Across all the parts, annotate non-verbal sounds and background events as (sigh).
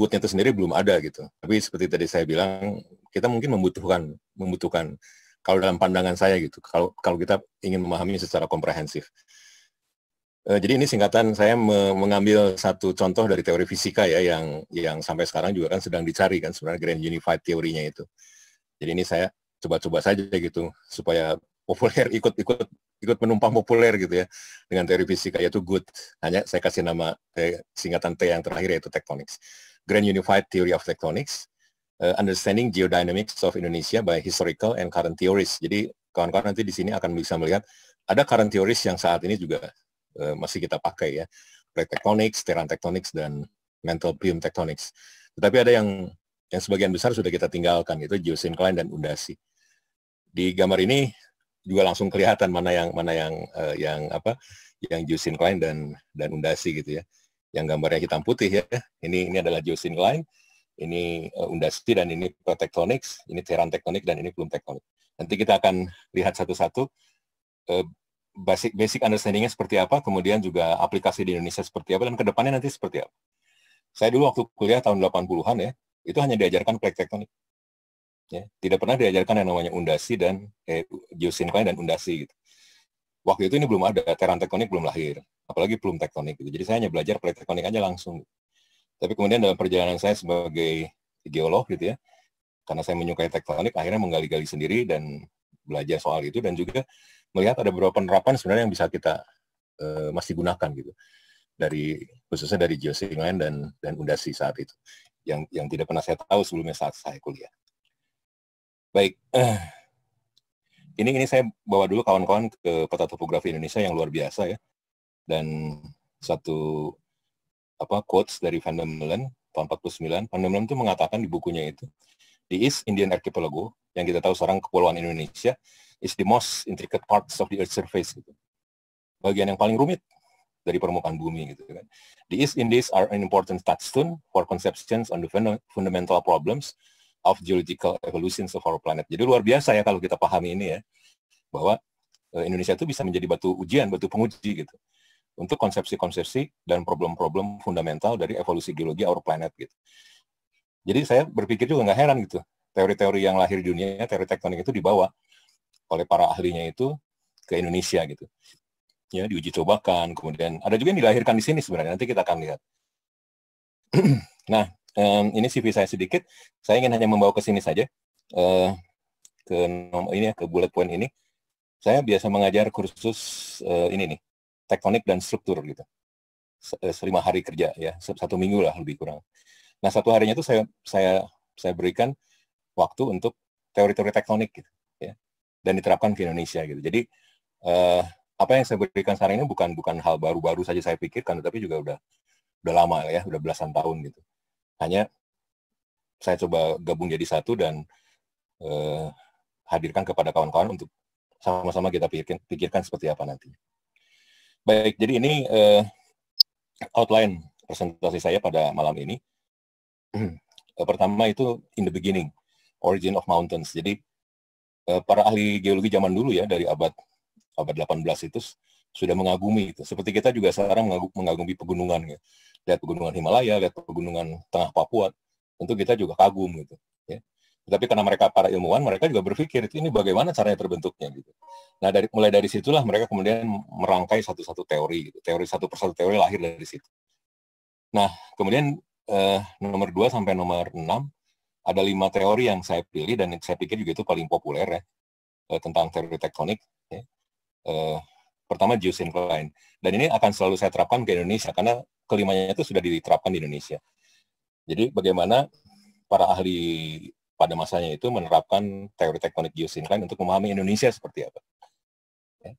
goodnya itu sendiri belum ada gitu. Tapi seperti tadi saya bilang, kita mungkin membutuhkan membutuhkan kalau dalam pandangan saya gitu. Kalau kalau kita ingin memahami secara komprehensif. E, jadi ini singkatan saya me mengambil satu contoh dari teori fisika ya yang yang sampai sekarang juga kan sedang dicari kan sebenarnya grand unified teorinya itu. Jadi ini saya coba-coba saja gitu supaya populer ikut-ikut (laughs) ikut menumpang populer gitu ya dengan teori fisika yaitu good hanya saya kasih nama eh, singkatan T yang terakhir yaitu Tectonics. Grand Unified Theory of Tectonics, uh, Understanding Geodynamics of Indonesia by Historical and Current Theories. Jadi kawan-kawan nanti di sini akan bisa melihat ada current theories yang saat ini juga uh, masih kita pakai ya, plate tectonics, terran tectonics, dan mental plume tectonics. Tetapi ada yang yang sebagian besar sudah kita tinggalkan itu geosyncline dan undasi. Di gambar ini juga langsung kelihatan mana yang mana yang uh, yang apa yang geosyncline dan dan undasi gitu ya yang gambarnya hitam putih ya. Ini ini adalah geosyn line, ini uh, eh, undasti dan ini protectonics, ini teran tektonik dan ini belum tektonik. Nanti kita akan lihat satu-satu uh, basic basic understandingnya seperti apa, kemudian juga aplikasi di Indonesia seperti apa dan kedepannya nanti seperti apa. Saya dulu waktu kuliah tahun 80-an ya, itu hanya diajarkan plek tektonik. Ya, tidak pernah diajarkan yang namanya undasi dan eh, geosinkline dan undasi gitu. Waktu itu ini belum ada, teran tektonik belum lahir apalagi belum tektonik gitu. Jadi saya hanya belajar plate tektonik aja langsung. Tapi kemudian dalam perjalanan saya sebagai geolog gitu ya, karena saya menyukai tektonik, akhirnya menggali-gali sendiri dan belajar soal itu dan juga melihat ada beberapa penerapan sebenarnya yang bisa kita uh, masih gunakan gitu dari khususnya dari geosingline dan dan undasi saat itu yang yang tidak pernah saya tahu sebelumnya saat saya kuliah. Baik, eh, ini ini saya bawa dulu kawan-kawan ke peta topografi Indonesia yang luar biasa ya dan satu apa quotes dari Van der Meulen tahun 49. Van der Meulen itu mengatakan di bukunya itu, the East Indian Archipelago yang kita tahu seorang kepulauan Indonesia is the most intricate parts of the earth surface gitu. Bagian yang paling rumit dari permukaan bumi gitu kan. The East Indies are an important touchstone for conceptions on the fundamental problems of geological evolution of our planet. Jadi luar biasa ya kalau kita pahami ini ya bahwa eh, Indonesia itu bisa menjadi batu ujian, batu penguji gitu untuk konsepsi-konsepsi dan problem-problem fundamental dari evolusi geologi our planet gitu. Jadi saya berpikir juga nggak heran gitu. Teori-teori yang lahir di dunia, teori tektonik itu dibawa oleh para ahlinya itu ke Indonesia gitu. Ya, diuji cobakan, kemudian ada juga yang dilahirkan di sini sebenarnya, nanti kita akan lihat. (clears throat) nah, ini CV saya sedikit, saya ingin hanya membawa ke sini saja, uh, ke ini ya, ke bullet point ini. Saya biasa mengajar kursus uh, ini nih, tektonik dan struktur gitu eh, lima hari kerja ya satu minggu lah lebih kurang nah satu harinya itu saya saya saya berikan waktu untuk teori-teori tektonik gitu ya dan diterapkan ke Indonesia gitu jadi eh, apa yang saya berikan sekarang ini bukan bukan hal baru-baru saja saya pikirkan tetapi juga udah udah lama ya udah belasan tahun gitu hanya saya coba gabung jadi satu dan eh, hadirkan kepada kawan-kawan untuk sama-sama kita pikirkan pikirkan seperti apa nantinya. Baik, jadi ini uh, outline presentasi saya pada malam ini. Hmm. Eh, pertama itu in the beginning, origin of mountains. Jadi uh, para ahli geologi zaman dulu ya dari abad abad 18 itu sudah mengagumi itu. Seperti kita juga sekarang mengagumi pegunungan ya. Lihat pegunungan Himalaya, lihat pegunungan tengah Papua, tentu kita juga kagum gitu. Ya. Tapi karena mereka para ilmuwan, mereka juga berpikir ini bagaimana caranya terbentuknya gitu. Nah dari mulai dari situlah mereka kemudian merangkai satu-satu teori, gitu. teori satu persatu teori lahir dari situ. Nah kemudian eh, nomor dua sampai nomor enam ada lima teori yang saya pilih dan saya pikir juga itu paling populer ya eh, tentang teori tektonik. Ya. Eh, pertama geosincline dan ini akan selalu saya terapkan ke Indonesia karena kelimanya itu sudah diterapkan di Indonesia. Jadi bagaimana para ahli pada masanya itu menerapkan teori tektonik geosinkline untuk memahami Indonesia seperti apa. Ya.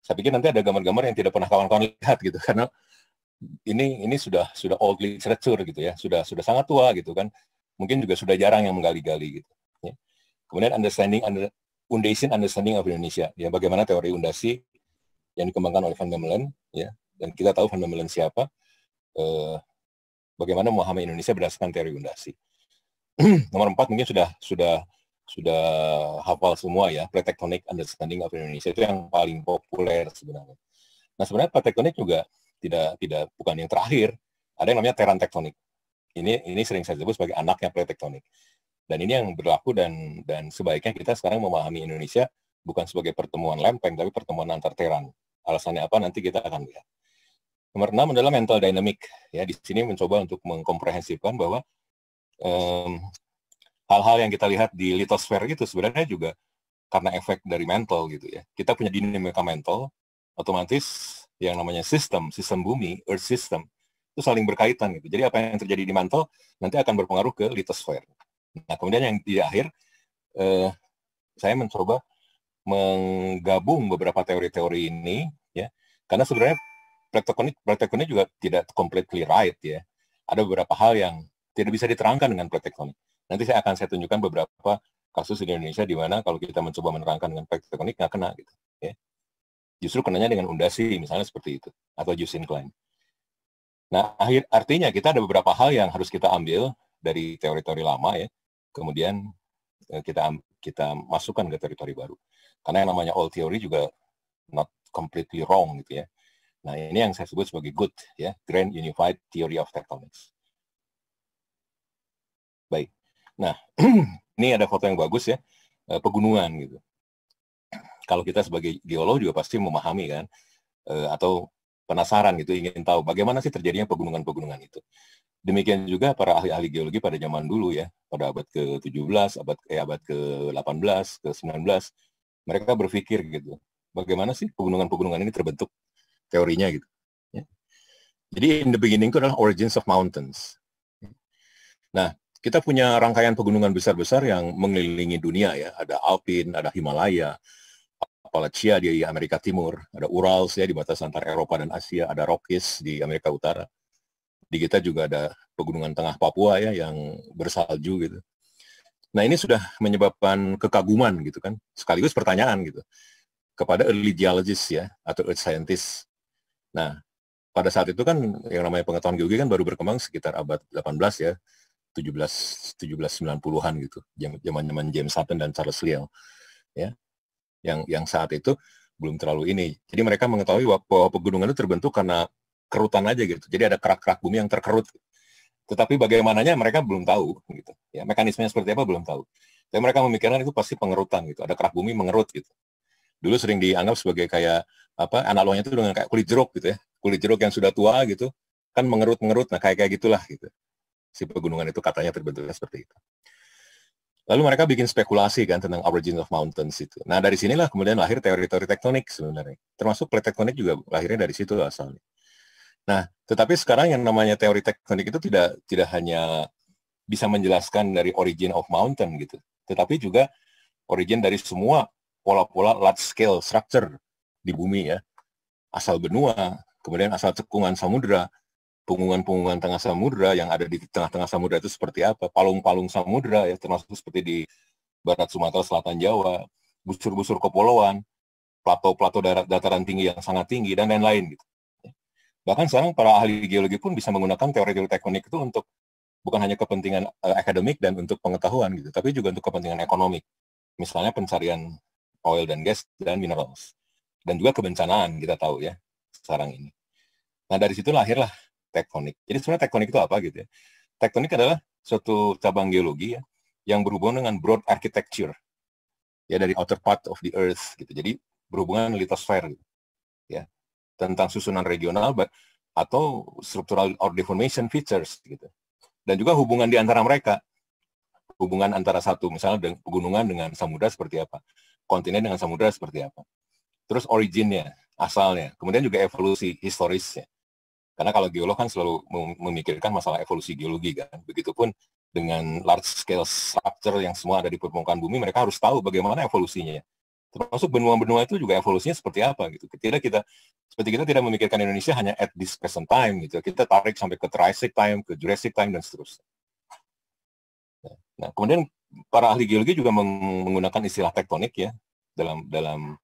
Saya pikir nanti ada gambar-gambar yang tidak pernah kawan-kawan lihat gitu karena ini ini sudah sudah old literature gitu ya, sudah sudah sangat tua gitu kan. Mungkin juga sudah jarang yang menggali-gali gitu. Ya. Kemudian understanding under, Undasian Understanding of Indonesia, ya bagaimana teori undasi yang dikembangkan oleh Van Bemmelen, ya dan kita tahu Van Bemmelen siapa, eh, bagaimana memahami Indonesia berdasarkan teori undasi. (clears throat) nomor empat mungkin sudah sudah sudah hafal semua ya pretectonic understanding of Indonesia itu yang paling populer sebenarnya. Nah sebenarnya pretectonic juga tidak tidak bukan yang terakhir ada yang namanya teran tectonic. Ini ini sering saya sebut sebagai anaknya pretectonic. Dan ini yang berlaku dan dan sebaiknya kita sekarang memahami Indonesia bukan sebagai pertemuan lempeng tapi pertemuan antar teran. Alasannya apa nanti kita akan lihat. Nomor enam adalah mental dynamic. Ya, di sini mencoba untuk mengkomprehensifkan bahwa hal hal-hal yang kita lihat di litosfer itu sebenarnya juga karena efek dari mental gitu ya. Kita punya dinamika mental, otomatis yang namanya sistem, sistem bumi, earth system, itu saling berkaitan gitu. Jadi apa yang terjadi di mantel nanti akan berpengaruh ke litosfer. Nah kemudian yang di akhir, eh, saya mencoba menggabung beberapa teori-teori ini ya, karena sebenarnya praktekonik praktekonik juga tidak completely right ya. Ada beberapa hal yang tidak bisa diterangkan dengan plate tektonik. Nanti saya akan saya tunjukkan beberapa kasus di Indonesia di mana kalau kita mencoba menerangkan dengan plate tektonik nggak kena gitu. Ya. Justru kenanya dengan undasi misalnya seperti itu atau just incline. Nah akhir artinya kita ada beberapa hal yang harus kita ambil dari teori-teori lama ya. Kemudian eh, kita kita masukkan ke teritori baru. Karena yang namanya old theory juga not completely wrong gitu ya. Nah, ini yang saya sebut sebagai good ya, grand unified theory of tectonics. Baik. Nah, (clears throat) ini ada foto yang bagus ya, eh, pegunungan gitu. Kalau kita sebagai geolog juga pasti memahami kan, eh, atau penasaran gitu, ingin tahu bagaimana sih terjadinya pegunungan-pegunungan itu. Demikian juga para ahli-ahli geologi pada zaman dulu ya, pada abad ke-17, abad eh, abad ke-18, ke-19, mereka berpikir gitu, bagaimana sih pegunungan-pegunungan ini terbentuk teorinya gitu. Ya. Jadi in the beginning itu adalah origins of mountains. Nah, kita punya rangkaian pegunungan besar-besar yang mengelilingi dunia ya. Ada Alpin, ada Himalaya, Appalachia di Amerika Timur, ada Urals ya di batas antara Eropa dan Asia, ada Rockies di Amerika Utara. Di kita juga ada pegunungan tengah Papua ya yang bersalju gitu. Nah ini sudah menyebabkan kekaguman gitu kan, sekaligus pertanyaan gitu kepada early geologist ya atau earth scientist. Nah pada saat itu kan yang namanya pengetahuan geologi kan baru berkembang sekitar abad 18 ya. 17 1790-an gitu. Zaman-zaman James Hutton dan Charles Lyell ya. Yang yang saat itu belum terlalu ini. Jadi mereka mengetahui bahwa pegunungan itu terbentuk karena kerutan aja gitu. Jadi ada kerak-kerak bumi yang terkerut. Tetapi bagaimananya mereka belum tahu gitu. Ya, mekanismenya seperti apa belum tahu. Tapi mereka memikirkan itu pasti pengerutan gitu. Ada kerak bumi mengerut gitu. Dulu sering dianggap sebagai kayak apa analognya itu dengan kayak kulit jeruk gitu ya. Kulit jeruk yang sudah tua gitu kan mengerut-mengerut nah kayak kayak gitulah gitu si pegunungan itu katanya terbentuknya seperti itu. Lalu mereka bikin spekulasi kan tentang origin of mountains itu. Nah dari sinilah kemudian lahir teori-teori tektonik sebenarnya. Termasuk plate tektonik juga lahirnya dari situ asalnya. Nah tetapi sekarang yang namanya teori tektonik itu tidak tidak hanya bisa menjelaskan dari origin of mountain gitu, tetapi juga origin dari semua pola-pola large scale structure di bumi ya, asal benua, kemudian asal cekungan samudera, punggungan-punggungan tengah samudra yang ada di tengah-tengah samudra itu seperti apa, palung-palung samudra ya termasuk seperti di barat Sumatera, selatan Jawa, busur-busur kepulauan, plato-plato dataran tinggi yang sangat tinggi dan lain-lain gitu. Bahkan sekarang para ahli geologi pun bisa menggunakan teori-teori teknik itu untuk bukan hanya kepentingan uh, akademik dan untuk pengetahuan gitu, tapi juga untuk kepentingan ekonomi. Misalnya pencarian oil dan gas dan minerals dan juga kebencanaan kita tahu ya sekarang ini. Nah dari situ lahirlah tektonik. Jadi sebenarnya tektonik itu apa gitu ya? Tektonik adalah suatu cabang geologi ya, yang berhubungan dengan broad architecture. Ya dari outer part of the earth gitu. Jadi berhubungan litosfer gitu. Ya. Tentang susunan regional atau structural or deformation features gitu. Dan juga hubungan di antara mereka. Hubungan antara satu misalnya dengan pegunungan dengan samudra seperti apa? Kontinen dengan samudra seperti apa? Terus originnya, asalnya, kemudian juga evolusi historisnya. Karena kalau geolog kan selalu memikirkan masalah evolusi geologi kan. Begitupun dengan large scale structure yang semua ada di permukaan bumi, mereka harus tahu bagaimana evolusinya. Termasuk benua-benua itu juga evolusinya seperti apa gitu. Ketika kita seperti kita tidak memikirkan Indonesia hanya at this present time gitu. Kita tarik sampai ke Triassic time, ke Jurassic time dan seterusnya. Nah, kemudian para ahli geologi juga menggunakan istilah tektonik ya dalam dalam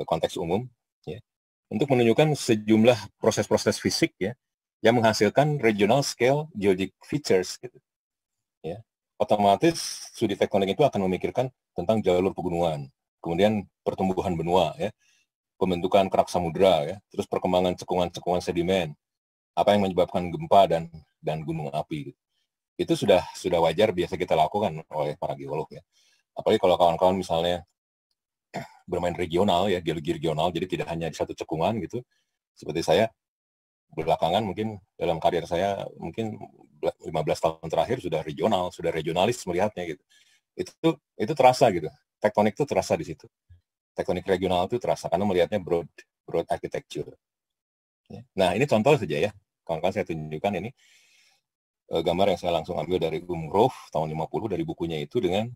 eh, konteks umum ya untuk menunjukkan sejumlah proses-proses fisik ya yang menghasilkan regional scale geologic features gitu. Ya. Otomatis studi tektonik itu akan memikirkan tentang jalur pegunungan, kemudian pertumbuhan benua ya, pembentukan kerak samudra ya, terus perkembangan cekungan-cekungan sedimen, apa yang menyebabkan gempa dan dan gunung api. Gitu. Itu sudah sudah wajar biasa kita lakukan oleh para geolog ya. Apalagi kalau kawan-kawan misalnya bermain regional ya geologi regional jadi tidak hanya di satu cekungan gitu seperti saya belakangan mungkin dalam karir saya mungkin 15 tahun terakhir sudah regional sudah regionalis melihatnya gitu itu itu terasa gitu tektonik itu terasa di situ tektonik regional itu terasa karena melihatnya broad broad architecture ya. nah ini contoh saja ya kawan-kawan saya tunjukkan ini eh, gambar yang saya langsung ambil dari Umrof tahun 50 dari bukunya itu dengan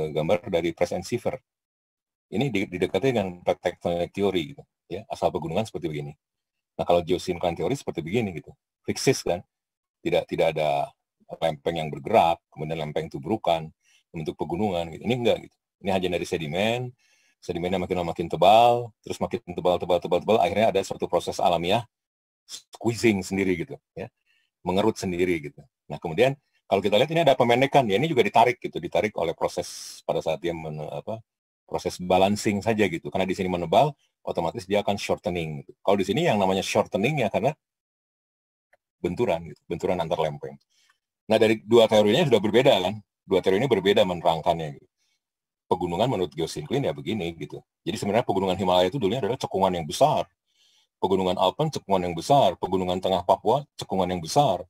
eh, gambar dari Press and Siever ini didekati dengan tektonik teori gitu ya asal pegunungan seperti begini nah kalau geosinkron teori seperti begini gitu fixis kan tidak tidak ada lempeng yang bergerak kemudian lempeng itu berukan membentuk pegunungan gitu ini enggak gitu ini hanya dari sedimen sedimennya makin lama makin tebal terus makin tebal tebal tebal tebal akhirnya ada suatu proses alamiah squeezing sendiri gitu ya mengerut sendiri gitu nah kemudian kalau kita lihat ini ada pemendekan ya ini juga ditarik gitu ditarik oleh proses pada saat dia men, apa proses balancing saja gitu. Karena di sini menebal, otomatis dia akan shortening. Gitu. Kalau di sini yang namanya shortening ya karena benturan, gitu. benturan antar lempeng. Nah dari dua teorinya sudah berbeda kan? Dua teori ini berbeda menerangkannya. Gitu. Pegunungan menurut geosinklin ya begini gitu. Jadi sebenarnya pegunungan Himalaya itu dulunya adalah cekungan yang besar. Pegunungan Alpen cekungan yang besar, pegunungan tengah Papua cekungan yang besar.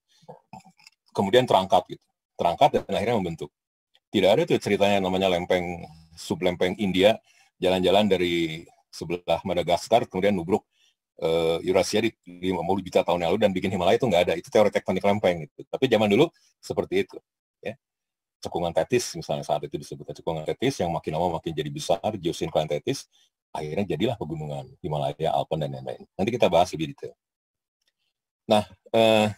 Kemudian terangkat gitu. Terangkat dan akhirnya membentuk. Tidak ada tuh ceritanya namanya lempeng lempeng India, jalan-jalan dari sebelah Madagaskar, kemudian nubruk uh, Eurasia di 50 juta tahun lalu dan bikin Himalaya itu nggak ada. Itu teori tektonik lempeng. Gitu. Tapi zaman dulu seperti itu. Ya. Cekungan tetis misalnya saat itu disebutnya cekungan tetis yang makin lama makin jadi besar, geosinkline tetis, akhirnya jadilah pegunungan Himalaya, Alpen, dan lain-lain. Nanti kita bahas lebih detail. Nah, eh,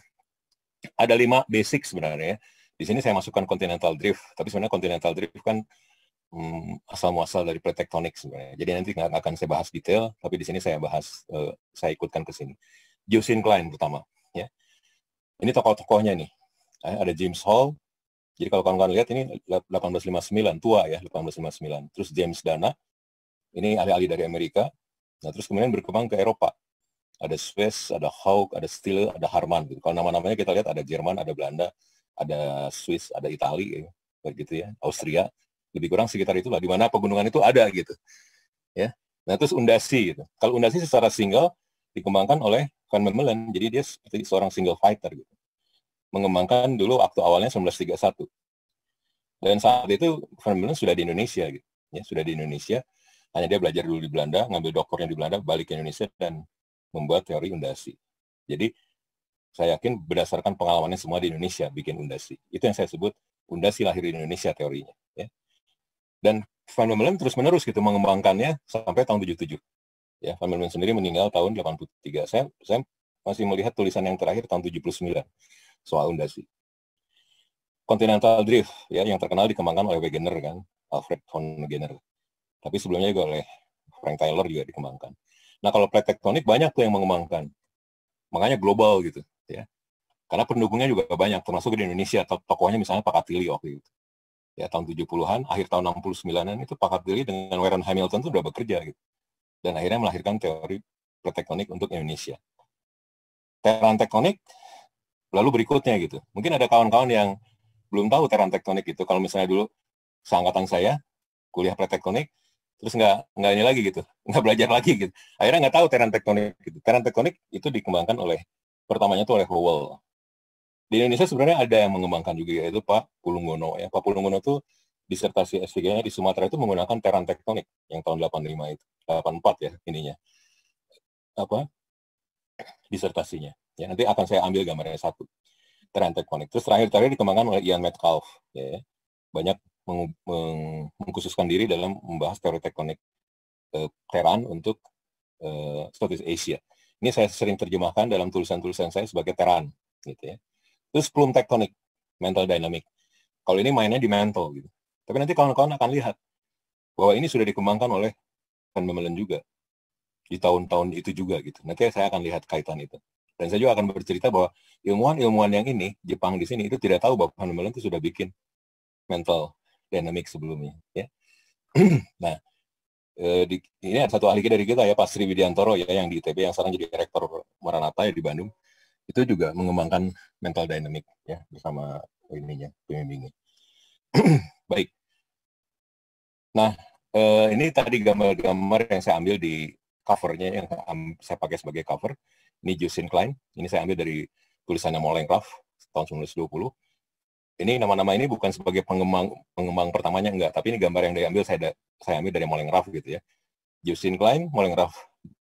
ada lima basic sebenarnya. Ya. Di sini saya masukkan continental drift, tapi sebenarnya continental drift kan Hmm, asal-muasal dari plate tektonik sebenarnya. Jadi nanti nggak akan saya bahas detail, tapi di sini saya bahas, uh, saya ikutkan ke sini. Justin Klein pertama. ya Ini tokoh-tokohnya nih. Ya. Ada James Hall, jadi kalau kalian kawan lihat ini 1859, tua ya 1859. Terus James Dana, ini ahli-ahli dari Amerika. Nah terus kemudian berkembang ke Eropa. Ada Swiss, ada Haug, ada Stille, ada Harman. Gitu. Kalau nama-namanya kita lihat ada Jerman, ada Belanda, ada Swiss, ada Italia, ya. begitu ya, Austria lebih kurang sekitar itulah di mana pegunungan itu ada gitu ya nah terus undasi gitu kalau undasi secara single dikembangkan oleh Van Mellen jadi dia seperti seorang single fighter gitu mengembangkan dulu waktu awalnya 1931 dan saat itu Van Mellen sudah di Indonesia gitu ya sudah di Indonesia hanya dia belajar dulu di Belanda ngambil doktornya di Belanda balik ke Indonesia dan membuat teori undasi jadi saya yakin berdasarkan pengalamannya semua di Indonesia bikin undasi. Itu yang saya sebut undasi lahir di Indonesia teorinya. Ya. Dan Van Meulen terus menerus gitu mengembangkannya sampai tahun 77. Ya, Van Meulen sendiri meninggal tahun 83. Saya, saya masih melihat tulisan yang terakhir tahun 79 soal undasi. Continental Drift ya yang terkenal dikembangkan oleh Wegener kan, Alfred von Wegener. Tapi sebelumnya juga oleh Frank Taylor juga dikembangkan. Nah, kalau plate tektonik banyak tuh yang mengembangkan. Makanya global gitu ya. Karena pendukungnya juga banyak termasuk di Indonesia tokohnya misalnya Pak Katili waktu itu ya tahun 70-an, akhir tahun 69-an itu Pak Packardilly dengan Warren Hamilton itu sudah bekerja gitu. Dan akhirnya melahirkan teori tektonik untuk Indonesia. Teran tektonik lalu berikutnya gitu. Mungkin ada kawan-kawan yang belum tahu teran tektonik itu. Kalau misalnya dulu seangkatan saya kuliah pretektonik, terus nggak nggak ini lagi gitu, (laughs) nggak belajar lagi gitu. Akhirnya nggak tahu teran tektonik gitu. Teran tektonik itu dikembangkan oleh pertamanya itu oleh Howell di Indonesia sebenarnya ada yang mengembangkan juga yaitu Pak Pulungono ya Pak Pulungono itu disertasi S3-nya di Sumatera itu menggunakan teran tektonik yang tahun 85 itu 84 ya ininya apa disertasinya ya nanti akan saya ambil gambarnya satu teran tektonik terus terakhir terakhir dikembangkan oleh Ian Metcalf ya banyak meng, meng, mengkhususkan diri dalam membahas teori tektonik eh, teran untuk eh, Southeast Asia ini saya sering terjemahkan dalam tulisan-tulisan saya sebagai teran gitu ya Terus Plum tektonik, Mental Dynamic. Kalau ini mainnya di mental gitu. Tapi nanti kawan-kawan akan lihat bahwa ini sudah dikembangkan oleh Van Bemelen juga di tahun-tahun itu juga gitu. Nanti saya akan lihat kaitan itu. Dan saya juga akan bercerita bahwa ilmuwan-ilmuwan yang ini, Jepang di sini, itu tidak tahu bahwa Van Bemelen itu sudah bikin mental dynamic sebelumnya. Ya. (clears throat) nah, eh, di, ini ada satu ahli dari kita ya, Pak Sri Widiantoro ya, yang di ITB, yang sekarang jadi rektor Maranatha ya di Bandung itu juga mengembangkan mental dynamic ya bersama ininya pembimbingnya. (clears throat) Baik. Nah, eh, ini tadi gambar-gambar yang saya ambil di covernya yang saya pakai sebagai cover. Ini Justin Klein. Ini saya ambil dari tulisannya Molenklav tahun 1920. Ini nama-nama ini bukan sebagai pengembang pengembang pertamanya enggak, tapi ini gambar yang saya da, saya ambil dari Molengraaf gitu ya. Justin Klein, Molengraaf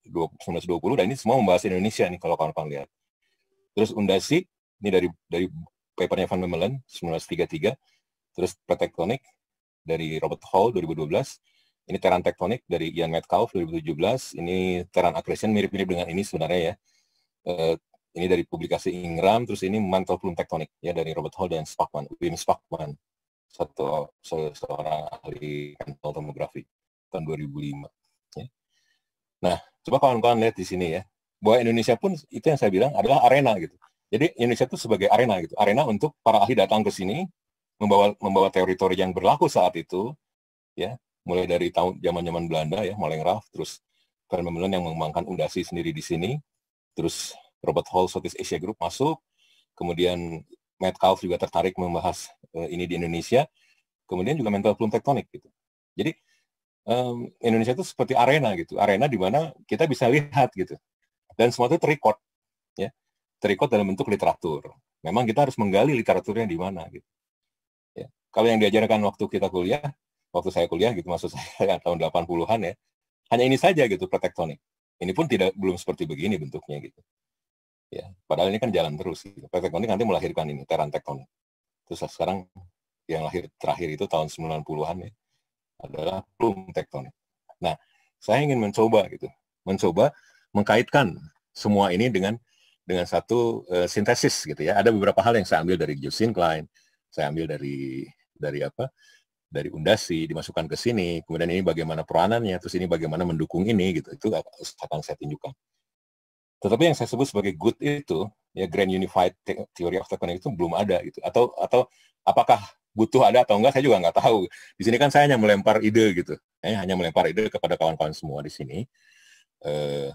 1920 dan ini semua membahas Indonesia nih kalau kawan-kawan lihat. Terus Undasi, ini dari dari papernya Van Memelen 1933. Terus pretektonik dari Robert Hall 2012. Ini teran tektonik dari Ian Metcalf 2017. Ini teran Accretion mirip-mirip dengan ini sebenarnya ya. Uh, ini dari publikasi Ingram, terus ini Mantle Plume tektonik ya dari Robert Hall dan Spakman. Wim Spakman satu se seorang ahli mantle tomografi tahun 2005. Ya. Nah, coba kawan-kawan lihat di sini ya bahwa Indonesia pun itu yang saya bilang adalah arena gitu. Jadi Indonesia itu sebagai arena gitu, arena untuk para ahli datang ke sini membawa membawa teori-teori yang berlaku saat itu, ya mulai dari tahun zaman-zaman Belanda ya, Malengraf, terus Ferdinand yang mengembangkan undasi sendiri di sini, terus Robert Hall Southeast Asia Group masuk, kemudian Matt Kauf juga tertarik membahas uh, ini di Indonesia, kemudian juga mental plume tektonik gitu. Jadi Indonesia itu seperti arena gitu, arena di mana kita bisa lihat gitu dan semua itu terrecord ya terrecord dalam bentuk literatur memang kita harus menggali literaturnya di mana gitu ya. kalau yang diajarkan waktu kita kuliah waktu saya kuliah gitu maksud (laughs) saya tahun 80-an ya hanya ini saja gitu protektonik ini pun tidak belum seperti begini bentuknya gitu ya padahal ini kan jalan terus gitu. protektonik nanti melahirkan ini teran tektonik terus sekarang yang lahir terakhir itu tahun 90-an ya adalah plum tektonik nah saya ingin mencoba gitu mencoba mengkaitkan semua ini dengan dengan satu uh, sintesis gitu ya. Ada beberapa hal yang saya ambil dari Justin Klein, saya ambil dari dari apa? dari undasi dimasukkan ke sini, kemudian ini bagaimana peranannya, terus ini bagaimana mendukung ini gitu. Itu akan saya tunjukkan. Tetapi yang saya sebut sebagai good itu ya grand unified theory of the Connection itu belum ada gitu. Atau atau apakah butuh ada atau enggak saya juga nggak tahu. Di sini kan saya hanya melempar ide gitu. Eh, hanya melempar ide kepada kawan-kawan semua di sini. Eh,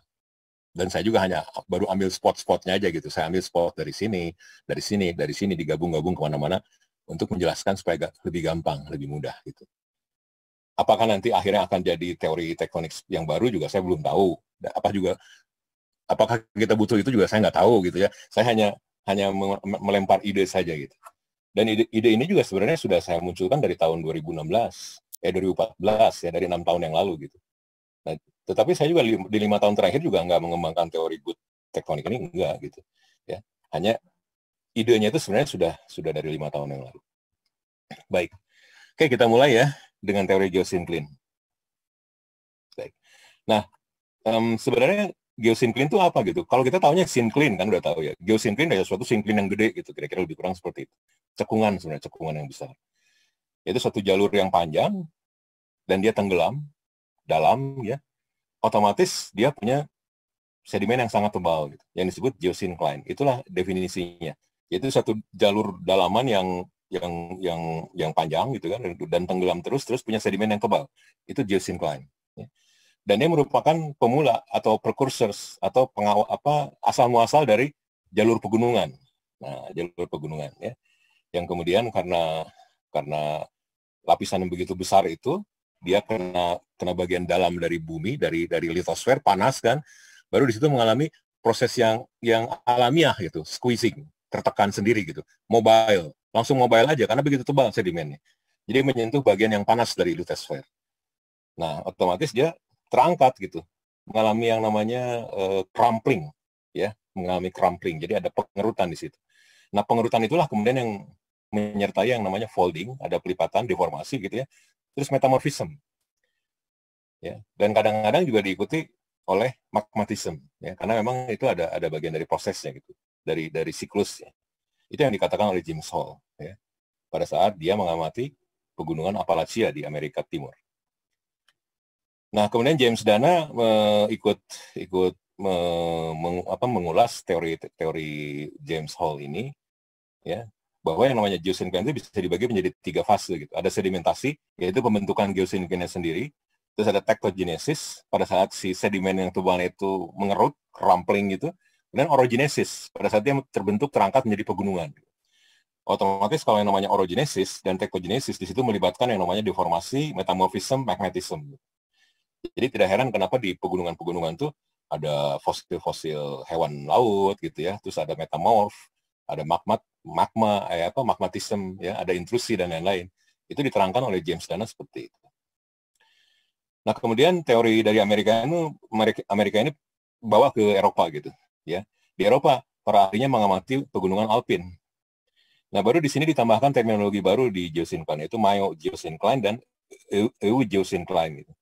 dan saya juga hanya baru ambil spot-spotnya aja gitu. Saya ambil spot dari sini, dari sini, dari sini digabung-gabung kemana-mana untuk menjelaskan supaya gak, lebih gampang, lebih mudah gitu. Apakah nanti akhirnya akan jadi teori tektonik yang baru juga saya belum tahu. Apa juga apakah kita butuh itu juga saya nggak tahu gitu ya. Saya hanya hanya melempar ide saja gitu. Dan ide, ide ini juga sebenarnya sudah saya munculkan dari tahun 2016, eh 2014 ya dari enam tahun yang lalu gitu. Nah, tetapi saya juga di lima tahun terakhir juga nggak mengembangkan teori good tektonik ini enggak gitu. Ya, hanya idenya itu sebenarnya sudah sudah dari lima tahun yang lalu. Baik, oke kita mulai ya dengan teori geosinklin. Baik. Nah, um, sebenarnya geosinklin itu apa gitu? Kalau kita tahunya sinklin kan udah tahu ya. geosinklin adalah suatu sinklin yang gede gitu, kira-kira lebih kurang seperti itu. Cekungan sebenarnya, cekungan yang besar. Itu satu jalur yang panjang dan dia tenggelam dalam ya otomatis dia punya sedimen yang sangat tebal gitu, yang disebut geosincline. Itulah definisinya. Yaitu satu jalur dalaman yang yang yang yang panjang gitu kan dan tenggelam terus terus punya sedimen yang tebal. Itu geosincline. Ya. Dan dia merupakan pemula atau precursors atau pengawal apa asal muasal dari jalur pegunungan. Nah, jalur pegunungan ya. Yang kemudian karena karena lapisan yang begitu besar itu dia kena kena bagian dalam dari bumi dari dari litosfer panas kan baru di situ mengalami proses yang yang alamiah gitu squeezing tertekan sendiri gitu mobile langsung mobile aja karena begitu tebal sedimennya jadi menyentuh bagian yang panas dari litosfer nah otomatis dia terangkat gitu mengalami yang namanya uh, crumpling ya mengalami crumpling jadi ada pengerutan di situ nah pengerutan itulah kemudian yang menyertai yang namanya folding, ada pelipatan, deformasi gitu ya, terus metamorfism. Ya, dan kadang-kadang juga diikuti oleh magmatism ya karena memang itu ada ada bagian dari prosesnya gitu dari dari siklusnya itu yang dikatakan oleh James Hall ya pada saat dia mengamati pegunungan Appalachia di Amerika Timur nah kemudian James Dana me ikut ikut me, meng, apa, mengulas teori teori James Hall ini ya bahwa yang namanya geosintkin itu bisa dibagi menjadi tiga fase gitu. Ada sedimentasi, yaitu pembentukan geosinkinnya sendiri. Terus ada tektogenesis, pada saat si sedimen yang tubangan itu mengerut, rampling gitu. kemudian orogenesis, pada saat dia terbentuk terangkat menjadi pegunungan. Gitu. Otomatis kalau yang namanya orogenesis dan tektogenesis di situ melibatkan yang namanya deformasi, metamorfism, magnetism. Gitu. Jadi tidak heran kenapa di pegunungan-pegunungan itu ada fosil-fosil hewan laut gitu ya, terus ada metamorf, ada magmat magma eh, apa magmatism ya ada intrusi dan lain-lain itu diterangkan oleh James Dana seperti itu. Nah kemudian teori dari Amerika ini Amerika ini bawa ke Eropa gitu ya di Eropa para ahlinya mengamati pegunungan alpin. Nah baru di sini ditambahkan terminologi baru di geosyncline yaitu mayo geosyncline dan EU geosyncline gitu.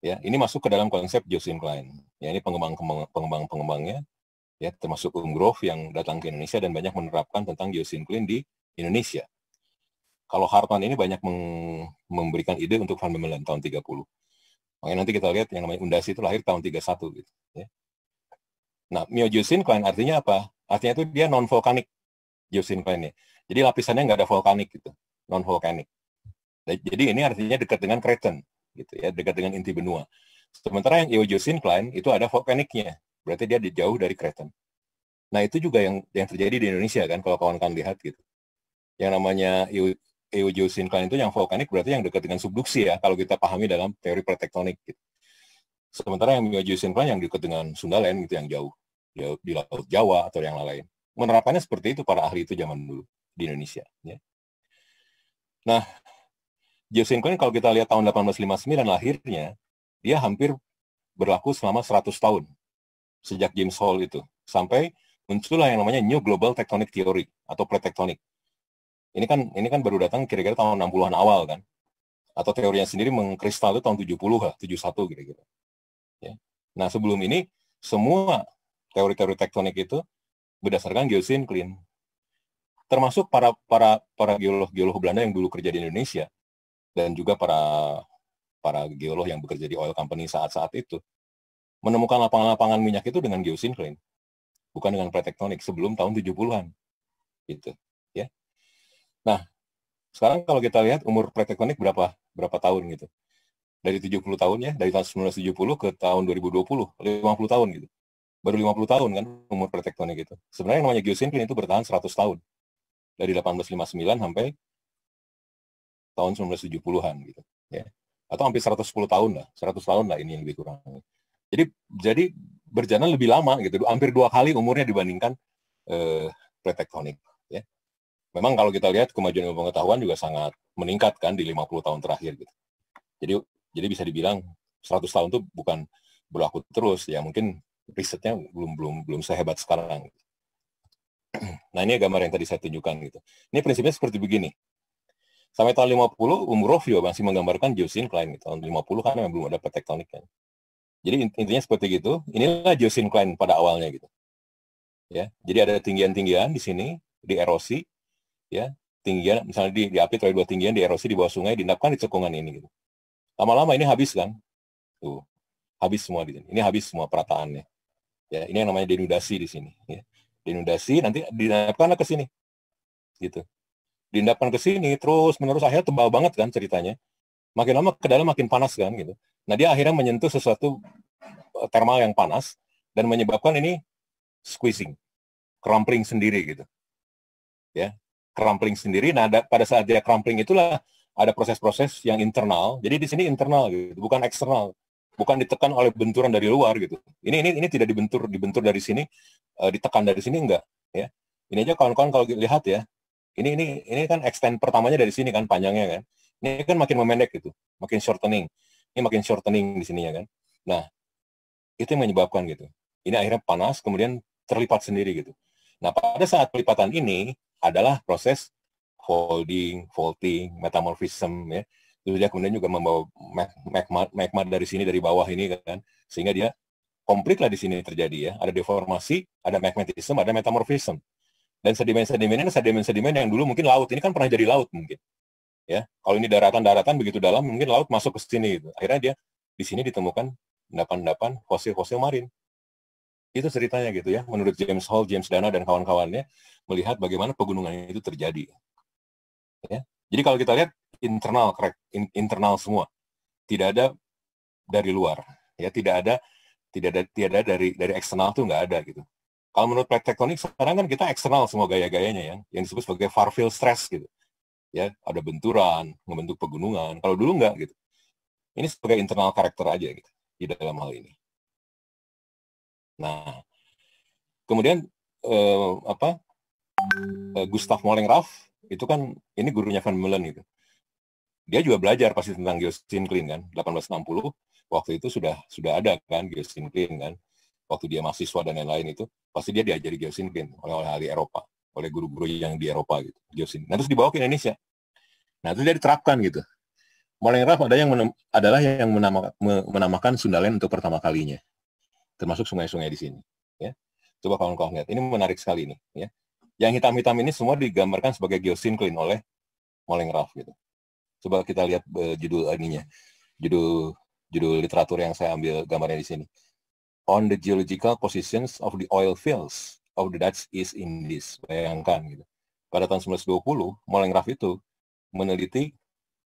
Ya, ini masuk ke dalam konsep geosyncline. Ya, ini pengembang pengembang pengembangnya ya termasuk Umgrove yang datang ke Indonesia dan banyak menerapkan tentang geosinklin di Indonesia. Kalau Hartman ini banyak memberikan ide untuk Van Bemelen tahun 30. Makanya nanti kita lihat yang namanya Undasi itu lahir tahun 31 gitu ya. Nah, myogeosyncline artinya apa? Artinya itu dia non vulkanik geosyncline-nya. Jadi lapisannya nggak ada vulkanik gitu, non vulkanik. Nah, jadi ini artinya dekat dengan Kreten gitu ya, dekat dengan inti benua. Sementara yang Eogeosyncline itu ada vulkaniknya, Berarti dia jauh dari Kristen. Nah, itu juga yang yang terjadi di Indonesia kan kalau kawan-kawan lihat gitu. Yang namanya eogeosyncline itu yang vulkanik berarti yang dekat dengan subduksi ya kalau kita pahami dalam teori pretektonik gitu. Sementara yang geosyncline yang dekat dengan Sundaland gitu yang jauh, jauh di laut Jawa atau yang lain. Menerapannya seperti itu para ahli itu zaman dulu di Indonesia. Ya. Nah, geosyncline kalau kita lihat tahun 1859 lahirnya, dia hampir berlaku selama 100 tahun sejak James Hall itu sampai muncullah yang namanya New Global Tectonic Theory atau plate tectonic. Ini kan ini kan baru datang kira-kira tahun 60-an awal kan. Atau teorinya sendiri mengkristal itu tahun 70 71 kira-kira. Ya. Nah, sebelum ini semua teori-teori tektonik itu berdasarkan geosinklin. Termasuk para para para geolog-geolog Belanda yang dulu kerja di Indonesia dan juga para para geolog yang bekerja di oil company saat-saat itu menemukan lapangan-lapangan minyak itu dengan geosinkrin, bukan dengan pretektonik sebelum tahun 70-an. Gitu, ya. Nah, sekarang kalau kita lihat umur pretektonik berapa berapa tahun gitu. Dari 70 tahun ya, dari tahun 1970 ke tahun 2020, 50 tahun gitu. Baru 50 tahun kan umur pretektonik itu. Sebenarnya yang namanya geosinkrin itu bertahan 100 tahun. Dari 1859 sampai tahun 1970-an gitu, ya. Atau hampir 110 tahun lah, 100 tahun lah ini yang lebih kurang jadi jadi berjalan lebih lama gitu, hampir dua kali umurnya dibandingkan eh, pretektonik. Ya. Memang kalau kita lihat kemajuan ilmu pengetahuan juga sangat meningkat kan di 50 tahun terakhir gitu. Jadi jadi bisa dibilang 100 tahun itu bukan berlaku terus ya mungkin risetnya belum belum belum sehebat sekarang. (clears throat) Nah ini gambar yang tadi saya tunjukkan gitu. Ini prinsipnya seperti begini. Sampai tahun 50 umroh juga masih menggambarkan geosin Klein gitu. Tahun 50 kan memang belum ada tektonik kan. Jadi intinya seperti gitu. Inilah geosincline pada awalnya gitu. Ya, jadi ada tinggian-tinggian di sini di erosi, ya tinggian misalnya di, di api terlalu dua tinggian di erosi di bawah sungai diendapkan di cekungan ini gitu. Lama-lama ini habis kan, tuh habis semua di sini. Ini habis semua perataannya. Ya, ini yang namanya denudasi di sini. Ya. Denudasi nanti diendapkan ke sini, gitu. Diendapkan ke sini terus menerus akhirnya tebal banget kan ceritanya. Makin lama ke dalam makin panas kan gitu Nah, dia akhirnya menyentuh sesuatu eh, thermal yang panas dan menyebabkan ini squeezing, crumpling sendiri gitu. Ya, crumpling sendiri. Nah, ada, pada saat dia crumpling itulah ada proses-proses yang internal. Jadi di sini internal gitu, bukan eksternal. Bukan ditekan oleh benturan dari luar gitu. Ini ini ini tidak dibentur dibentur dari sini, uh, ditekan dari sini enggak, ya. Ini aja kawan-kawan kalau lihat ya. Ini ini ini kan extend pertamanya dari sini kan panjangnya kan. Ini kan makin memendek gitu, makin shortening ini makin shortening di sini ya kan. Nah, itu yang menyebabkan gitu. Ini akhirnya panas, kemudian terlipat sendiri gitu. Nah, pada saat pelipatan ini adalah proses folding, faulting, metamorphism ya. Terus dia kemudian juga membawa magma, magma dari sini, dari bawah ini kan. Sehingga dia komplit lah di sini terjadi ya. Ada deformasi, ada magmatism, ada metamorphism. Dan sedimen sedimen ini, sedimen-sedimen yang dulu mungkin laut. Ini kan pernah jadi laut mungkin ya kalau ini daratan daratan begitu dalam mungkin laut masuk ke sini gitu akhirnya dia di sini ditemukan endapan-endapan fosil-fosil marin itu ceritanya gitu ya menurut James Hall, James Dana dan kawan-kawannya melihat bagaimana pegunungan itu terjadi ya jadi kalau kita lihat internal crack internal semua tidak ada dari luar ya tidak ada tidak ada tidak ada dari dari eksternal tuh nggak ada gitu kalau menurut plate tektonik sekarang kan kita eksternal semua gaya-gayanya ya yang disebut sebagai far field stress gitu ya ada benturan membentuk pegunungan kalau dulu nggak gitu ini sebagai internal karakter aja gitu di dalam hal ini nah kemudian eh, apa eh, Gustav Raff itu kan ini gurunya Van Mullen gitu dia juga belajar pasti tentang geosyncline kan 1860 waktu itu sudah sudah ada kan geosyncline kan waktu dia mahasiswa dan lain-lain itu pasti dia diajari geosyncline oleh oleh ahli Eropa oleh guru-guru yang di Eropa gitu sini. nah terus dibawa ke Indonesia nah itu dia diterapkan gitu mulai Raf ada yang adalah yang menama, menamakan Sundalen untuk pertama kalinya termasuk sungai-sungai di sini ya coba kawan-kawan lihat ini menarik sekali ini. ya yang hitam-hitam ini semua digambarkan sebagai geosinklin oleh Moleng gitu. Coba kita lihat uh, judul aninya, judul judul literatur yang saya ambil gambarnya di sini. On the geological positions of the oil fields of oh, the Dutch East Indies. Bayangkan gitu. Pada tahun 1920, Molengraf itu meneliti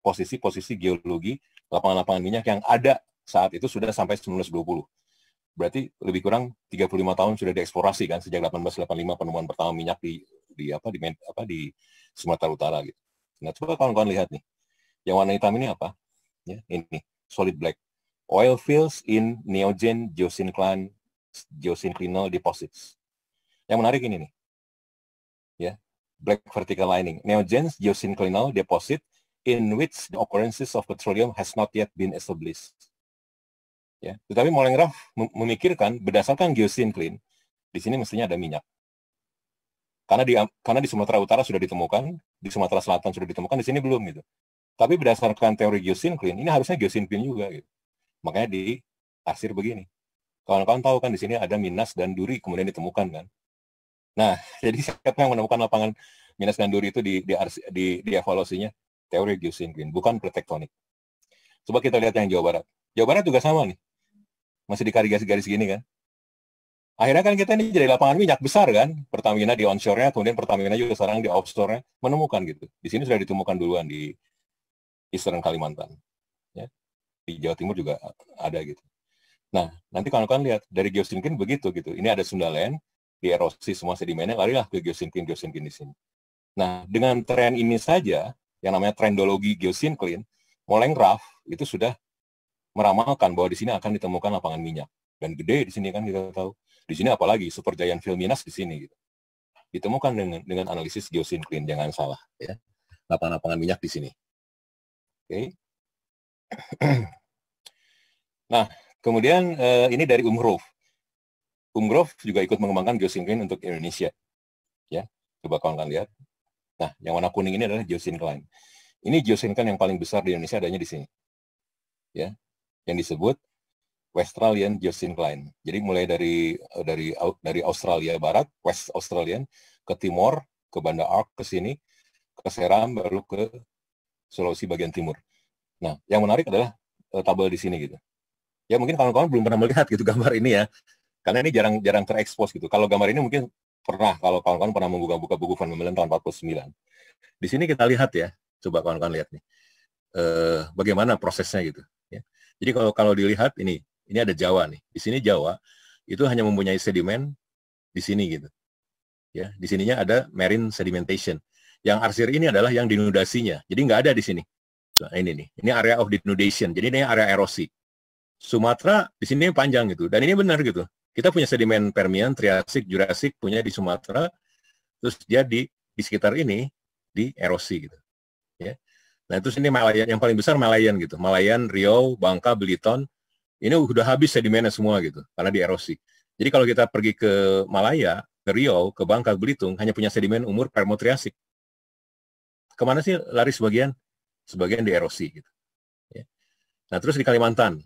posisi-posisi geologi lapangan-lapangan minyak yang ada saat itu sudah sampai 1920. Berarti lebih kurang 35 tahun sudah dieksplorasi kan sejak 1885 penemuan pertama minyak di di apa di apa di Sumatera Utara gitu. Nah, coba kawan-kawan lihat nih. Yang warna hitam ini apa? Ya, ini solid black. Oil fields in Neogen geosynclinal geosynclinal deposits. Yang menarik ini nih. Ya, black vertical lining. Neogens geosynclinal deposit in which the occurrences of petroleum has not yet been established. Ya, tetapi Mollengraf memikirkan berdasarkan geosyncline, di sini mestinya ada minyak. Karena di karena di Sumatera Utara sudah ditemukan, di Sumatera Selatan sudah ditemukan, di sini belum gitu. Tapi berdasarkan teori geosyncline, ini harusnya geosyncline juga gitu. Makanya di arsir begini. Kawan-kawan tahu kan di sini ada Minas dan Duri kemudian ditemukan kan. Nah, (laughs) jadi siapa yang menemukan lapangan minus ganduri itu di, di, di, di evaluasinya? Teori Gaussian Green, bukan pretektonik. Coba kita lihat yang Jawa Barat. Jawa Barat juga sama nih. Masih di garis-garis gini kan. Akhirnya kan kita ini jadi lapangan minyak besar kan. Pertamina di onshore-nya, kemudian Pertamina juga sekarang di offshore-nya menemukan gitu. Di sini sudah ditemukan duluan di Eastern Kalimantan. Ya. Di Jawa Timur juga ada gitu. Nah, nanti kalau kalian lihat dari geosynkin begitu gitu. Ini ada Sundaland, di erosi semua sedimennya larilah ke geosinklin geosinklin di sini. Nah dengan tren ini saja yang namanya trendologi geosinklin, raf itu sudah meramalkan bahwa di sini akan ditemukan lapangan minyak dan gede di sini kan kita tahu. Di sini apalagi super giant Filminas di sini gitu. Ditemukan dengan dengan analisis geosinklin jangan salah ya. Lapangan-lapangan minyak di sini. Oke. Okay. (clears throat) nah, kemudian eh, ini dari Umruf. Umgrove juga ikut mengembangkan geosyncline untuk Indonesia. Ya, coba kawan-kawan lihat. Nah, yang warna kuning ini adalah geosyncline. Ini geosyncline yang paling besar di Indonesia adanya di sini. Ya, yang disebut Westralian geosyncline. Jadi mulai dari eh, dari dari Australia Barat, West Australian ke timur, ke Banda Ark ke sini, ke Seram baru ke Sulawesi bagian timur. Nah, yang menarik adalah eh, tabel di sini gitu. Ya mungkin kawan-kawan belum pernah melihat gitu gambar ini ya karena ini jarang jarang terekspos gitu. Kalau gambar ini mungkin pernah kalau kawan-kawan pernah membuka-buka buku Van Meulen tahun 49. Di sini kita lihat ya, coba kawan-kawan lihat nih. Eh, bagaimana prosesnya gitu ya. Jadi kalau kalau dilihat ini, ini ada Jawa nih. Di sini Jawa itu hanya mempunyai sedimen di sini gitu. Ya, di sininya ada marine sedimentation. Yang arsir ini adalah yang dinudasinya. Jadi nggak ada di sini. So, nah, ini nih. Ini area of denudation. Jadi ini area erosi. Sumatera di sini panjang gitu. Dan ini benar gitu. Kita punya sedimen Permian, Triasik, Jurasik, punya di Sumatera, terus dia di, di sekitar ini di erosi gitu. Ya. Nah, terus ini Malayan yang paling besar Malayan gitu. Malayan, Riau, Bangka, Belitung, ini udah habis sedimennya semua gitu karena di erosi. Jadi kalau kita pergi ke Malaya, ke Riau, ke Bangka, Belitung hanya punya sedimen umur permotriasik. Kemana sih lari sebagian? Sebagian di erosi gitu. Ya. Nah, terus di Kalimantan.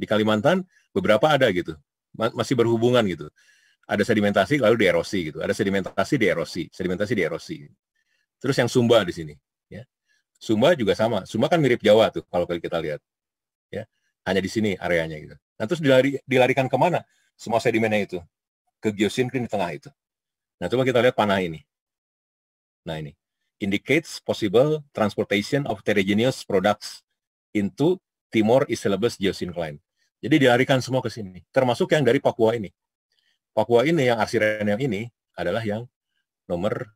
Di Kalimantan beberapa ada gitu masih berhubungan gitu. Ada sedimentasi lalu dierosi gitu. Ada sedimentasi dierosi, sedimentasi dierosi. Terus yang Sumba di sini, ya. Sumba juga sama. Sumba kan mirip Jawa tuh kalau kita lihat. Ya. Hanya di sini areanya gitu. Nah, terus dilari, dilarikan kemana semua sedimennya itu? Ke geosinkrin di tengah itu. Nah, coba kita lihat panah ini. Nah, ini. Indicates possible transportation of terrigenous products into Timor Islebes geosyncline. Jadi dilarikan semua ke sini, termasuk yang dari Papua ini. Papua ini yang arsiren yang ini adalah yang nomor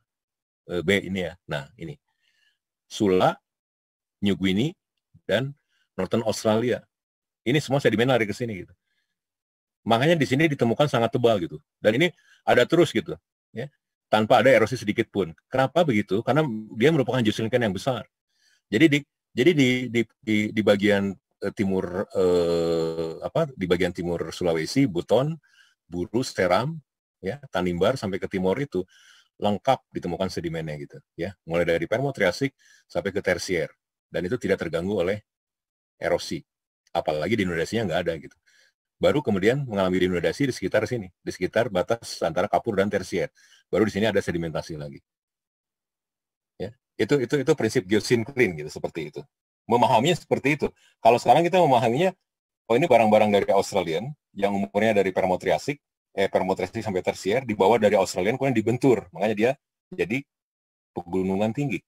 eh, B ini ya. Nah, ini. Sula, New Guinea, dan Northern Australia. Ini semua sedimen lari ke sini gitu. Makanya di sini ditemukan sangat tebal gitu. Dan ini ada terus gitu. Ya tanpa ada erosi sedikit pun. Kenapa begitu? Karena dia merupakan jusilkan yang besar. Jadi di jadi di di di, di bagian Eh, timur eh, apa di bagian timur Sulawesi, Buton, Buru, Seram, ya Tanimbar sampai ke timur itu lengkap ditemukan sedimennya gitu ya mulai dari permotriasik sampai ke tersier dan itu tidak terganggu oleh erosi apalagi denudasinya nggak ada gitu baru kemudian mengalami denudasi di sekitar sini di sekitar batas antara kapur dan tersier baru di sini ada sedimentasi lagi ya itu itu itu prinsip geosinklin gitu seperti itu memahaminya seperti itu. Kalau sekarang kita memahaminya, oh ini barang-barang dari Australian yang umurnya dari permotriasik, eh permotriasik sampai tersier dibawa dari Australian kemudian dibentur, makanya dia jadi pegunungan tinggi.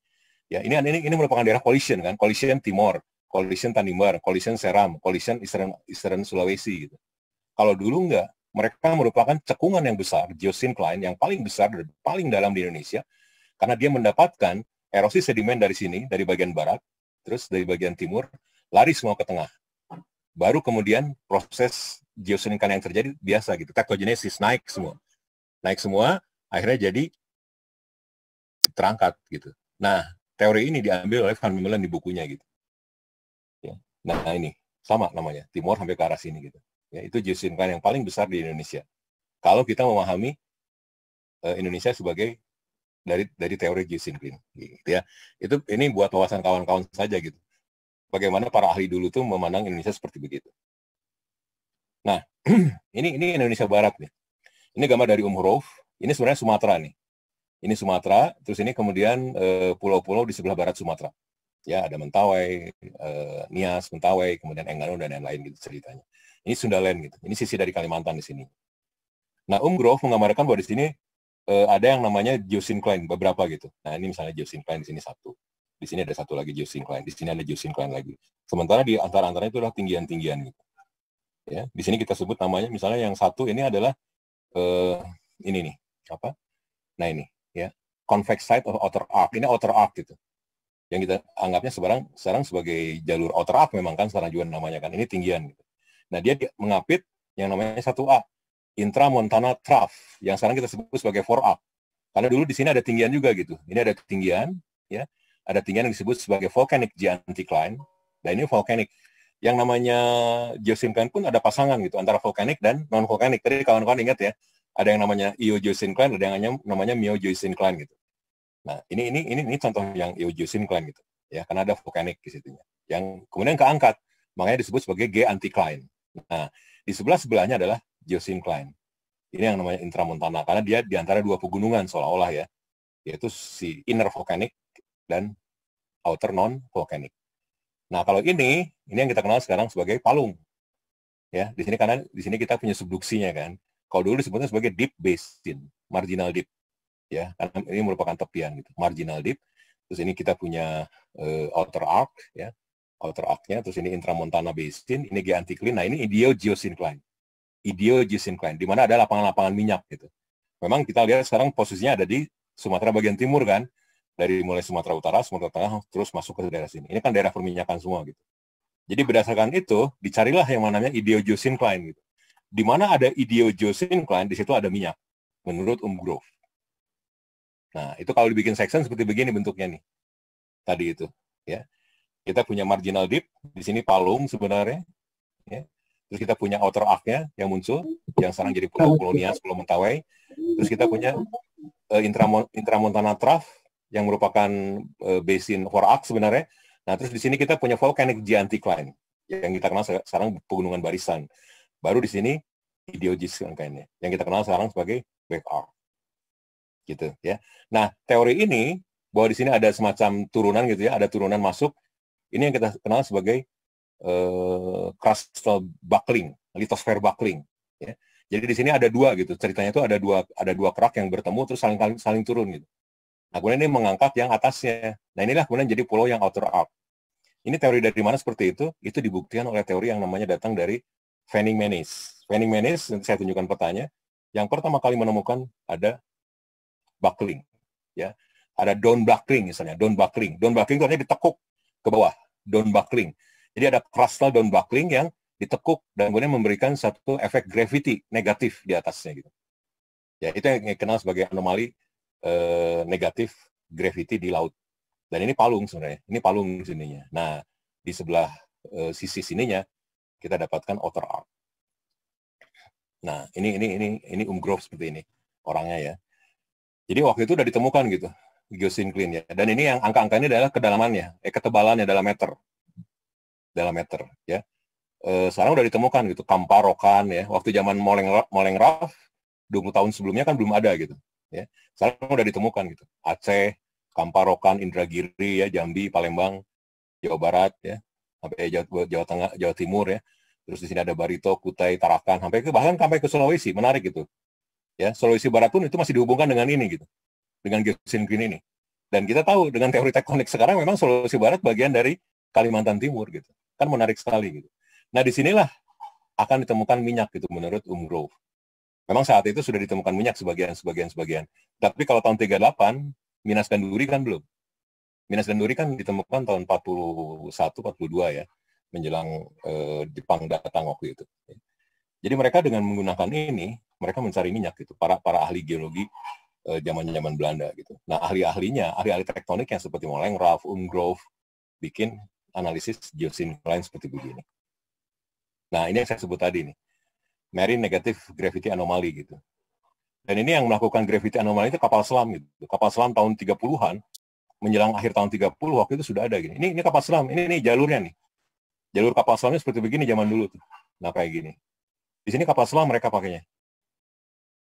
Ya, ini ini ini merupakan daerah collision kan, collision Timor, collision Tanimbar, collision Seram, collision Eastern Eastern Sulawesi gitu. Kalau dulu enggak, mereka merupakan cekungan yang besar, Klien yang paling besar dan paling dalam di Indonesia karena dia mendapatkan erosi sedimen dari sini, dari bagian barat, Terus dari bagian timur lari semua ke tengah. Baru kemudian proses geosinkan yang terjadi biasa gitu. Tektogenesis naik semua. Naik semua akhirnya jadi terangkat gitu. Nah, teori ini diambil oleh Van Mimelen di bukunya gitu. Ya. Nah, ini sama namanya, timur sampai ke arah sini gitu. Ya, itu geosinkan yang paling besar di Indonesia. Kalau kita memahami uh, Indonesia sebagai dari dari teori Jason Green gitu ya. Itu ini buat wawasan kawan-kawan saja gitu. Bagaimana para ahli dulu tuh memandang Indonesia seperti begitu. Nah, (clears throat) ini ini Indonesia Barat nih. Ini gambar dari Um Ini sebenarnya Sumatera nih. Ini Sumatera, terus ini kemudian eh, pulau-pulau e, di sebelah barat Sumatera. Ya, ada Mentawai, e, Nias, Mentawai, kemudian Enggano dan lain-lain gitu ceritanya. Ini Sundaland gitu. Ini sisi dari Kalimantan di sini. Nah, Um Grove menggambarkan bahwa di sini uh, ada yang namanya Klein, beberapa gitu. Nah ini misalnya Klein di sini satu, di sini ada satu lagi Klein. di sini ada Klein lagi. Sementara di antara-antaranya itu adalah tinggian-tinggian gitu. Ya, di sini kita sebut namanya misalnya yang satu ini adalah uh, ini nih apa? Nah ini ya convex side of outer arc. Ini outer arc gitu. Yang kita anggapnya sekarang sekarang sebagai jalur outer arc memang kan sekarang juga namanya kan ini tinggian gitu. Nah dia mengapit yang namanya 1A Intra-montana trough yang sekarang kita sebut sebagai four up. Karena dulu di sini ada tinggian juga gitu. Ini ada ketinggian, ya. Ada tinggian yang disebut sebagai volcanic geanticline. Dan ini volcanic. Yang namanya geosincline pun ada pasangan gitu antara volcanic dan non volcanic. Tadi kawan-kawan ingat ya, ada yang namanya eogeosincline, ada yang namanya, mio gitu. Nah, ini ini ini ini contoh yang eogeosincline gitu. Ya, karena ada volcanic di situnya. Yang kemudian keangkat, makanya disebut sebagai geanticline. Nah, di sebelah sebelahnya adalah geosincline. Ini yang namanya intramontana karena dia di antara dua pegunungan seolah-olah ya, yaitu si inner volcanic dan outer non volcanic. Nah, kalau ini ini yang kita kenal sekarang sebagai palung. Ya, di sini karena di sini kita punya subduksinya kan. Kalau dulu disebutnya sebagai deep basin, marginal deep. Ya, karena ini merupakan tepian gitu, marginal deep. Terus ini kita punya uh, outer arc ya, outer arc-nya, terus ini intramontana basin, ini geanticline. Nah, ini dia geosyncline. Ideo di mana ada lapangan-lapangan minyak gitu. Memang kita lihat sekarang posisinya ada di Sumatera bagian timur kan, dari mulai Sumatera Utara, Sumatera Tengah, terus masuk ke daerah sini. Ini kan daerah perminyakan semua gitu. Jadi berdasarkan itu, dicarilah yang namanya Ideo gitu. Di mana ada Ideo di situ ada minyak, menurut Umgrove. Nah, itu kalau dibikin section seperti begini bentuknya nih. Tadi itu, ya. Kita punya marginal dip di sini palung sebenarnya, ya terus kita punya outer arc-nya yang muncul, yang sekarang jadi pulau Nias Pulau Mentawai, terus kita punya uh, eh, intramont Intramontana Trough yang merupakan uh, basin arc sebenarnya. Nah, terus di sini kita punya volcanic geanticline yang kita kenal sekarang pegunungan barisan. Baru di sini ideologis kayaknya yang kita kenal sekarang sebagai back arc. Gitu ya. Nah, teori ini bahwa di sini ada semacam turunan gitu ya, ada turunan masuk. Ini yang kita kenal sebagai uh, crustal buckling, lithosphere buckling. Ya. Jadi di sini ada dua gitu, ceritanya itu ada dua ada dua kerak yang bertemu terus saling saling, saling turun gitu. Nah, kemudian ini mengangkat yang atasnya. Nah, inilah kemudian jadi pulau yang outer arc. Ini teori dari mana seperti itu? Itu dibuktikan oleh teori yang namanya datang dari Fanning Menes. Fanning Menes, saya tunjukkan petanya, yang pertama kali menemukan ada buckling. Ya, ada down buckling misalnya, down buckling. Down buckling itu artinya ditekuk ke bawah, down buckling. Jadi ada crustal dan buckling yang ditekuk dan kemudian memberikan satu efek gravity negatif di atasnya gitu. Ya itu yang dikenal sebagai anomali eh, negatif gravity di laut. Dan ini palung sebenarnya, ini palung sininya. Nah di sebelah eh, sisi sininya kita dapatkan outer arc. Nah ini ini ini ini umgrove seperti ini orangnya ya. Jadi waktu itu udah ditemukan gitu geosinklin ya. Dan ini yang angka angkanya adalah kedalamannya, eh ketebalannya dalam meter dalam meter ya e, sekarang udah ditemukan gitu kamparokan ya waktu zaman moleng moleng raf 20 tahun sebelumnya kan belum ada gitu ya sekarang udah ditemukan gitu Aceh Kamparokan Indragiri ya Jambi Palembang Jawa Barat ya sampai Jawa, Jawa Tengah Jawa Timur ya terus di sini ada Barito Kutai Tarakan sampai ke bahkan sampai ke Sulawesi menarik gitu ya Sulawesi Barat pun itu masih dihubungkan dengan ini gitu dengan Geosin Green ini dan kita tahu dengan teori tektonik sekarang memang Sulawesi Barat bagian dari Kalimantan Timur gitu Kan menarik sekali gitu. Nah, disinilah akan ditemukan minyak gitu menurut Umgrove. Memang saat itu sudah ditemukan minyak sebagian, sebagian, sebagian. Tapi kalau tahun 38, Minas Duri kan belum. Minas dan Duri kan ditemukan tahun 41, 42 ya, menjelang eh, Jepang datang waktu itu. Jadi mereka dengan menggunakan ini, mereka mencari minyak gitu. Para para ahli geologi eh, zaman-zaman Belanda gitu. Nah ahli-ahlinya, ahli-ahli tektonik yang seperti Moleng, Ralph Umgrove, bikin analisis geosinkline seperti begini. Nah, ini yang saya sebut tadi nih. Marine negative gravity anomaly gitu. Dan ini yang melakukan gravity anomaly itu kapal selam gitu. Kapal selam tahun 30-an menjelang akhir tahun 30 waktu itu sudah ada gini. Ini ini kapal selam, ini ini jalurnya nih. Jalur kapal selamnya seperti begini zaman dulu tuh. Nah, kayak gini. Di sini kapal selam mereka pakainya.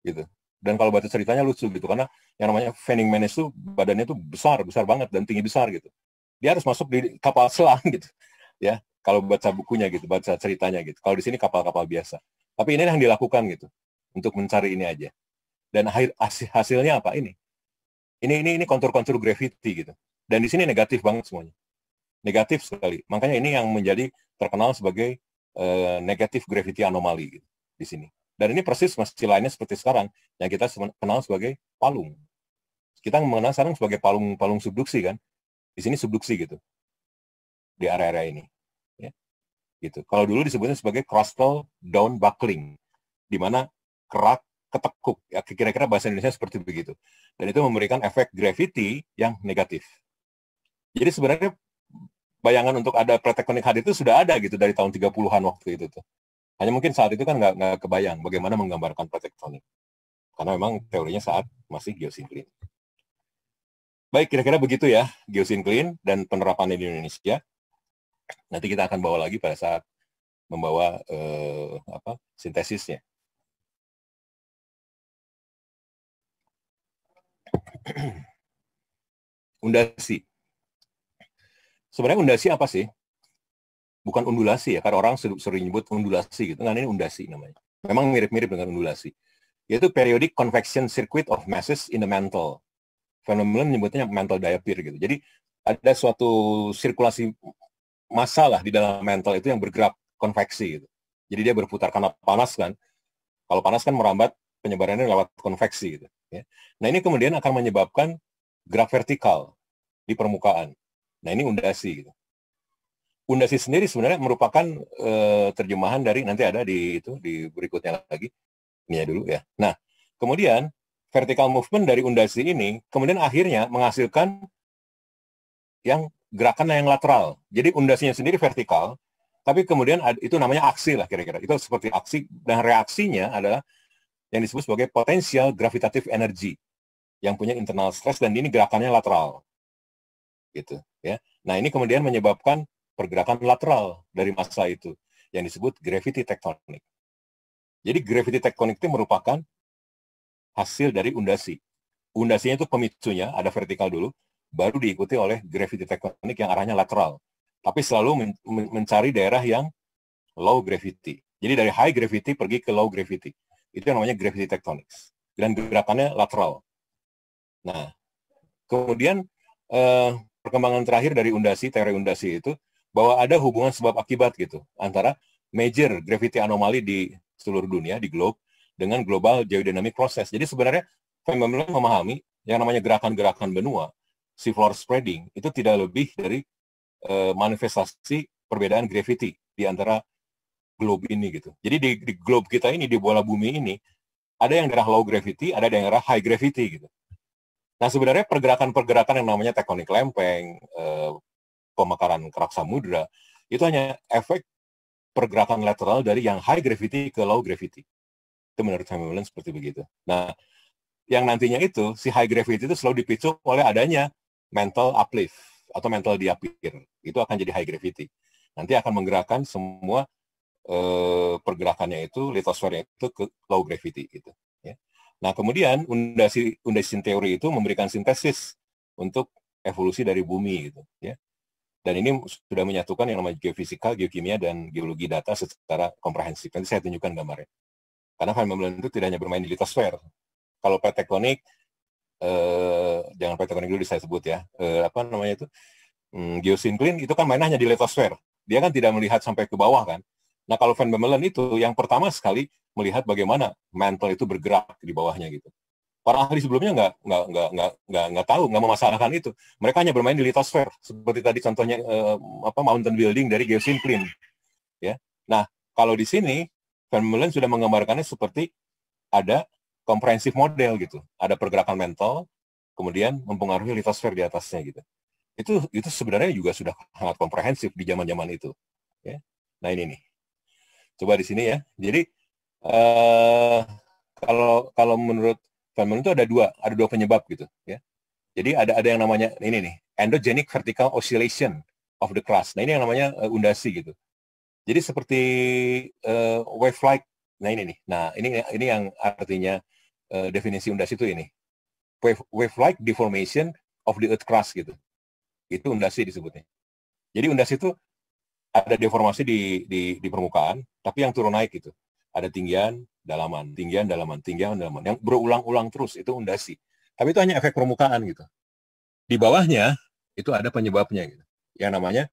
Gitu. Dan kalau baca ceritanya lucu gitu karena yang namanya fanning manes itu badannya tuh besar, besar banget dan tinggi besar gitu dia harus masuk di kapal selam (laughs) gitu ya kalau baca bukunya gitu baca ceritanya gitu kalau di sini kapal-kapal biasa tapi ini yang dilakukan gitu untuk mencari ini aja dan hasilnya apa ini ini ini ini kontur-kontur gravity gitu dan di sini negatif banget semuanya negatif sekali makanya ini yang menjadi terkenal sebagai uh, negatif gravity anomali gitu, di sini dan ini persis masih lainnya seperti sekarang yang kita kenal sebagai palung kita mengenal sekarang sebagai palung palung subduksi kan di sini subduksi gitu. Di area-area ini. Ya. Gitu. Kalau dulu disebutnya sebagai crustal down buckling. Di mana kerak ketekuk. Ya, kira-kira bahasa Indonesia seperti begitu. Dan itu memberikan efek gravity yang negatif. Jadi sebenarnya bayangan untuk ada pretektonik hadir itu sudah ada gitu dari tahun 30-an waktu itu tuh. Hanya mungkin saat itu kan nggak, kebayang bagaimana menggambarkan pretektonik. Karena memang teorinya saat masih geosinklin. Baik, kira-kira begitu ya geosinklin dan penerapannya di Indonesia. Nanti kita akan bawa lagi pada saat membawa eh, apa sintesisnya. (clears throat) undasi. Sebenarnya undasi apa sih? Bukan undulasi ya, karena orang sering nyebut undulasi gitu. Nah, ini undasi namanya. Memang mirip-mirip dengan undulasi. Yaitu periodic convection circuit of masses in the mantle fenomena menyebutnya mental diapir gitu. Jadi ada suatu sirkulasi masalah di dalam mental itu yang bergerak konveksi gitu. Jadi dia berputar karena panas kan. Kalau panas kan merambat penyebarannya lewat konveksi gitu. Ya. Nah ini kemudian akan menyebabkan gerak vertikal di permukaan. Nah ini undasi gitu. Undasi sendiri sebenarnya merupakan e, terjemahan dari nanti ada di itu di berikutnya lagi ini ya dulu ya. Nah kemudian vertical movement dari undasi ini kemudian akhirnya menghasilkan yang gerakan yang lateral. Jadi undasinya sendiri vertikal, tapi kemudian itu namanya aksi lah kira-kira. Itu seperti aksi dan reaksinya adalah yang disebut sebagai potensial gravitatif energi yang punya internal stress dan ini gerakannya lateral. Gitu, ya. Nah, ini kemudian menyebabkan pergerakan lateral dari massa itu yang disebut gravity tectonic. Jadi gravity tectonic itu merupakan hasil dari undasi. Undasinya itu pemicunya, ada vertikal dulu, baru diikuti oleh gravity tektonik yang arahnya lateral. Tapi selalu men men mencari daerah yang low gravity. Jadi dari high gravity pergi ke low gravity. Itu yang namanya gravity tectonics. Dan gerakannya lateral. Nah, kemudian eh, perkembangan terakhir dari undasi, teori undasi itu, bahwa ada hubungan sebab-akibat gitu, antara major gravity anomali di seluruh dunia, di globe, dengan global geodynamic process. Jadi sebenarnya fenomena memahami yang namanya gerakan-gerakan benua, seafloor spreading, itu tidak lebih dari uh, manifestasi perbedaan gravity di antara globe ini gitu. Jadi di, di globe kita ini, di bola bumi ini, ada yang daerah low gravity, ada yang daerah high gravity gitu. Nah sebenarnya pergerakan-pergerakan yang namanya tektonik lempeng, uh, eh, pemekaran kerak samudra, itu hanya efek pergerakan lateral dari yang high gravity ke low gravity menurut Hamilton seperti begitu. Nah, yang nantinya itu si high gravity itu selalu dipicu oleh adanya mental uplift atau mental diapir. Itu akan jadi high gravity. Nanti akan menggerakkan semua eh, pergerakannya itu litosfernya itu ke low gravity gitu. Ya. Nah kemudian undasi undasin teori itu memberikan sintesis untuk evolusi dari bumi gitu. Ya. Dan ini sudah menyatukan yang namanya geofisika, geokimia, dan geologi data secara komprehensif. Nanti saya tunjukkan gambarnya. Karena Van Meulen itu tidak hanya bermain di litosfer. Kalau Patektonik, eh, jangan Konik dulu saya sebut ya, eh, apa namanya itu, hmm, geosinklin itu kan mainnya hanya di litosfer. Dia kan tidak melihat sampai ke bawah kan. Nah kalau Van Bemelen itu yang pertama sekali melihat bagaimana mantel itu bergerak di bawahnya gitu. Para ahli sebelumnya nggak nggak nggak nggak nggak nggak tahu nggak memasalahkan itu. Mereka hanya bermain di litosfer seperti tadi contohnya eh, apa mountain building dari geosinklin. ya. Nah kalau di sini Van Mullen sudah menggambarkannya seperti ada komprehensif model gitu. Ada pergerakan mental, kemudian mempengaruhi litosfer di atasnya gitu. Itu itu sebenarnya juga sudah sangat komprehensif di zaman-zaman itu. Ya. Nah ini nih. Coba di sini ya. Jadi uh, kalau kalau menurut Van Mullen itu ada dua, ada dua penyebab gitu ya. Jadi ada ada yang namanya ini nih endogenic vertical oscillation of the crust. Nah ini yang namanya uh, undasi gitu. Jadi seperti uh, wave like. Nah ini nih. Nah ini ini yang artinya uh, definisi undas itu ini. Wave wave like deformation of the earth crust gitu. Itu undasi disebutnya. Jadi undas itu ada deformasi di, di, di permukaan, tapi yang turun naik gitu. Ada tinggian, dalaman, tinggian, dalaman, tinggian, dalaman. Yang berulang-ulang terus, itu undasi. Tapi itu hanya efek permukaan gitu. Di bawahnya, itu ada penyebabnya gitu. Yang namanya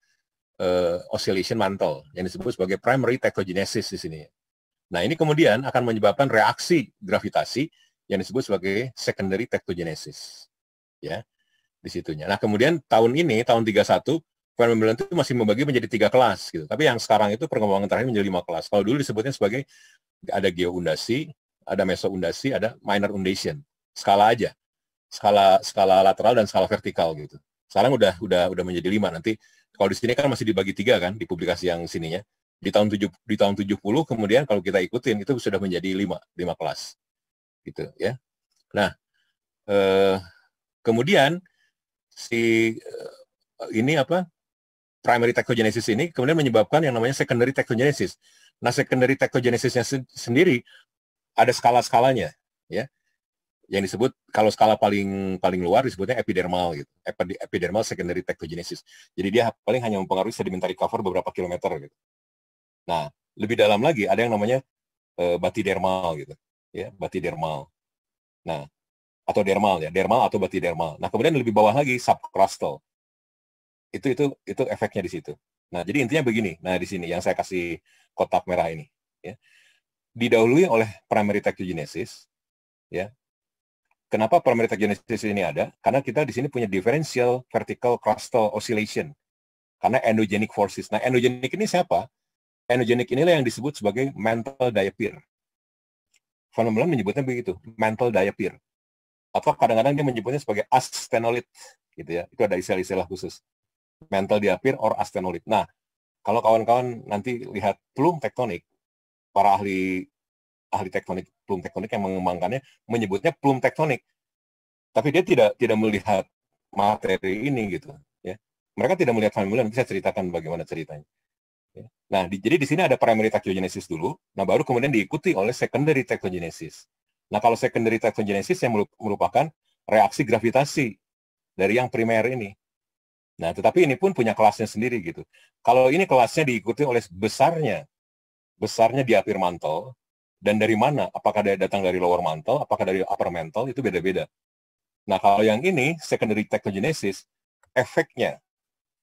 uh, oscillation mantle yang disebut sebagai primary tectogenesis di sini. Nah, ini kemudian akan menyebabkan reaksi gravitasi yang disebut sebagai secondary tectogenesis. Ya, di situnya. Nah, kemudian tahun ini, tahun 31, fenomena itu masih membagi menjadi tiga kelas gitu. Tapi yang sekarang itu perkembangan terakhir menjadi lima kelas. Kalau dulu disebutnya sebagai ada geoundasi, ada mesoundasi, ada minor undation. Skala aja. Skala skala lateral dan skala vertikal gitu. Sekarang udah udah udah menjadi lima. Nanti kalau di sini kan masih dibagi tiga kan di publikasi yang sininya di tahun tujuh di tahun 70 kemudian kalau kita ikutin itu sudah menjadi lima lima kelas gitu ya nah eh, kemudian si eh, ini apa primary tectogenesis ini kemudian menyebabkan yang namanya secondary tectogenesis nah secondary tectogenesisnya sendiri ada skala skalanya ya yang disebut kalau skala paling paling luar disebutnya epidermal gitu epidermal secondary tectogenesis jadi dia paling hanya mempengaruhi sedimentary cover beberapa kilometer gitu nah lebih dalam lagi ada yang namanya e, batidermal gitu ya batidermal nah atau dermal ya dermal atau batidermal nah kemudian lebih bawah lagi subcrustal itu itu itu efeknya di situ nah jadi intinya begini nah di sini yang saya kasih kotak merah ini ya didahului oleh primary tectogenesis ya Kenapa genesis ini ada? Karena kita di sini punya differential vertical crustal oscillation. Karena endogenic forces. Nah, endogenic ini siapa? Endogenic inilah yang disebut sebagai mantle diapir. Von menyebutnya begitu, mantle diapir. Atau kadang-kadang dia menyebutnya sebagai astenolit. Gitu ya. Itu ada istilah-istilah khusus. Mantle diapir or astenolit. Nah, kalau kawan-kawan nanti lihat plume tektonik, para ahli ahli tektonik plum tektonik yang mengembangkannya menyebutnya plum tektonik tapi dia tidak tidak melihat materi ini gitu ya mereka tidak melihat familia bisa ceritakan bagaimana ceritanya ya. nah di, jadi di sini ada primary tektogenesis dulu nah baru kemudian diikuti oleh secondary tektogenesis nah kalau secondary tektogenesis yang merupakan reaksi gravitasi dari yang primer ini nah tetapi ini pun punya kelasnya sendiri gitu kalau ini kelasnya diikuti oleh besarnya besarnya diapir mantel dan dari mana? Apakah dia datang dari lower mantle, apakah dari upper mantle, itu beda-beda. Nah, kalau yang ini secondary tectogenesis, efeknya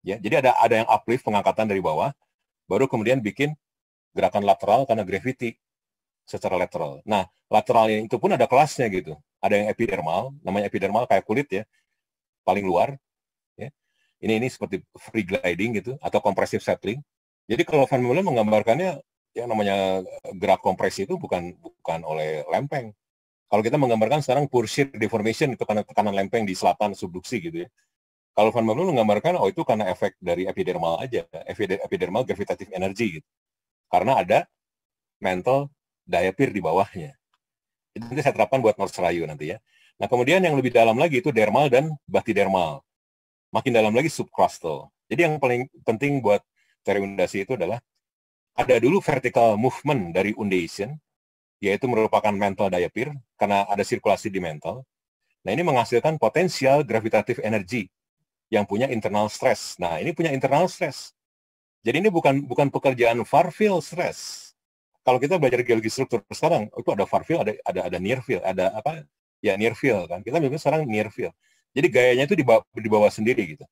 ya. Jadi ada ada yang uplift pengangkatan dari bawah, baru kemudian bikin gerakan lateral karena gravity secara lateral. Nah, lateral itu pun ada kelasnya gitu. Ada yang epidermal, namanya epidermal kayak kulit ya, paling luar. Ya. Ini ini seperti free gliding gitu atau compressive settling. Jadi kalau Van Mullen menggambarkannya ya namanya eh, gerak kompresi itu bukan bukan oleh lempeng. Kalau kita menggambarkan sekarang pure deformation itu karena tekanan lempeng di selatan subduksi gitu ya. Kalau Van Bommel menggambarkan oh itu karena efek dari epidermal aja, epidermal gravitative energy gitu. Karena ada mantle pir di bawahnya. Itu nanti saya terapkan buat North Rayu nanti ya. Nah, kemudian yang lebih dalam lagi itu dermal dan batidermal. Makin dalam lagi subcrustal. Jadi yang paling penting buat terimundasi itu adalah ada dulu vertical movement dari undation, yaitu merupakan mental diapir, karena ada sirkulasi di mental. Nah, ini menghasilkan potensial gravitatif energi yang punya internal stress. Nah, ini punya internal stress. Jadi ini bukan bukan pekerjaan far field stress. Kalau kita belajar geologi struktur sekarang, itu ada far field, ada ada ada near field, ada apa? Ya near field kan. Kita memang sekarang near field. Jadi gayanya itu dibawa, dibawa sendiri gitu.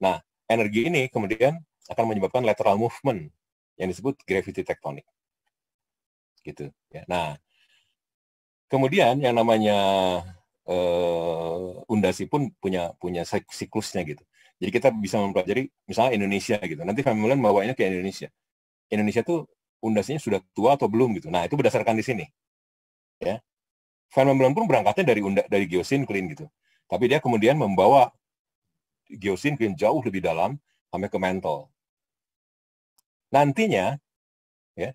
Nah, energi ini kemudian akan menyebabkan lateral movement yang disebut gravity tectonic, Gitu. Ya. Nah, kemudian yang namanya uh, undasi pun punya punya siklusnya gitu. Jadi kita bisa mempelajari misalnya Indonesia gitu. Nanti Famulan ini ke Indonesia. Indonesia tuh undasinya sudah tua atau belum gitu. Nah itu berdasarkan di sini. Ya, Famulan pun berangkatnya dari unda, dari clean gitu. Tapi dia kemudian membawa clean jauh lebih dalam sampai ke mantle nantinya ya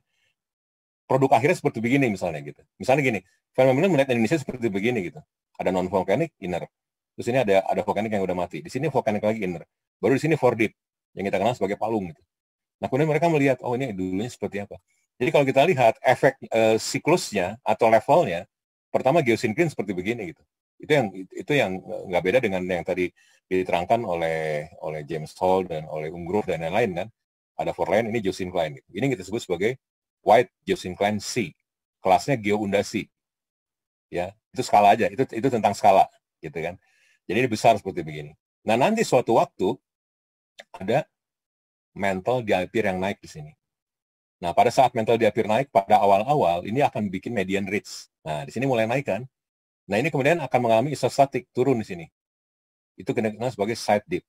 produk akhirnya seperti begini misalnya gitu. Misalnya gini, fenomena melihat Indonesia seperti begini gitu. Ada non volcanic inner. Terus ini ada ada volkanik yang udah mati. Di sini volkanik lagi inner. Baru di sini deep yang kita kenal sebagai palung gitu. Nah, kemudian mereka melihat oh ini dulunya seperti apa. Jadi kalau kita lihat efek uh, siklusnya atau levelnya, pertama geosinkrin seperti begini gitu. Itu yang itu yang eh, nggak beda dengan yang tadi diterangkan oleh oleh James Hall dan oleh Umgrove dan lain-lain kan ada Forlan, ini Josephine Klein. Ini kita sebut sebagai White Josephine Klein C. Kelasnya geoundasi. Ya, itu skala aja, itu itu tentang skala gitu kan. Jadi ini besar seperti begini. Nah, nanti suatu waktu ada mental diapir yang naik di sini. Nah, pada saat mental diapir naik pada awal-awal ini akan bikin median rates. Nah, di sini mulai naik kan. Nah, ini kemudian akan mengalami isostatik turun di sini. Itu kena sebagai side dip.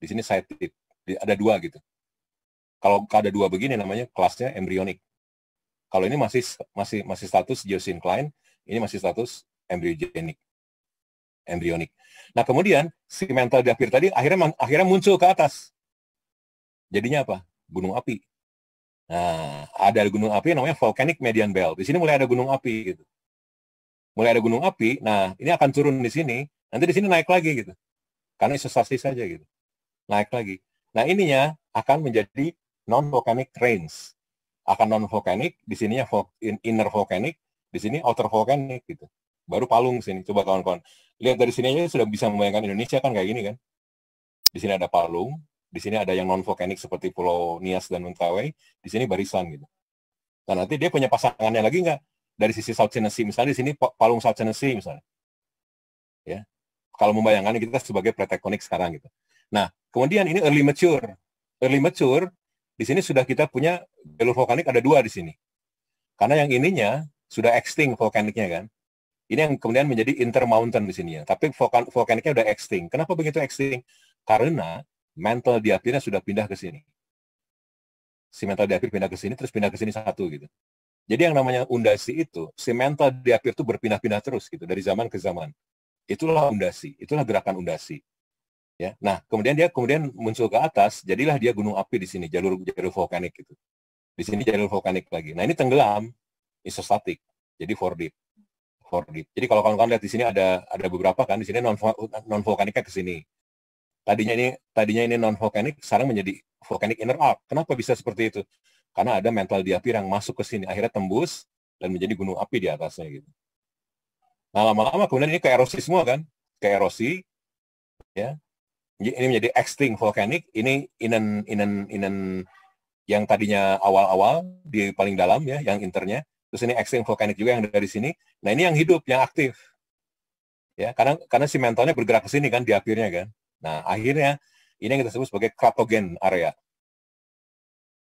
Di sini side dip. Ada dua gitu. Kalau kada dua begini namanya kelasnya embryonic. Kalau ini masih masih masih status geosyncline, ini masih status embryogenic. Embrionik. Nah, kemudian si mental diapir tadi akhirnya akhirnya muncul ke atas. Jadinya apa? Gunung api. Nah, ada gunung api namanya volcanic median belt. Di sini mulai ada gunung api gitu. Mulai ada gunung api, nah ini akan turun di sini, nanti di sini naik lagi gitu. Karena isostasi saja gitu. Naik lagi. Nah, ininya akan menjadi non-volcanic rains. Akan non-volcanic, di sininya inner volcanic, di sini outer volcanic gitu. Baru Palung sini. Coba kawan-kawan. Lihat dari sini aja sudah bisa membayangkan Indonesia kan kayak gini kan. Di sini ada Palung, di sini ada yang non-volcanic seperti Pulau Nias dan Mentawai, di sini barisan gitu. Nah nanti dia punya pasangannya lagi nggak? Dari sisi South China Sea, misalnya di sini Palung South China Sea misalnya. Ya, kalau membayangkan kita sebagai pre-tectonic sekarang gitu. Nah, kemudian ini early mature. Early mature di sini sudah kita punya jalur vulkanik ada dua di sini. Karena yang ininya sudah extinct vulkaniknya kan. Ini yang kemudian menjadi intermountain di sini ya. Tapi vulkan, vulkaniknya sudah extinct. Kenapa begitu extinct? Karena mantle diapirnya sudah pindah ke sini. Si mantle diapir pindah ke sini, terus pindah ke sini satu gitu. Jadi yang namanya undasi itu, si mantle diapir itu berpindah-pindah terus gitu, dari zaman ke zaman. Itulah undasi, itulah gerakan undasi ya nah kemudian dia kemudian muncul ke atas jadilah dia gunung api di sini jalur jalur vulkanik itu. di sini jalur vulkanik lagi nah ini tenggelam isostatik jadi 4 deep 4 deep jadi kalau kawan-kawan lihat di sini ada ada beberapa kan di sini non non vulkaniknya ke sini tadinya ini tadinya ini non vulkanik, sekarang menjadi vulkanik inner arc kenapa bisa seperti itu karena ada mental diapir yang masuk ke sini akhirnya tembus dan menjadi gunung api di atasnya gitu nah lama-lama kemudian ini ke erosi semua kan ke erosi ya ini menjadi extinct volcanic ini inen inen inen yang tadinya awal-awal di paling dalam ya yang internya terus ini extinct volcanic juga yang dari sini nah ini yang hidup yang aktif ya karena karena si mentolnya bergerak ke sini kan di akhirnya kan nah akhirnya ini yang kita sebut sebagai kratogen area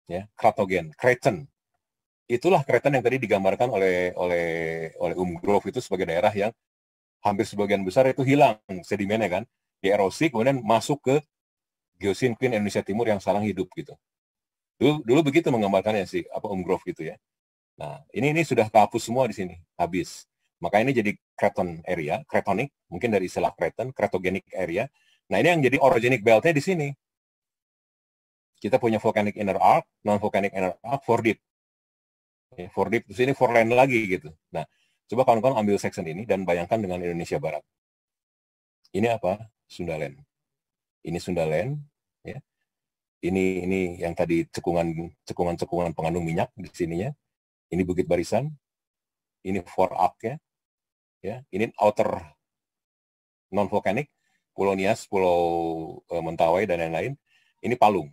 ya kratogen kreten itulah kreten yang tadi digambarkan oleh oleh oleh Um Grove itu sebagai daerah yang hampir sebagian besar itu hilang sedimennya kan di erosi kemudian masuk ke Geosin Queen Indonesia Timur yang salah hidup gitu. Dulu, dulu begitu menggambarkannya sih apa Om gitu ya. Nah, ini ini sudah kehapus semua di sini, habis. Maka ini jadi Kreton area, kretonik, mungkin dari istilah Kreton Cretogenic area. Nah, ini yang jadi orogenic beltnya di sini. Kita punya volcanic inner arc, non-volcanic inner arc, for deep. Ya, deep, terus ini for land lagi gitu. Nah, coba kawan-kawan ambil section ini dan bayangkan dengan Indonesia Barat. Ini apa? Sundalen. Ini Sundalen, ya. Ini ini yang tadi cekungan cekungan cekungan pengandung minyak di sininya. Ini Bukit Barisan. Ini Forak ya. Ya, ini outer non vulkanik, Pulau Nias, Pulau eh, Mentawai dan lain-lain. Ini Palung.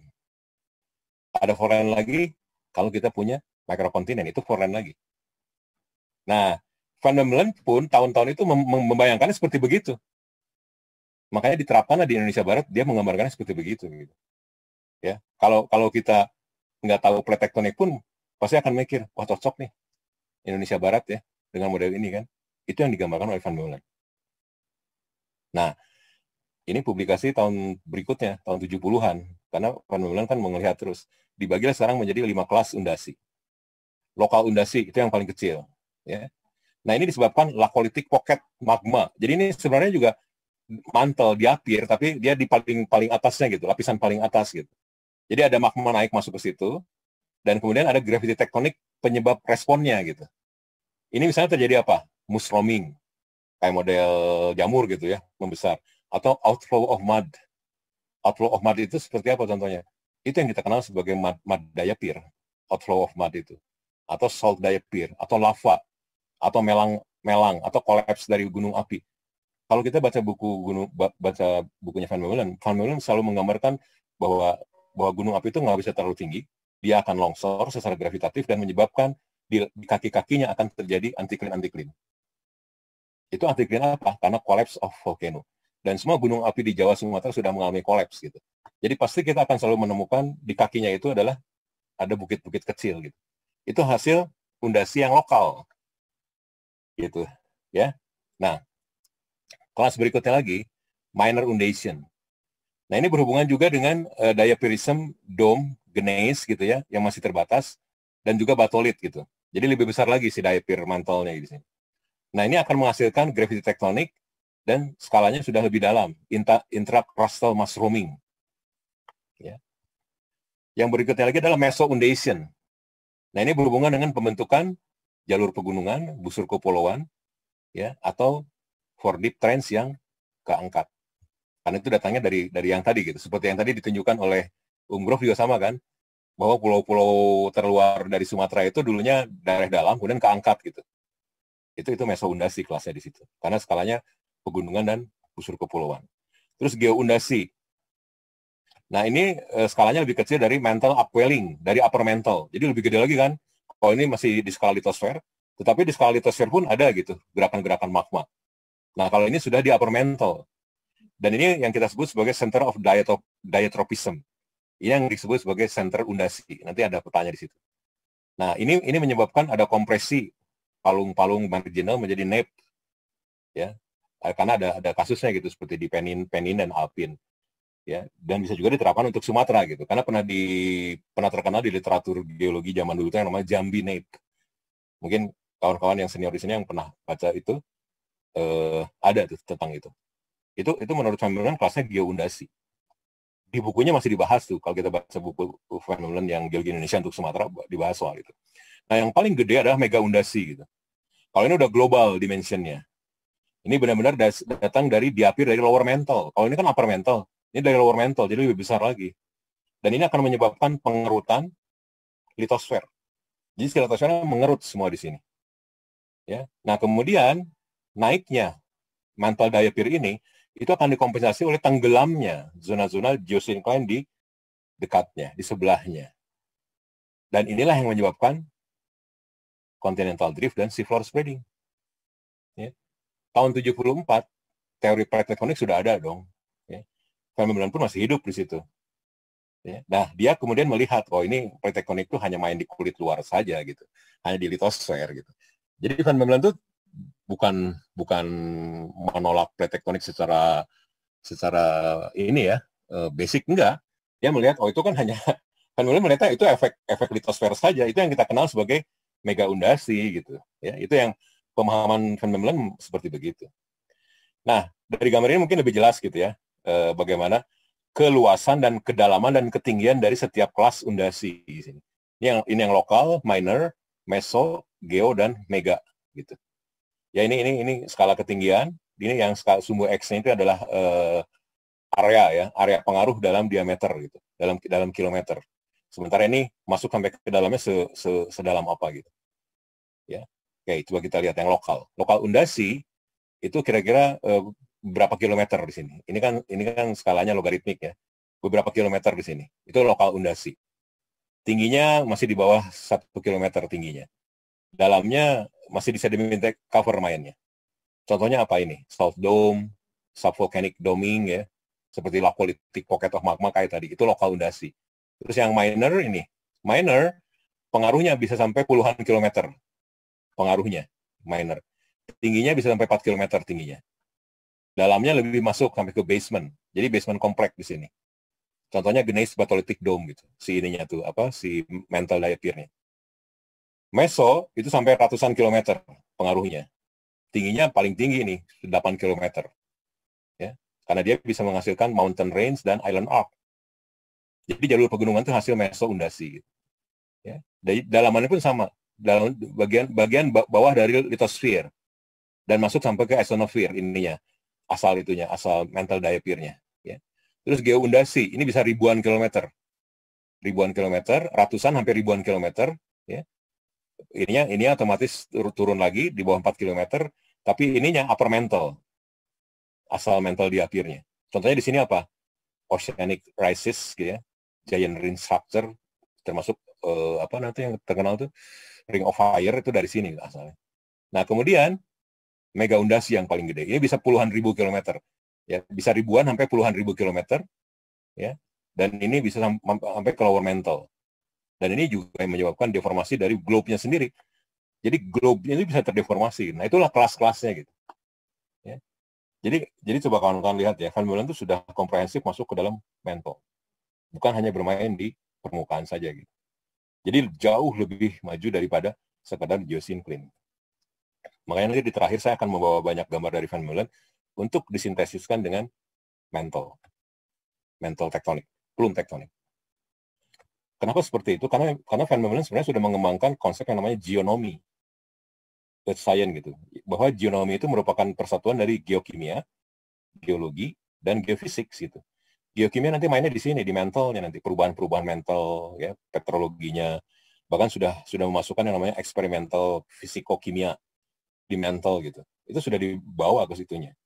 Ada foreign lagi kalau kita punya mikrokontinen itu foreign lagi. Nah, Van Memmelen pun tahun-tahun itu membayangkannya seperti begitu makanya diterapkanlah di Indonesia Barat dia menggambarkannya seperti begitu gitu ya kalau kalau kita nggak tahu pletektonik tektonik pun pasti akan mikir wah cocok nih Indonesia Barat ya dengan model ini kan itu yang digambarkan oleh Van Mullen. nah ini publikasi tahun berikutnya tahun 70-an karena Van Mullen kan melihat terus dibagilah sekarang menjadi lima kelas undasi lokal undasi itu yang paling kecil ya nah ini disebabkan politik pocket magma jadi ini sebenarnya juga mantel di apir, tapi dia di paling paling atasnya gitu, lapisan paling atas gitu. Jadi ada magma naik masuk ke situ, dan kemudian ada gravity tektonik penyebab responnya gitu. Ini misalnya terjadi apa? Mushrooming, kayak model jamur gitu ya, membesar. Atau outflow of mud. Outflow of mud itu seperti apa contohnya? Itu yang kita kenal sebagai mud, mud diapir, outflow of mud itu. Atau salt diapir, atau lava, atau melang melang atau kolaps dari gunung api kalau kita baca buku gunung baca bukunya Van Meulen, Van Meulen selalu menggambarkan bahwa bahwa gunung api itu nggak bisa terlalu tinggi, dia akan longsor secara gravitatif dan menyebabkan di, di kaki-kakinya akan terjadi antiklin-antiklin. Itu antiklin apa? Karena collapse of volcano. Dan semua gunung api di Jawa Sumatera sudah mengalami collapse gitu. Jadi pasti kita akan selalu menemukan di kakinya itu adalah ada bukit-bukit kecil gitu. Itu hasil fondasi yang lokal. Gitu, ya. Nah, kelas berikutnya lagi, minor undation. Nah ini berhubungan juga dengan uh, eh, diapirism dome genes gitu ya, yang masih terbatas, dan juga batolit gitu. Jadi lebih besar lagi si diapir mantelnya di sini. Nah ini akan menghasilkan gravity tektonik dan skalanya sudah lebih dalam, intra intracrustal mushrooming. Ya. Yang berikutnya lagi adalah meso undation. Nah ini berhubungan dengan pembentukan jalur pegunungan, busur kepulauan, ya atau for deep trends yang keangkat. Karena itu datangnya dari dari yang tadi gitu. Seperti yang tadi ditunjukkan oleh Umgrove juga sama kan, bahwa pulau-pulau terluar dari Sumatera itu dulunya daerah dalam, kemudian keangkat gitu. Itu itu mesoundasi kelasnya di situ. Karena skalanya pegunungan dan busur kepulauan. Terus geoundasi. Nah ini eh, skalanya lebih kecil dari mental upwelling, dari upper mental. Jadi lebih gede lagi kan. Kalau ini masih di skala litosfer, tetapi di skala litosfer pun ada gitu, gerakan-gerakan magma. Nah, kalau ini sudah di upper mantle. Dan ini yang kita sebut sebagai center of dietop, dietropism. Ini yang disebut sebagai center undasi. Nanti ada pertanyaan di situ. Nah, ini ini menyebabkan ada kompresi palung-palung marginal menjadi nep. Ya. Eh, karena ada ada kasusnya gitu seperti di Penin, Penin dan Alpin. Ya, dan bisa juga diterapkan untuk Sumatera gitu. Karena pernah di pernah terkenal di literatur geologi zaman dulu itu yang namanya Jambi nape. Mungkin kawan-kawan yang senior di sini yang pernah baca itu uh, ada tuh tentang itu. Itu itu menurut Van kelasnya geoundasi. Di bukunya masih dibahas tuh kalau kita baca buku Van yang geologi Indonesia untuk Sumatera dibahas soal itu. Nah, yang paling gede adalah mega gitu. Kalau ini udah global dimensionnya. Ini benar-benar datang dari diapir dari lower mental. Kalau ini kan upper mental, ini dari lower mental, jadi lebih besar lagi. Dan ini akan menyebabkan pengerutan litosfer. Jadi sekitar mengerut semua di sini. Ya. Nah, kemudian naiknya mantel daya pir ini itu akan dikompensasi oleh tenggelamnya zona-zona geosinkline di dekatnya, di sebelahnya. Dan inilah yang menyebabkan continental drift dan seafloor spreading. Ya. Tahun 74, teori plate sudah ada dong. Ya. Fenomena pun masih hidup di situ. Ya. Nah, dia kemudian melihat, oh ini plate tectonic itu hanya main di kulit luar saja gitu. Hanya di litosfer gitu. Jadi Van Bemelen itu bukan bukan menolak plate tektonik secara secara ini ya eh, basic enggak dia melihat oh itu kan hanya (laughs) kan melihatnya itu efek efek litosfer saja itu yang kita kenal sebagai mega undasi gitu ya itu yang pemahaman Van fenomenon seperti begitu nah dari gambar ini mungkin lebih jelas gitu ya eh, bagaimana keluasan dan kedalaman dan ketinggian dari setiap kelas undasi ini yang ini yang lokal minor meso geo dan mega gitu ya ini ini ini skala ketinggian ini yang skala sumbu x-nya itu adalah uh, area ya area pengaruh dalam diameter gitu dalam dalam kilometer sementara ini masuk sampai ke dalamnya se, se, sedalam apa gitu ya oke coba kita lihat yang lokal lokal undasi itu kira-kira uh, berapa kilometer di sini ini kan ini kan skalanya logaritmik ya beberapa kilometer di sini itu lokal undasi tingginya masih di bawah satu kilometer tingginya dalamnya masih bisa diminta cover mainnya. Contohnya apa ini? South Dome, subvolcanic doming ya, seperti lakulitik pocket of magma kayak tadi, itu lokal undasi. Terus yang minor ini, minor pengaruhnya bisa sampai puluhan kilometer. Pengaruhnya minor. Tingginya bisa sampai 4 kilometer tingginya. Dalamnya lebih masuk sampai ke basement. Jadi basement komplek di sini. Contohnya Gneiss batolitik Dome gitu. Si ininya tuh apa si mental diapirnya. Meso itu sampai ratusan kilometer pengaruhnya. Tingginya paling tinggi nih, 8 kilometer. Ya, karena dia bisa menghasilkan mountain range dan island arc. Jadi jalur pegunungan itu hasil meso undasi. Ya, dari dalamannya pun sama. Dalam bagian bagian bawah dari litosfer dan masuk sampai ke asonofir ininya asal itunya asal mental diapirnya ya terus geoundasi ini bisa ribuan kilometer ribuan kilometer ratusan hampir ribuan kilometer ya ininya ini otomatis turun lagi di bawah 4 km, tapi ininya upper mantle. Asal mantle di akhirnya. Contohnya di sini apa? Oceanic rises gitu ya. Giant ring structure termasuk uh, apa nanti yang terkenal tuh Ring of Fire itu dari sini asalnya. Nah, kemudian mega undasi yang paling gede. Ini bisa puluhan ribu kilometer. Ya, bisa ribuan sampai puluhan ribu kilometer. Ya. Dan ini bisa sampai ke lower mantle. Dan ini juga yang menyebabkan deformasi dari globe-nya sendiri. Jadi globe-nya itu bisa terdeformasi. Nah, itulah kelas-kelasnya gitu. Ya. Jadi jadi coba kawan-kawan lihat ya, Van Mullen itu sudah komprehensif masuk ke dalam mental. Bukan hanya bermain di permukaan saja gitu. Jadi jauh lebih maju daripada sekadar geosyncline. Makanya nanti di terakhir saya akan membawa banyak gambar dari Van Mullen untuk disintesiskan dengan mental. Mental tektonik, plum tektonik. Kenapa seperti itu? Karena karena Van Bemmelen sebenarnya sudah mengembangkan konsep yang namanya geonomi. Earth science gitu. Bahwa geonomi itu merupakan persatuan dari geokimia, geologi, dan geofisik gitu. Geokimia nanti mainnya di sini, di mentalnya nanti perubahan-perubahan mental, ya, petrologinya, bahkan sudah sudah memasukkan yang namanya eksperimental fisikokimia di mental gitu. Itu sudah dibawa ke situnya.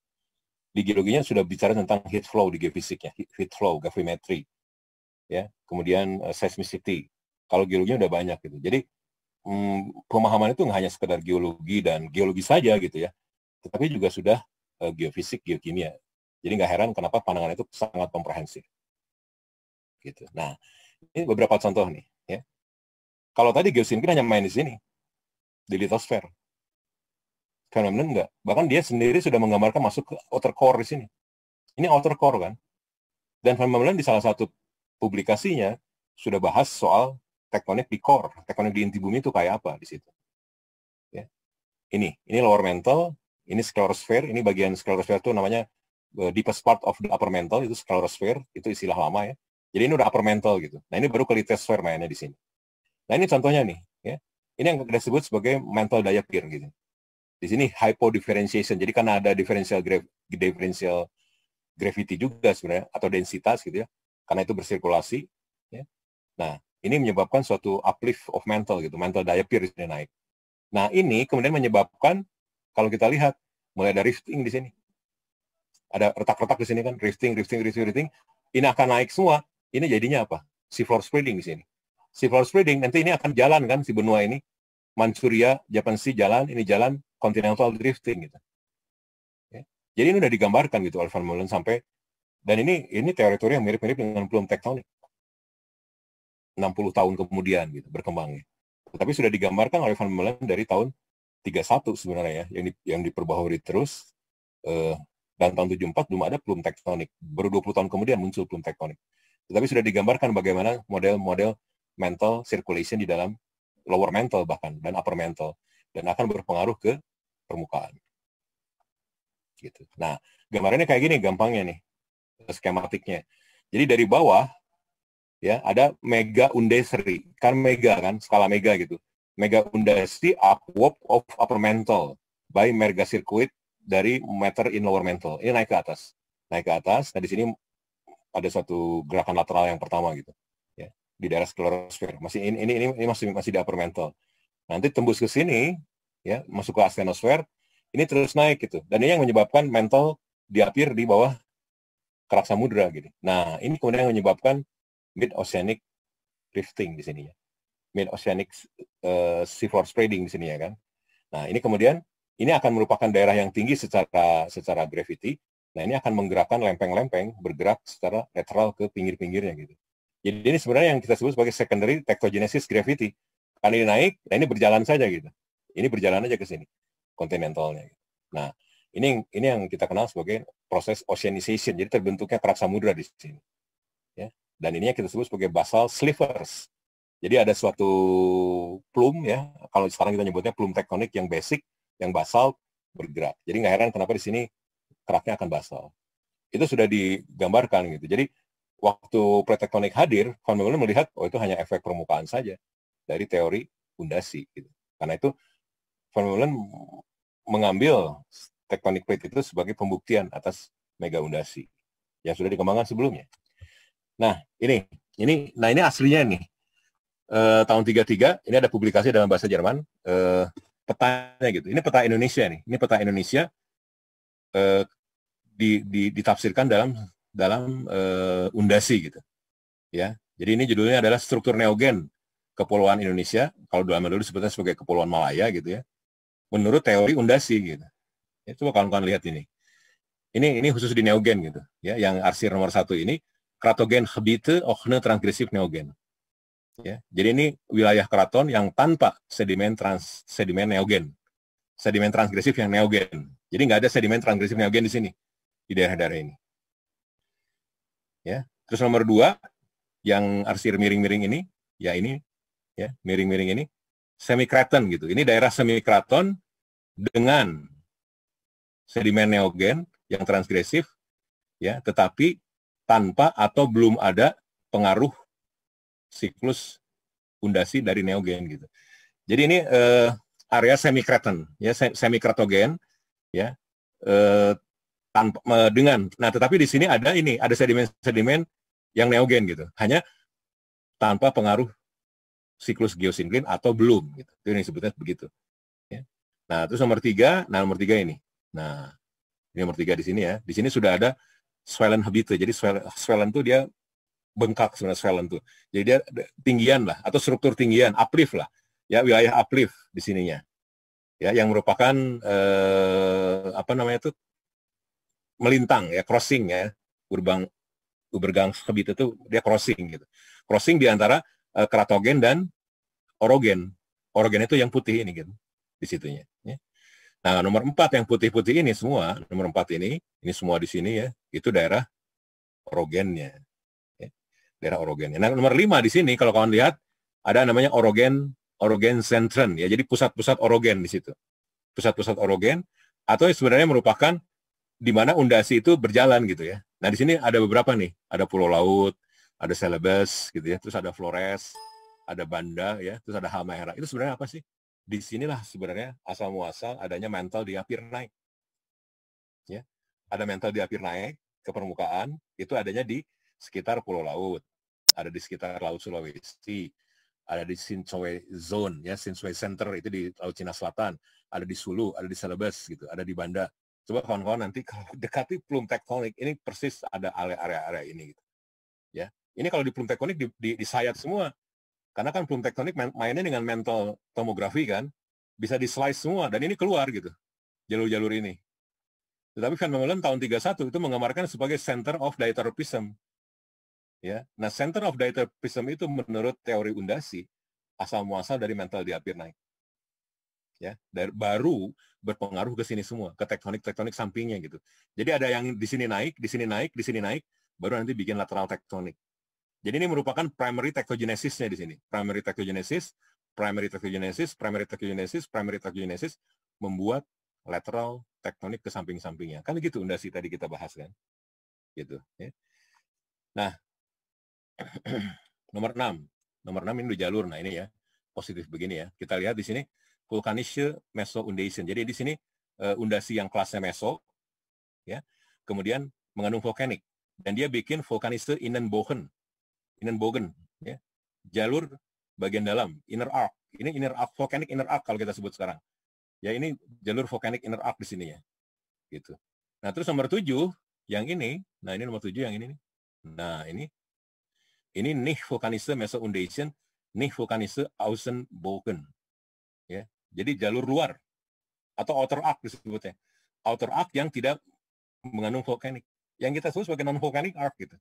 Di geologinya sudah bicara tentang heat flow di geofisiknya, heat flow, gravimetry, ya kemudian uh, seismicity kalau geologinya udah banyak gitu jadi mm, pemahaman itu nggak hanya sekedar geologi dan geologi saja gitu ya tetapi juga sudah uh, geofisik geokimia jadi nggak heran kenapa pandangan itu sangat komprehensif gitu nah ini beberapa contoh nih ya kalau tadi geosinkin hanya main di sini di litosfer fenomena enggak. Bahkan dia sendiri sudah menggambarkan masuk ke outer core di sini. Ini outer core kan. Dan fenomena di salah satu publikasinya sudah bahas soal tektonik di core, tektonik di inti bumi itu kayak apa di situ. Ya. Ini, ini lower mantle, ini sclerosphere, ini bagian sclerosphere itu namanya eh, deepest part of the upper mantle itu sclerosphere, itu istilah lama ya. Jadi ini udah upper mantle gitu. Nah, ini baru kelitiosphere mainnya di sini. Nah, ini contohnya nih, ya. Ini yang disebut sebagai mantle diapir gitu. Di sini hypodifferentiation. Jadi karena ada differential gra differential gravity juga sebenarnya atau densitas gitu ya karena itu bersirkulasi. Ya. Nah, ini menyebabkan suatu uplift of mental gitu, mental daya peer di naik. Nah, ini kemudian menyebabkan kalau kita lihat mulai ada rifting di sini. Ada retak-retak di sini kan, rifting, rifting, rifting, rifting. Ini akan naik semua. Ini jadinya apa? Seafloor spreading di sini. Seafloor spreading nanti ini akan jalan kan si benua ini. Manchuria, Japan Sea jalan, ini jalan continental drifting gitu. Ya. Jadi ini udah digambarkan gitu Alvan Mullen sampai dan ini ini teritori yang mirip-mirip dengan belum tektonik. 60 tahun kemudian gitu berkembangnya. Tapi sudah digambarkan oleh Van Mullen dari tahun 31 sebenarnya ya, yang di, yang diperbaharui terus uh, dan tahun 74 belum ada plume tektonik. Baru 20 tahun kemudian muncul plume tektonik. Tetapi sudah digambarkan bagaimana model-model mental circulation di dalam lower mental bahkan dan upper mental dan akan berpengaruh ke permukaan. Gitu. Nah, gambarannya kayak gini gampangnya nih skematiknya. Jadi dari bawah ya ada mega undesri, kan mega kan skala mega gitu. Mega undesri upwop of upper mantle by mega circuit dari meter in lower mantle. Ini naik ke atas. Naik ke atas. Nah di sini ada satu gerakan lateral yang pertama gitu. Ya, di daerah sklerosfer. Masih ini ini ini, ini masih masih di upper mantle. Nanti tembus ke sini ya, masuk ke astenosfer, ini terus naik gitu. Dan ini yang menyebabkan mantle diapir di bawah kerak samudra gitu. Nah, ini kemudian menyebabkan mid oceanic drifting di sini ya. Mid oceanic uh, seafloor spreading di sini ya kan. Nah, ini kemudian ini akan merupakan daerah yang tinggi secara secara gravity. Nah, ini akan menggerakkan lempeng-lempeng bergerak secara lateral ke pinggir-pinggirnya gitu. Jadi ini sebenarnya yang kita sebut sebagai secondary tectogenesis gravity. Kali ini naik, nah ini berjalan saja gitu. Ini berjalan aja ke sini kontinentalnya. Gitu. Nah, ini ini yang kita kenal sebagai proses oceanization. Jadi terbentuknya kerak samudra di sini. Ya. Dan ini yang kita sebut sebagai basal slivers. Jadi ada suatu plume ya, kalau sekarang kita nyebutnya plume tektonik yang basic, yang basal bergerak. Jadi nggak heran kenapa di sini keraknya akan basal. Itu sudah digambarkan gitu. Jadi waktu pretektonik hadir, Van Meulen melihat oh itu hanya efek permukaan saja dari teori fundasi. Gitu. Karena itu Van Meulen mengambil tektonik plate itu sebagai pembuktian atas mega undasi yang sudah dikembangkan sebelumnya. Nah, ini ini nah ini aslinya nih. Eh, tahun 33 ini ada publikasi dalam bahasa Jerman eh, petanya gitu. Ini peta Indonesia nih. Ini peta Indonesia eh, di, di, ditafsirkan dalam dalam eh, undasi gitu. Ya. Jadi ini judulnya adalah struktur neogen kepulauan Indonesia, kalau dalam dulu sebetulnya sebagai kepulauan Malaya gitu ya. Menurut teori undasi gitu. Ya, coba kawan-kawan lihat ini. Ini ini khusus di neogen gitu, ya, yang arsir nomor satu ini kratogen habite ochne transgresif neogen. Ya, jadi ini wilayah keraton yang tanpa sedimen trans sedimen neogen, sedimen transgresif yang neogen. Jadi nggak ada sedimen transgresif neogen di sini di daerah-daerah ini. Ya, terus nomor dua yang arsir miring-miring ini, ya ini, ya miring-miring ini semi kraton gitu. Ini daerah semi kraton dengan sedimen neogen yang transgresif, ya, tetapi tanpa atau belum ada pengaruh siklus undasi dari neogen gitu. Jadi ini uh, area semikreton, ya semi kretogen ya uh, tanpa uh, dengan. Nah, tetapi di sini ada ini, ada sedimen-sedimen yang neogen gitu. Hanya tanpa pengaruh siklus geosinklin atau belum gitu. Itu yang disebutnya begitu. Ya. Nah, terus nomor tiga, nah nomor tiga ini Nah, ini nomor tiga di sini ya. Di sini sudah ada swellen habitat Jadi swellen, swellen tuh dia bengkak sebenarnya swellen tuh. Jadi dia tinggian lah atau struktur tinggian, uplift lah. Ya, wilayah uplift di sininya. Ya, yang merupakan eh, apa namanya itu melintang ya, crossing ya. Urbang Ubergang habitat itu dia crossing gitu. Crossing di antara eh, keratogen dan orogen. Orogen itu yang putih ini gitu di situnya. Nah, nomor empat yang putih-putih ini semua, nomor empat ini, ini semua di sini ya, itu daerah orogennya. Ya, daerah orogennya. Nah, nomor lima di sini, kalau kawan lihat, ada namanya orogen, orogen sentren, ya, jadi pusat-pusat orogen di situ. Pusat-pusat orogen, atau sebenarnya merupakan di mana undasi itu berjalan gitu ya. Nah, di sini ada beberapa nih, ada pulau laut, ada Celebes gitu ya, terus ada Flores, ada Banda ya, terus ada Halmahera. Itu sebenarnya apa sih? disinilah sebenarnya asal muasal adanya mental di apir naik. Ya, ada mental di apir naik ke permukaan itu adanya di sekitar pulau laut, ada di sekitar laut Sulawesi, ada di Sinchoe Zone, ya Sinchoe Center itu di Laut Cina Selatan, ada di Sulu, ada di Celebes gitu, ada di Banda. Coba kawan-kawan nanti kalau (laughs) dekati plume tektonik ini persis ada area-area ini gitu. Ya. Ini kalau di plume tektonik di, di, disayat semua. Karena kan film tektonik mainnya dengan mental tomografi kan, bisa di slice semua dan ini keluar gitu jalur-jalur ini. Tetapi Van Meulen tahun 31 itu menggambarkan sebagai center of diatropism. Ya. Nah, center of diatropism itu menurut teori undasi asal muasal dari mental diapir naik. Ya, dari, baru berpengaruh ke sini semua, ke tektonik-tektonik sampingnya gitu. Jadi ada yang di sini naik, di sini naik, di sini naik, baru nanti bikin lateral tektonik. Jadi ini merupakan primary tactogenesisnya di sini. Primary tectogenesis, primary tectogenesis, primary tectogenesis, primary tectogenesis membuat lateral tektonik ke samping-sampingnya. Kan gitu undasi tadi kita bahas kan. Gitu, ya. Nah, (clears throat) nomor 6. Nomor 6 ini di jalur. Nah, ini ya. Positif begini ya. Kita lihat di sini vulkanische meso undation. Jadi di sini uh, undasi yang kelasnya meso ya. Kemudian mengandung volkanik dan dia bikin vulkanische Innenbogen Innenbogen, ya. jalur bagian dalam, inner arc. Ini inner arc, volcanic inner arc kalau kita sebut sekarang. Ya ini jalur volcanic inner arc di sini ya. Gitu. Nah terus nomor tujuh, yang ini, nah ini nomor tujuh yang ini nih. Nah ini, ini nih meso mesoundation, nih vulkanisme Außenbogen. Ya, jadi jalur luar atau outer arc disebutnya. Outer arc yang tidak mengandung vulkanik. Yang kita sebut sebagai non vulkanik arc gitu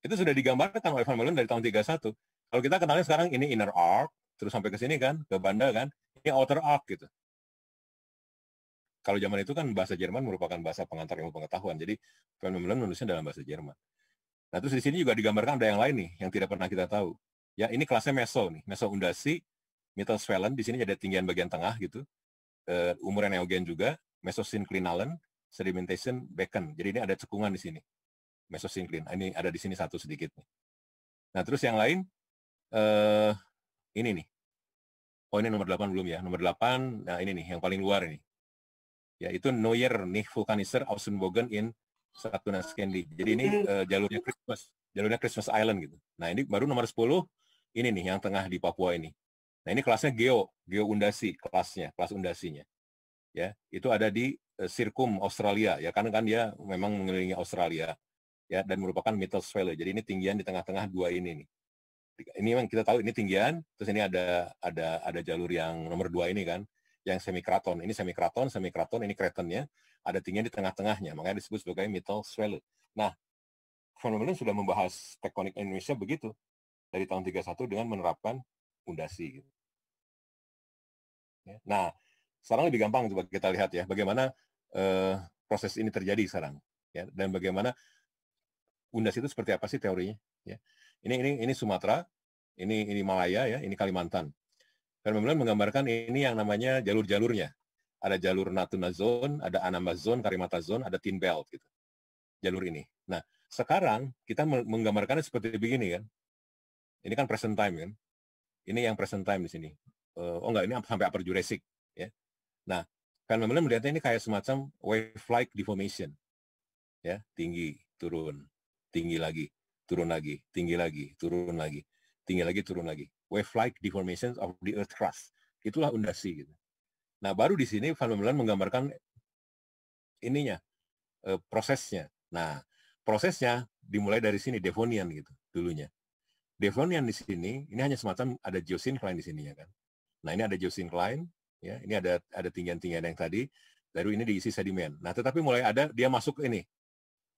itu sudah digambarkan oleh Van Meulen dari tahun 31. Kalau kita kenalnya sekarang ini inner arc, terus sampai ke sini kan, ke Banda kan, ini outer arc gitu. Kalau zaman itu kan bahasa Jerman merupakan bahasa pengantar ilmu pengetahuan, jadi Van Meulen menulisnya dalam bahasa Jerman. Nah terus di sini juga digambarkan ada yang lain nih, yang tidak pernah kita tahu. Ya ini kelasnya meso nih, meso undasi, mitosvelen, di sini ada tinggian bagian tengah gitu, eh, umurnya neogen juga, mesosinklinalen, sedimentation beckon. Jadi ini ada cekungan di sini mesosinklin. Ah, ini ada di sini satu sedikit nih. Nah, terus yang lain eh ini nih. Oh, ini nomor 8 belum ya. Nomor 8, nah ini nih yang paling luar ini. Yaitu Neuer nih Vulkaniser Ausenbogen in Scandi. Jadi ini eh, jalurnya Christmas, jalurnya Christmas Island gitu. Nah, ini baru nomor 10 ini nih yang tengah di Papua ini. Nah, ini kelasnya geo, geo undasi kelasnya, kelas undasinya. Ya, itu ada di eh, Sirkum Australia ya karena kan dia memang mengelilingi Australia ya dan merupakan middle swell. Jadi ini tinggian di tengah-tengah dua ini nih. Ini memang kita tahu ini tinggian, terus ini ada ada ada jalur yang nomor dua ini kan, yang semikraton. Ini semikraton, semikraton ini kretennya, ada tinggian di tengah-tengahnya, makanya disebut sebagai middle swell. Nah, fenomena sudah membahas tektonik Indonesia begitu dari tahun 31 dengan menerapkan fondasi. Ya, nah, sekarang lebih gampang coba kita lihat ya bagaimana uh, proses ini terjadi sekarang ya dan bagaimana UNDAS itu seperti apa sih teorinya? Ya. Ini ini ini Sumatera, ini ini Malaya ya, ini Kalimantan. memang menggambarkan ini yang namanya jalur-jalurnya. Ada jalur Natuna Zone, ada Anambas Zone, Karimata Zone, ada Tin Belt gitu. Jalur ini. Nah, sekarang kita menggambarkannya seperti begini kan. Ini kan present time kan. Ini yang present time di sini. Eh, oh enggak, ini sampai upper Jurassic ya. Nah, memang kan melihatnya ini kayak semacam wave-like deformation. Ya, tinggi, turun tinggi lagi, turun lagi, tinggi lagi, turun lagi, tinggi lagi, turun lagi. Wave-like deformations of the Earth crust. Itulah undasi. Gitu. Nah, baru di sini Van meulen menggambarkan ininya, e, prosesnya. Nah, prosesnya dimulai dari sini, Devonian gitu, dulunya. Devonian di sini, ini hanya semacam ada geosyncline di sini, ya kan. Nah, ini ada geosyncline, ya, ini ada ada tinggian-tinggian yang tadi, baru ini diisi sedimen. Nah, tetapi mulai ada, dia masuk ini,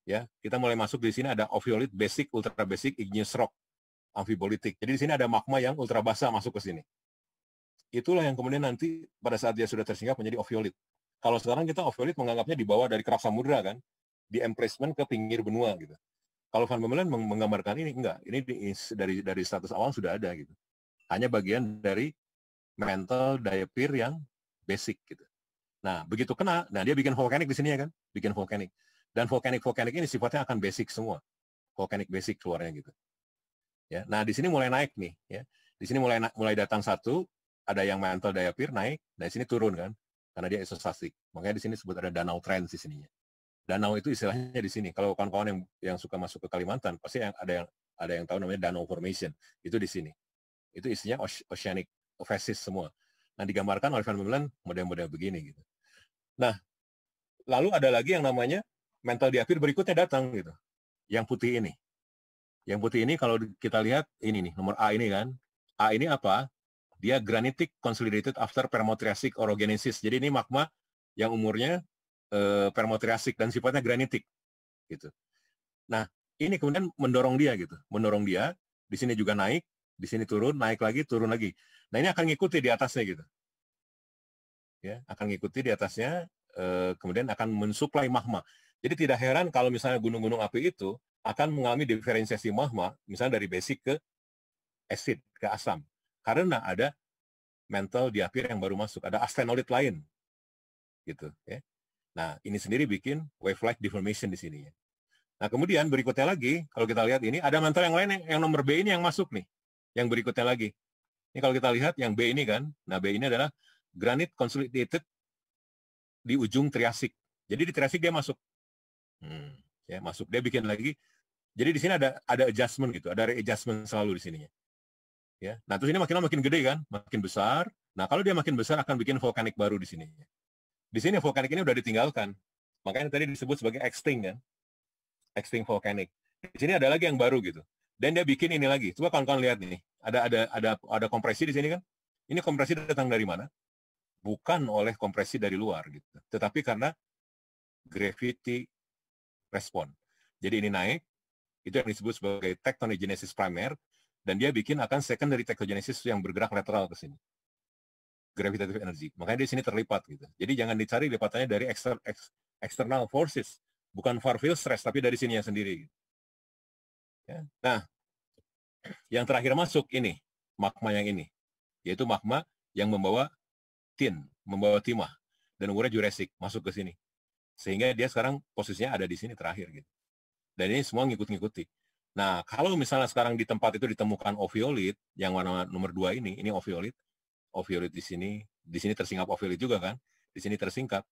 ya kita mulai masuk di sini ada oviolit basic, ultra basic, igneous rock, amfibolitik. Jadi di sini ada magma yang ultra basa masuk ke sini. Itulah yang kemudian nanti pada saat dia sudah tersingkap menjadi oviolit. Kalau sekarang kita oviolit menganggapnya di bawah dari kerak samudra kan, di emplacement ke pinggir benua gitu. Kalau Van Bemmelen menggambarkan ini enggak, ini dari dari status awal sudah ada gitu. Hanya bagian dari mental diapir yang basic gitu. Nah, begitu kena, nah dia bikin volcanic di sini ya kan, bikin volcanic. Dan volcanic-volcanic ini sifatnya akan basic semua. Volcanic basic keluarnya gitu. Ya, nah di sini mulai naik nih, ya. Di sini mulai mulai datang satu, ada yang mantel daya pir naik, dan nah, di sini turun kan, karena dia isostatik Makanya di sini disebut ada danau trend di sininya. Danau itu istilahnya di sini. Kalau kawan-kawan yang yang suka masuk ke Kalimantan, pasti yang ada yang ada yang tahu namanya danau formation. Itu di sini. Itu isinya oceanic facies semua. Nah, digambarkan oleh Van Bemmelen model-model begini gitu. Nah, lalu ada lagi yang namanya mental di akhir berikutnya datang gitu. Yang putih ini. Yang putih ini kalau kita lihat ini nih, nomor A ini kan. A ini apa? Dia granitic consolidated after permotriasic orogenesis. Jadi ini magma yang umurnya eh, permotriasic dan sifatnya granitik gitu. Nah, ini kemudian mendorong dia gitu, mendorong dia di sini juga naik, di sini turun, naik lagi, turun lagi. Nah, ini akan ngikuti di atasnya gitu. Ya, akan ngikuti di atasnya eh, kemudian akan mensuplai magma. Jadi tidak heran kalau misalnya gunung-gunung api itu akan mengalami diferensiasi magma, misalnya dari basic ke acid, ke asam. Karena ada mental diapir yang baru masuk, ada astenolit lain. Gitu, ya. Nah, ini sendiri bikin wave-like deformation di sini. Ya. Nah, kemudian berikutnya lagi, kalau kita lihat ini, ada mantel yang lain yang, yang nomor B ini yang masuk nih. Yang berikutnya lagi. Ini kalau kita lihat yang B ini kan, nah B ini adalah granit consolidated di ujung triasik. Jadi di triasik dia masuk. Hmm. Ya, masuk dia bikin lagi. Jadi di sini ada ada adjustment gitu, ada re-adjustment selalu di sininya. Ya. Nah, terus ini makin lama makin gede kan, makin besar. Nah, kalau dia makin besar akan bikin vulkanik baru di sini. Di sini vulkanik ini udah ditinggalkan. Makanya tadi disebut sebagai extinct kan. Extinct volcanic. Di sini ada lagi yang baru gitu. Dan dia bikin ini lagi. Coba kawan-kawan lihat nih. Ada ada ada ada kompresi di sini kan? Ini kompresi datang dari mana? Bukan oleh kompresi dari luar gitu. Tetapi karena gravity respon. Jadi ini naik, itu yang disebut sebagai tectonogenesis primer, dan dia bikin akan secondary tectogenesis yang bergerak lateral ke sini. Gravitative energy. Makanya di sini terlipat gitu. Jadi jangan dicari lipatannya dari ekster, ek, external forces, bukan far field stress, tapi dari sininya sendiri. Ya. Nah, yang terakhir masuk ini, magma yang ini, yaitu magma yang membawa tin, membawa timah, dan umurnya Jurassic masuk ke sini. Sehingga dia sekarang posisinya ada di sini terakhir gitu. Dan ini semua ngikut-ngikuti. Nah, kalau misalnya sekarang di tempat itu ditemukan oviolit yang warna nomor dua ini, ini oviolit, oviolit di sini, di sini tersingkap oviolit juga kan, di sini tersingkap.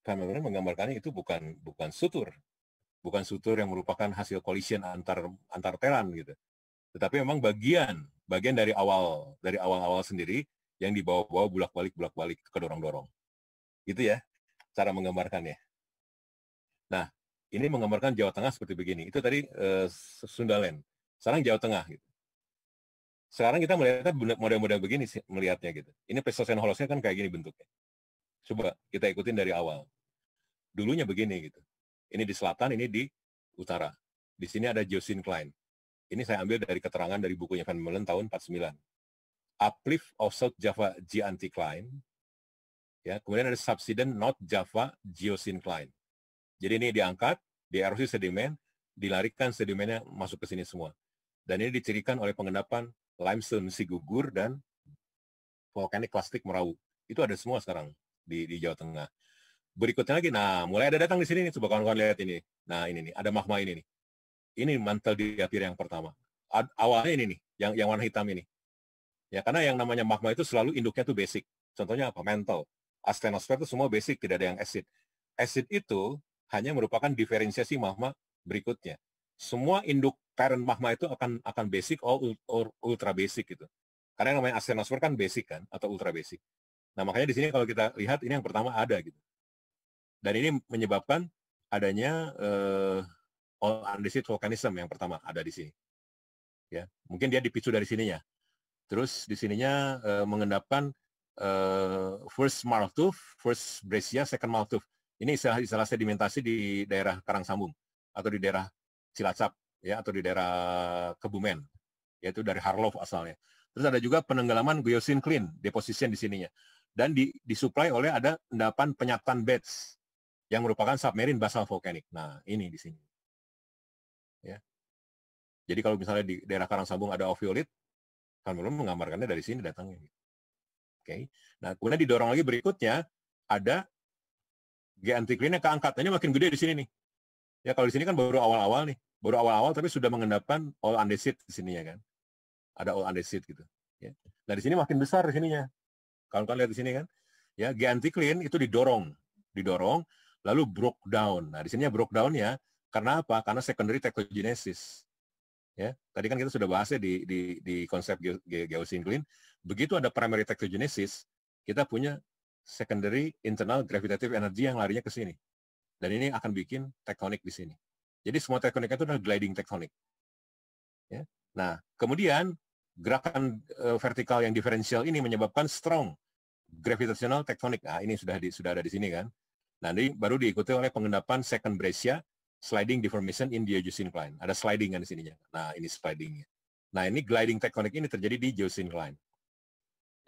Kameramen menggambarkannya itu bukan bukan sutur, bukan sutur yang merupakan hasil collision antar antar teran gitu, tetapi memang bagian bagian dari awal dari awal-awal sendiri yang dibawa-bawa bulak balik bulak balik ke dorong-dorong. Gitu ya cara menggambarkannya. Nah, ini menggambarkan Jawa Tengah seperti begini. Itu tadi uh, eh, Sundalen. Sekarang Jawa Tengah. Gitu. Sekarang kita melihatnya model-model begini sih, melihatnya gitu. Ini Pleistosen Holosnya kan kayak gini bentuknya. Coba kita ikutin dari awal. Dulunya begini gitu. Ini di selatan, ini di utara. Di sini ada Josin Klein. Ini saya ambil dari keterangan dari bukunya Van Mullen tahun 49. Uplift of South Java G. Anticline Ya, kemudian ada subsidence not Java geosyncline. Jadi ini diangkat, di erosi sedimen, dilarikan sedimennya masuk ke sini semua. Dan ini dicirikan oleh pengendapan limestone si gugur dan volcanic plastik Merau. Itu ada semua sekarang di, di Jawa Tengah. Berikutnya lagi, nah mulai ada datang di sini nih, coba kawan-kawan lihat ini. Nah ini nih, ada magma ini nih. Ini mantel di akhir yang pertama. Ad, awalnya ini nih, yang, yang warna hitam ini. Ya karena yang namanya magma itu selalu induknya tuh basic. Contohnya apa? Mantel. Astenosfer itu semua basic, tidak ada yang acid. Acid itu hanya merupakan diferensiasi magma berikutnya. Semua induk parent magma itu akan akan basic or, ultra basic gitu. Karena yang namanya astenosfer kan basic kan atau ultra basic. Nah, makanya di sini kalau kita lihat ini yang pertama ada gitu. Dan ini menyebabkan adanya uh, all andesit volcanism yang pertama ada di sini. Ya, mungkin dia dipicu dari sininya. Terus di sininya uh, mengendapkan uh, first Maltuf, first Brescia, second Maltuf. Ini istilah-istilah sedimentasi di daerah karang sambung atau di daerah Cilacap ya atau di daerah Kebumen yaitu dari Harlov asalnya. Terus ada juga penenggelaman Clean, deposition di sininya dan di, disuplai oleh ada endapan penyatan beds yang merupakan submarine basal volcanic. Nah, ini di sini. Ya. Jadi kalau misalnya di daerah karang sambung ada kan belum menggambarkannya dari sini datangnya. Oke. Okay. Nah, kemudian didorong lagi berikutnya ada G antiklinnya yang keangkatannya makin gede di sini nih. Ya kalau di sini kan baru awal-awal nih, baru awal-awal tapi sudah mengendapkan all undecid di sini ya kan. Ada all undecid gitu. Ya. Nah di sini makin besar di sininya. Kalau kalian lihat di sini kan, ya G antiklin itu didorong, didorong, lalu broke down. Nah di sininya broke down ya, karena apa? Karena secondary tectogenesis ya tadi kan kita sudah bahasnya di di, di konsep geosinklin begitu ada primary tectogenesis kita punya secondary internal gravitative energy yang larinya ke sini dan ini akan bikin tektonik di sini jadi semua tektonik itu adalah gliding tektonik ya nah kemudian gerakan uh, vertikal yang diferensial ini menyebabkan strong gravitational tektonik nah ini sudah di, sudah ada di sini kan nanti baru diikuti oleh pengendapan second breccia sliding deformation in the geogeosyncline. Ada sliding kan di sininya. Nah, ini slidingnya. Nah, ini gliding tectonic ini terjadi di geosyncline.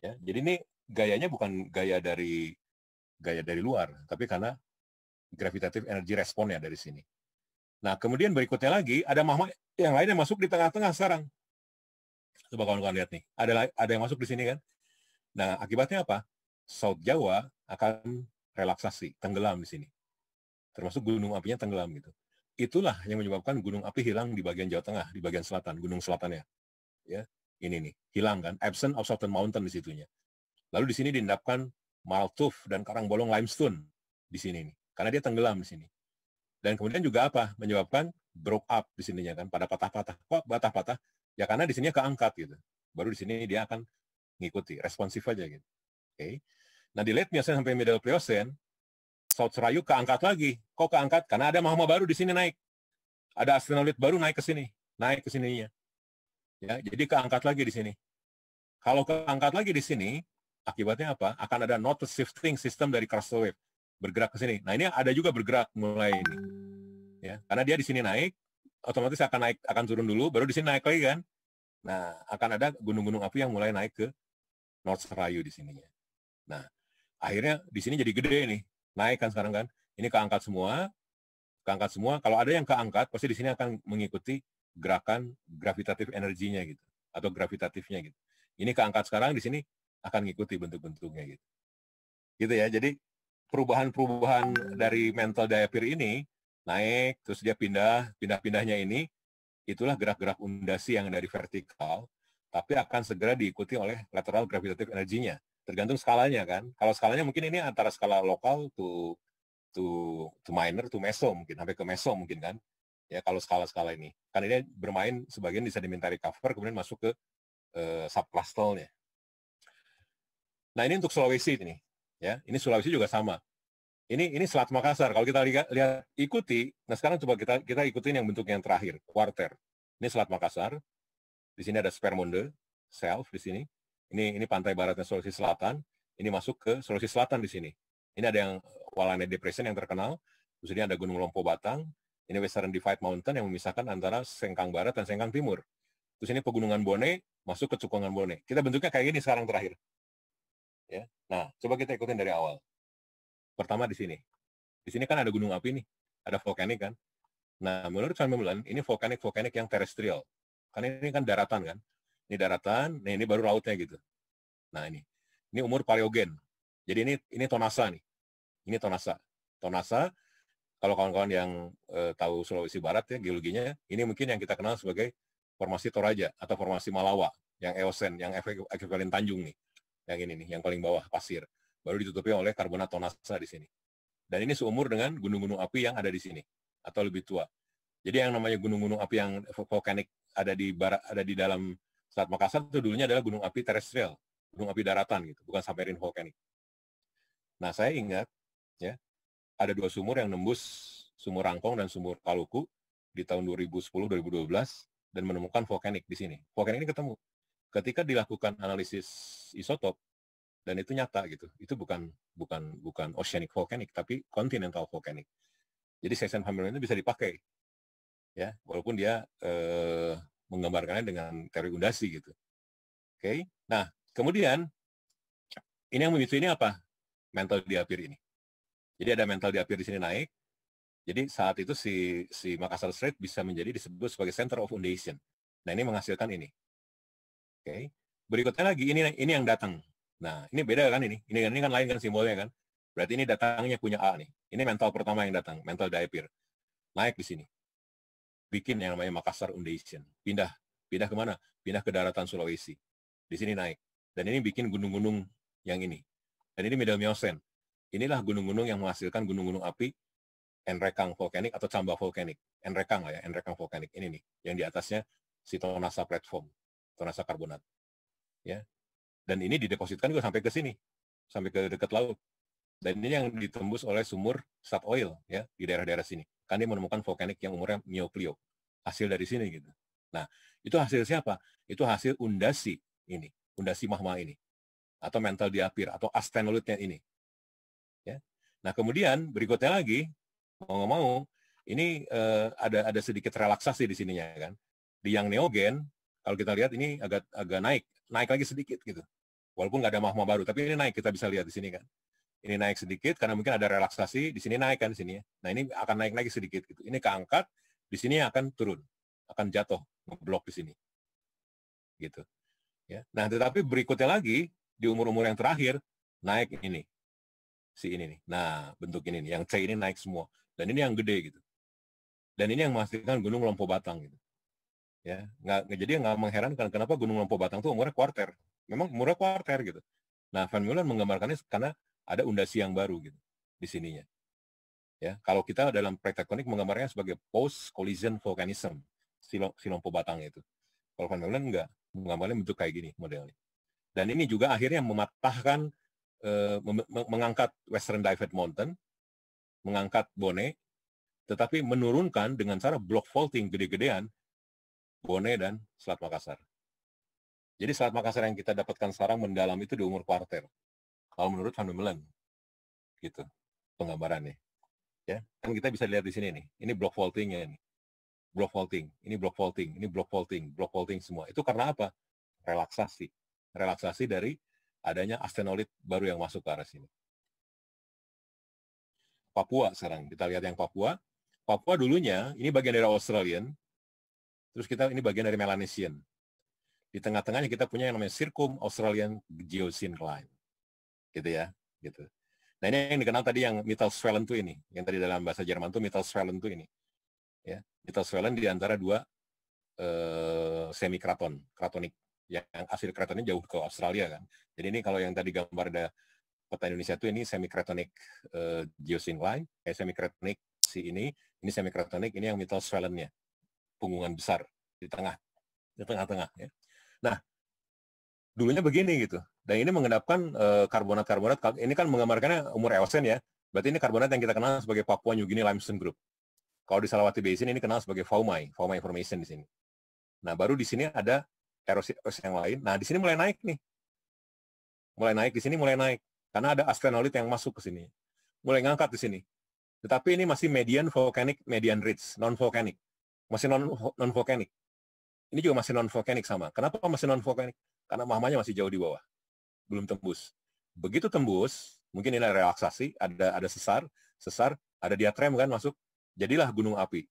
Ya, jadi ini gayanya bukan gaya dari gaya dari luar, tapi karena gravitative energy responnya dari sini. Nah, kemudian berikutnya lagi ada magma yang lain yang masuk di tengah-tengah sekarang. Coba kawan-kawan lihat nih. Ada ada yang masuk di sini kan? Nah, akibatnya apa? South Jawa akan relaksasi, tenggelam di sini. Termasuk gunung apinya tenggelam gitu itulah yang menyebabkan gunung api hilang di bagian Jawa Tengah, di bagian selatan, gunung selatannya. Ya, ini nih, hilang kan, absent of Southern Mountain di situnya. Lalu di sini diendapkan Maltuf dan karang bolong limestone di sini nih, karena dia tenggelam di sini. Dan kemudian juga apa? Menyebabkan broke up di sininya kan, pada patah-patah. Kok patah-patah? Ya karena di sini keangkat gitu. Baru di sini dia akan ngikuti, responsif aja gitu. Oke. Okay. Nah, di late Miocene sampai Middle Pliocene, South Serayu keangkat lagi. Kok keangkat? Karena ada mahma baru di sini naik. Ada astenolit baru naik ke sini, naik ke sininya. Ya, jadi keangkat lagi di sini. Kalau keangkat lagi di sini, akibatnya apa? Akan ada not shifting system dari crust wave bergerak ke sini. Nah, ini ada juga bergerak mulai ini. Ya, karena dia di sini naik, otomatis akan naik akan turun dulu, baru di sini naik lagi kan. Nah, akan ada gunung-gunung api yang mulai naik ke North Serayu di sininya. Nah, akhirnya di sini jadi gede nih naik kan sekarang kan. Ini keangkat semua, keangkat semua. Kalau ada yang keangkat, pasti di sini akan mengikuti gerakan gravitatif energinya gitu, atau gravitatifnya gitu. Ini keangkat sekarang di sini akan mengikuti bentuk-bentuknya gitu. Gitu ya. Jadi perubahan-perubahan dari mental diapir ini naik, terus dia pindah, pindah-pindahnya ini, itulah gerak-gerak undasi yang dari vertikal, tapi akan segera diikuti oleh lateral gravitatif energinya tergantung skalanya kan. Kalau skalanya mungkin ini antara skala lokal to to to minor to meso mungkin sampai ke meso mungkin kan. Ya kalau skala-skala ini. Kan ini bermain sebagian di sedimentary cover kemudian masuk ke uh, Nah, ini untuk Sulawesi ini ya. Ini Sulawesi juga sama. Ini ini Selat Makassar. Kalau kita lihat, lihat ikuti, nah sekarang coba kita kita ikutin yang bentuk yang terakhir, quarter. Ini Selat Makassar. Di sini ada Spermonde, self di sini. Ini ini pantai baratnya Sulawesi Selatan, ini masuk ke Sulawesi Selatan di sini. Ini ada yang Walane Depression yang terkenal, terus ini ada Gunung Lompo Batang, ini Western Divide Mountain yang memisahkan antara Sengkang Barat dan Sengkang Timur. Terus ini Pegunungan Bone masuk ke Cukungan Bone. Kita bentuknya kayak gini sekarang terakhir. Ya. Nah, coba kita ikutin dari awal. Pertama di sini. Di sini kan ada gunung api nih, ada vulkanik kan. Nah, menurut Van Meulen, ini vulkanik-vulkanik yang terestrial. Karena ini kan daratan kan ini daratan, nih ini baru lautnya gitu. Nah ini, ini umur paleogen. Jadi ini ini tonasa nih, ini tonasa. Tonasa, kalau kawan-kawan yang e, tahu Sulawesi Barat ya geologinya, ini mungkin yang kita kenal sebagai formasi Toraja atau formasi Malawa, yang Eosen, yang efek ekvivalen Tanjung nih, yang ini nih, yang paling bawah pasir. Baru ditutupi oleh karbonat tonasa di sini. Dan ini seumur dengan gunung-gunung api yang ada di sini atau lebih tua. Jadi yang namanya gunung-gunung api yang vulkanik ada di barat, ada di dalam Selat Makassar itu dulunya adalah gunung api terestrial, gunung api daratan gitu, bukan submarine volcanic. Nah, saya ingat ya, ada dua sumur yang nembus sumur Rangkong dan sumur Kaluku di tahun 2010-2012 dan menemukan vulkanik di sini. Vulkanik ini ketemu. Ketika dilakukan analisis isotop dan itu nyata gitu. Itu bukan bukan bukan oceanic volcanic tapi continental volcanic. Jadi season family itu bisa dipakai. Ya, walaupun dia eh, menggambarkannya dengan teori gitu. Oke. Okay? Nah, kemudian ini yang memicu ini apa? Mental diapir ini. Jadi ada mental diapir di sini naik. Jadi saat itu si si Makassar Strait bisa menjadi disebut sebagai center of foundation. Nah, ini menghasilkan ini. Oke. Okay. Berikutnya lagi ini ini yang datang. Nah, ini beda kan ini. Ini kan, ini kan lain kan simbolnya kan. Berarti ini datangnya punya A nih. Ini mental pertama yang datang, mental diapir. Naik di sini bikin yang namanya Makassar Foundation. Pindah. Pindah kemana? Pindah ke daratan Sulawesi. Di sini naik. Dan ini bikin gunung-gunung yang ini. Dan ini Middle Miocene. Inilah gunung-gunung yang menghasilkan gunung-gunung api enrekang Volcanic atau camba volkanik. Enrekang lah ya, enrekang Volcanic. Ini nih, yang di atasnya si tonasa platform, tonasa karbonat. Ya. Dan ini didepositkan juga sampai ke sini, sampai ke dekat laut. Dan ini yang ditembus oleh sumur Sub oil ya di daerah-daerah sini kan dia menemukan vulkanik yang umurnya Mioclio. Hasil dari sini gitu. Nah, itu hasil siapa? Itu hasil undasi ini, undasi mahma ini. Atau mental diapir, atau astenolitnya ini. Ya. Nah, kemudian berikutnya lagi, mau nggak mau, ini eh, ada ada sedikit relaksasi di sininya kan. Di yang neogen, kalau kita lihat ini agak agak naik, naik lagi sedikit gitu. Walaupun nggak ada mahma baru, tapi ini naik kita bisa lihat di sini kan ini naik sedikit karena mungkin ada relaksasi di sini naik kan di sini ya. Nah ini akan naik lagi sedikit gitu. Ini keangkat, di sini akan turun, akan jatuh, ngeblok di sini. Gitu. Ya. Nah, tetapi berikutnya lagi di umur-umur yang terakhir naik ini. Si ini nih. Nah, bentuk ini nih, yang C ini naik semua. Dan ini yang gede gitu. Dan ini yang memastikan Gunung Lompo Batang gitu. Ya, nggak jadi nggak mengherankan kenapa Gunung Lompo Batang tuh umurnya kuarter. Memang umurnya kuarter gitu. Nah, Van Mullen menggambarkannya karena ada undasi yang baru gitu di sininya. Ya, kalau kita dalam tektonik menggambarnya sebagai post collision volcanism, silompo batang itu. Kalau Van enggak, menggambarnya bentuk kayak gini modelnya. Dan ini juga akhirnya mematahkan eh, mengangkat Western Divide Mountain, mengangkat Bone, tetapi menurunkan dengan cara block faulting gede-gedean Bone dan Selat Makassar. Jadi Selat Makassar yang kita dapatkan sekarang mendalam itu di umur kuarter. Kalau menurut Van Gitu penggambarannya. Ya, kan kita bisa lihat di sini nih. Ini block ya nih. Block vaulting, ini block vaulting, ini block vaulting, block vaulting semua. Itu karena apa? Relaksasi. Relaksasi dari adanya astenolit baru yang masuk ke arah sini. Papua sekarang. Kita lihat yang Papua. Papua dulunya, ini bagian dari Australian. Terus kita ini bagian dari Melanesian. Di tengah-tengahnya kita punya yang namanya Circum Australian Geosyncline gitu ya gitu nah ini yang dikenal tadi yang Mittelschwellen tuh ini yang tadi dalam bahasa Jerman tuh Mittelschwellen tuh ini ya Mittelschwellen di antara dua eh, semi kraton kratonik yang hasil kratonnya jauh ke Australia kan jadi ini kalau yang tadi gambar ada peta Indonesia tuh ini semi kratonik eh, geosyncline eh, semi kratonik si ini ini semi kratonik ini yang Mittelschwellennya punggungan besar di tengah di tengah-tengah ya nah dulunya begini gitu dan ini mengendapkan eh, karbonat-karbonat, ini kan menggambarkannya umur Eosen ya, berarti ini karbonat yang kita kenal sebagai Papua New Guinea Limestone Group. Kalau di Salawati Basin ini kenal sebagai Faumai, Faumai Formation di sini. Nah, baru di sini ada erosi erosi yang lain. Nah, di sini mulai naik nih. Mulai naik di sini mulai naik karena ada Astenolit yang masuk ke sini. Mulai ngangkat di sini. Tetapi ini masih median volcanic, median ridge, non volcanic. Masih non non Ini juga masih non volcanic sama. Kenapa masih non volcanic? Karena mahmanya masih jauh di bawah belum tembus. Begitu tembus, mungkin ini relaksasi, ada ada sesar, sesar, ada diatrem kan masuk, jadilah gunung api.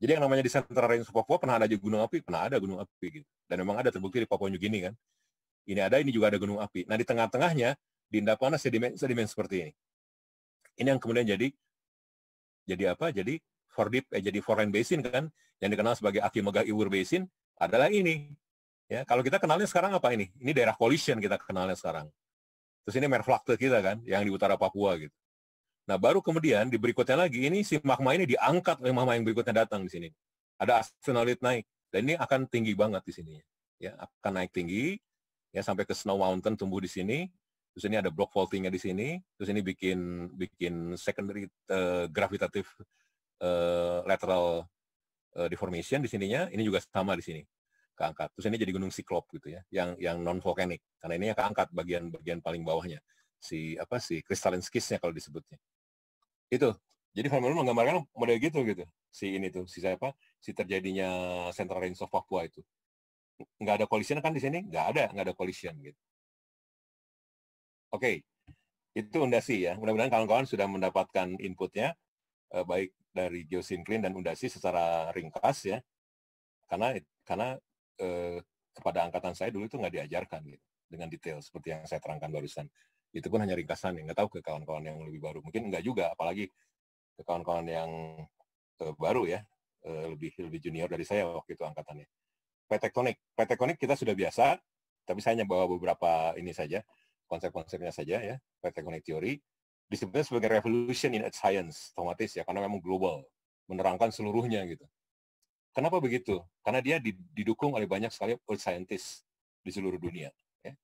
Jadi yang namanya di Central Range Papua pernah ada juga gunung api, pernah ada gunung api gitu. Dan memang ada terbukti di Papua New Guinea kan. Ini ada, ini juga ada gunung api. Nah di tengah-tengahnya di Indapana sedimen sedimen seperti ini. Ini yang kemudian jadi jadi apa? Jadi Fordeep eh, jadi Foreign Basin kan yang dikenal sebagai Aki Megah Iwur Basin adalah ini Ya, kalau kita kenalnya sekarang apa ini? Ini daerah collision kita kenalnya sekarang. Terus ini Merflakte kita kan, yang di utara Papua gitu. Nah, baru kemudian di berikutnya lagi ini si magma ini diangkat oleh magma yang berikutnya datang di sini. Ada asteroid naik dan ini akan tinggi banget di sini. Ya, akan naik tinggi ya sampai ke snow mountain tumbuh di sini. Terus ini ada block faultingnya di sini. Terus ini bikin bikin secondary uh, gravitative uh, lateral uh, deformation di sininya. Ini juga sama di sini keangkat. Terus ini jadi gunung siklop gitu ya, yang yang non volkanik karena ini yang keangkat bagian-bagian paling bawahnya si apa si kristalin skisnya kalau disebutnya. Itu. Jadi Van menggambarkan model gitu gitu. Si ini tuh si siapa? Si terjadinya Central Range of Papua itu. Nggak ada collision kan di sini? Nggak ada, nggak ada collision gitu. Oke. Okay. Itu undasi ya. Mudah-mudahan kawan-kawan sudah mendapatkan inputnya eh, baik dari geosincline dan undasi secara ringkas ya. Karena karena Eh, kepada angkatan saya dulu itu nggak diajarkan gitu dengan detail seperti yang saya terangkan barusan. Itu pun hanya ringkasan, ya, nggak tahu ke kawan-kawan yang lebih baru. Mungkin nggak juga, apalagi ke kawan-kawan yang uh, baru ya, uh, lebih lebih junior dari saya waktu itu angkatannya. Petektonik, petektonik kita sudah biasa, tapi saya hanya bawa beberapa ini saja, konsep-konsepnya saja ya, petektonik teori. Disebutnya sebagai revolution in science, otomatis ya, karena memang global, menerangkan seluruhnya gitu. Kenapa begitu? Karena dia didukung oleh banyak sekali earth scientist di seluruh dunia. Ya.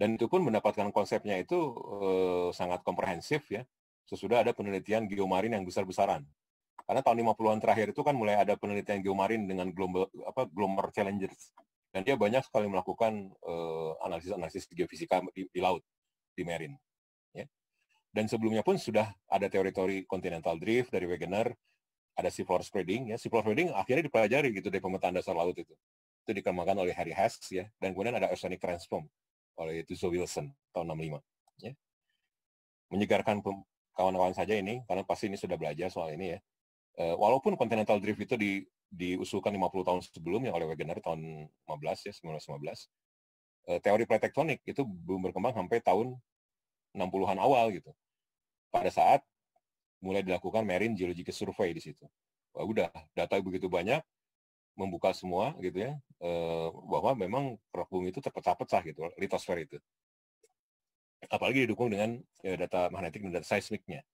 Dan itu pun mendapatkan konsepnya itu eh, sangat komprehensif ya. Sesudah ada penelitian geomarin yang besar-besaran. Karena tahun 50-an terakhir itu kan mulai ada penelitian geomarin dengan global apa global challengers. Dan dia banyak sekali melakukan eh, analisis-analisis geofisika di, di laut, di marin. Ya. Dan sebelumnya pun sudah ada teori-teori continental drift dari Wegener, ada floor spreading ya floor spreading akhirnya dipelajari gitu dari pemetaan dasar laut itu itu dikembangkan oleh Harry Hess ya dan kemudian ada oceanic transform oleh Tuzo Wilson tahun 65 ya menyegarkan kawan-kawan saja ini karena pasti ini sudah belajar soal ini ya e, walaupun continental drift itu di diusulkan 50 tahun sebelumnya oleh Wegener tahun 15 ya 1915 e, eh, teori plate itu belum berkembang sampai tahun 60-an awal gitu pada saat mulai dilakukan marine geological survey di situ. Wah, ya udah data begitu banyak membuka semua gitu ya eh, bahwa memang rock bumi itu terpecah-pecah gitu litosfer itu. Apalagi didukung dengan ya, data magnetik dan data seismiknya.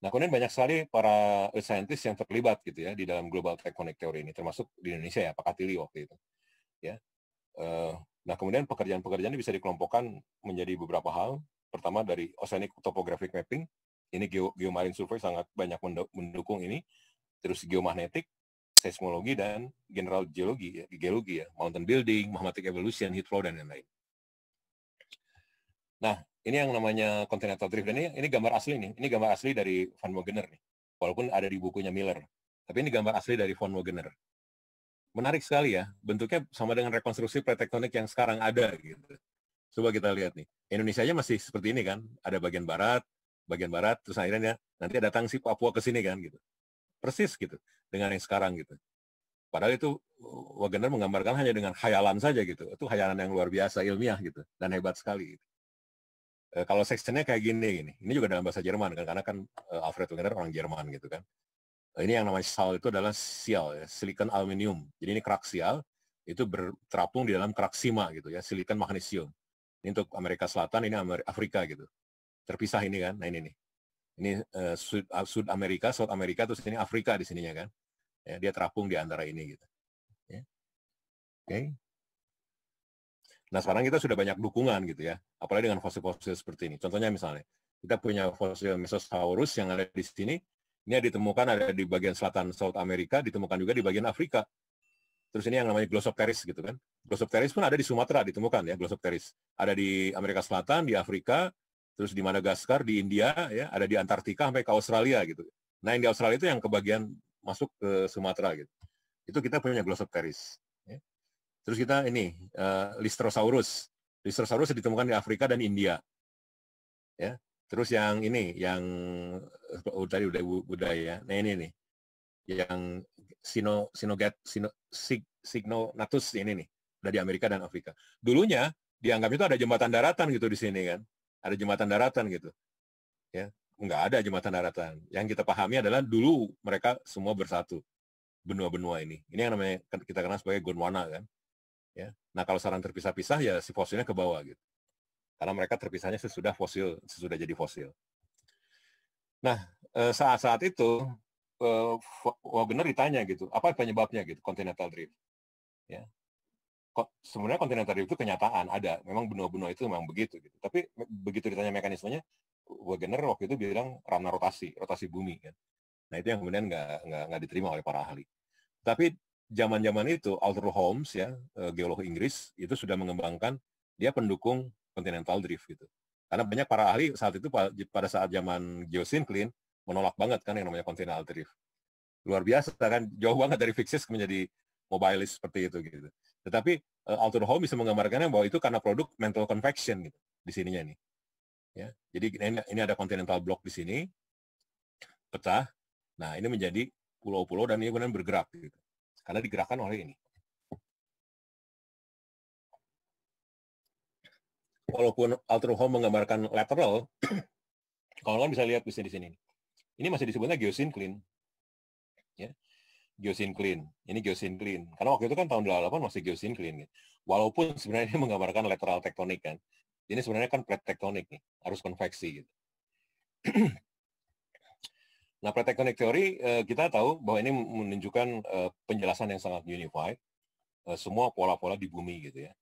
Nah, kemudian banyak sekali para scientist yang terlibat gitu ya di dalam global tectonic theory ini, termasuk di Indonesia ya Pak Katili waktu itu. Ya. Eh, nah, kemudian pekerjaan-pekerjaan ini bisa dikelompokkan menjadi beberapa hal. Pertama dari oceanic topographic mapping, ini geo geomarine survey sangat banyak mendukung ini terus geomagnetik seismologi dan general geologi ya, geologi ya mountain building magmatic evolution heat flow dan lain-lain nah ini yang namanya continental drift dan ini, ini gambar asli nih ini gambar asli dari Van Wagener nih walaupun ada di bukunya Miller tapi ini gambar asli dari von Wagener menarik sekali ya bentuknya sama dengan rekonstruksi pretektonik yang sekarang ada gitu coba kita lihat nih Indonesia aja masih seperti ini kan ada bagian barat bagian barat terus akhirnya dia, nanti datang si Papua ke sini kan gitu persis gitu dengan yang sekarang gitu padahal itu uh, Wagner menggambarkan hanya dengan khayalan saja gitu itu khayalan yang luar biasa ilmiah gitu dan hebat sekali gitu. E, kalau sectionnya kayak gini ini ini juga dalam bahasa Jerman kan karena kan eh, Alfred Wagner orang Jerman gitu kan eh, ini yang namanya sal itu adalah sial ya, silikon aluminium jadi ini kerak sial itu terapung di dalam kerak sima gitu ya silikon magnesium ini untuk Amerika Selatan ini Amerika, Afrika gitu terpisah ini kan. Nah ini nih. Ini uh, Sud, Amerika, South Amerika, terus ini Afrika di sininya kan. Ya, dia terapung di antara ini gitu. Ya. Oke. Okay. Nah sekarang kita sudah banyak dukungan gitu ya. Apalagi dengan fosil-fosil seperti ini. Contohnya misalnya, kita punya fosil Mesosaurus yang ada di sini. Ini ditemukan ada di bagian selatan South Amerika, ditemukan juga di bagian Afrika. Terus ini yang namanya Glossopteris gitu kan. Glossopteris pun ada di Sumatera ditemukan ya, Glossopteris. Ada di Amerika Selatan, di Afrika, terus di Madagaskar, di India, ya ada di Antartika sampai ke Australia gitu. Nah yang di Australia itu yang kebagian masuk ke Sumatera gitu. Itu kita punya Glossopteris. Ya. Terus kita ini uh, Listrosaurus. Listrosaurus ditemukan di Afrika dan India. Ya. Terus yang ini yang oh, tadi udah budaya. Ya. Nah ini nih yang Sino Sinoget Sino Sig, Signonatus ini nih dari Amerika dan Afrika. Dulunya dianggap itu ada jembatan daratan gitu di sini kan ada jembatan daratan gitu. Ya, enggak ada jembatan daratan. Yang kita pahami adalah dulu mereka semua bersatu benua-benua ini. Ini yang namanya kita kenal sebagai Gondwana kan. Ya. Nah, kalau sarang terpisah-pisah ya si fosilnya ke bawah gitu. Karena mereka terpisahnya sesudah fosil, sesudah jadi fosil. Nah, eh, saat-saat itu eh, Wagner ditanya gitu, apa penyebabnya gitu continental drift. Ya sebenarnya kontinental drift itu kenyataan ada memang benua-benua itu memang begitu gitu tapi begitu ditanya mekanismenya Wegener waktu itu bilang karena rotasi rotasi bumi kan nah itu yang kemudian nggak nggak diterima oleh para ahli tapi zaman-zaman itu Arthur Holmes ya eh, geolog Inggris itu sudah mengembangkan dia pendukung continental drift gitu karena banyak para ahli saat itu pada saat zaman geosyncline menolak banget kan yang namanya continental drift luar biasa kan jauh banget dari fixis menjadi mobilis seperti itu gitu tetapi uh, Alton Hall bisa menggambarkannya bahwa itu karena produk mental convection gitu di sininya nih. Ya, jadi ini, ini ada continental block di sini, pecah. Nah, ini menjadi pulau-pulau dan ini kemudian bergerak gitu. Karena digerakkan oleh ini. Walaupun Alton Hall menggambarkan lateral, kalau (clears throat) kalian bisa lihat bisa di sini. Ini masih disebutnya geosinclin Ya. Geosin Clean. Ini Geosin Clean. Karena waktu itu kan tahun 2008 masih Geosin Clean. Gitu. Walaupun (laughs) sebenarnya ini menggambarkan lateral tektonik kan. Ini sebenarnya kan plate tektonik nih, harus konveksi gitu. (clears throat) nah, plate tektonik teori eh, kita tahu bahwa ini menunjukkan eh, penjelasan yang sangat unified. Eh, semua pola-pola di bumi gitu ya.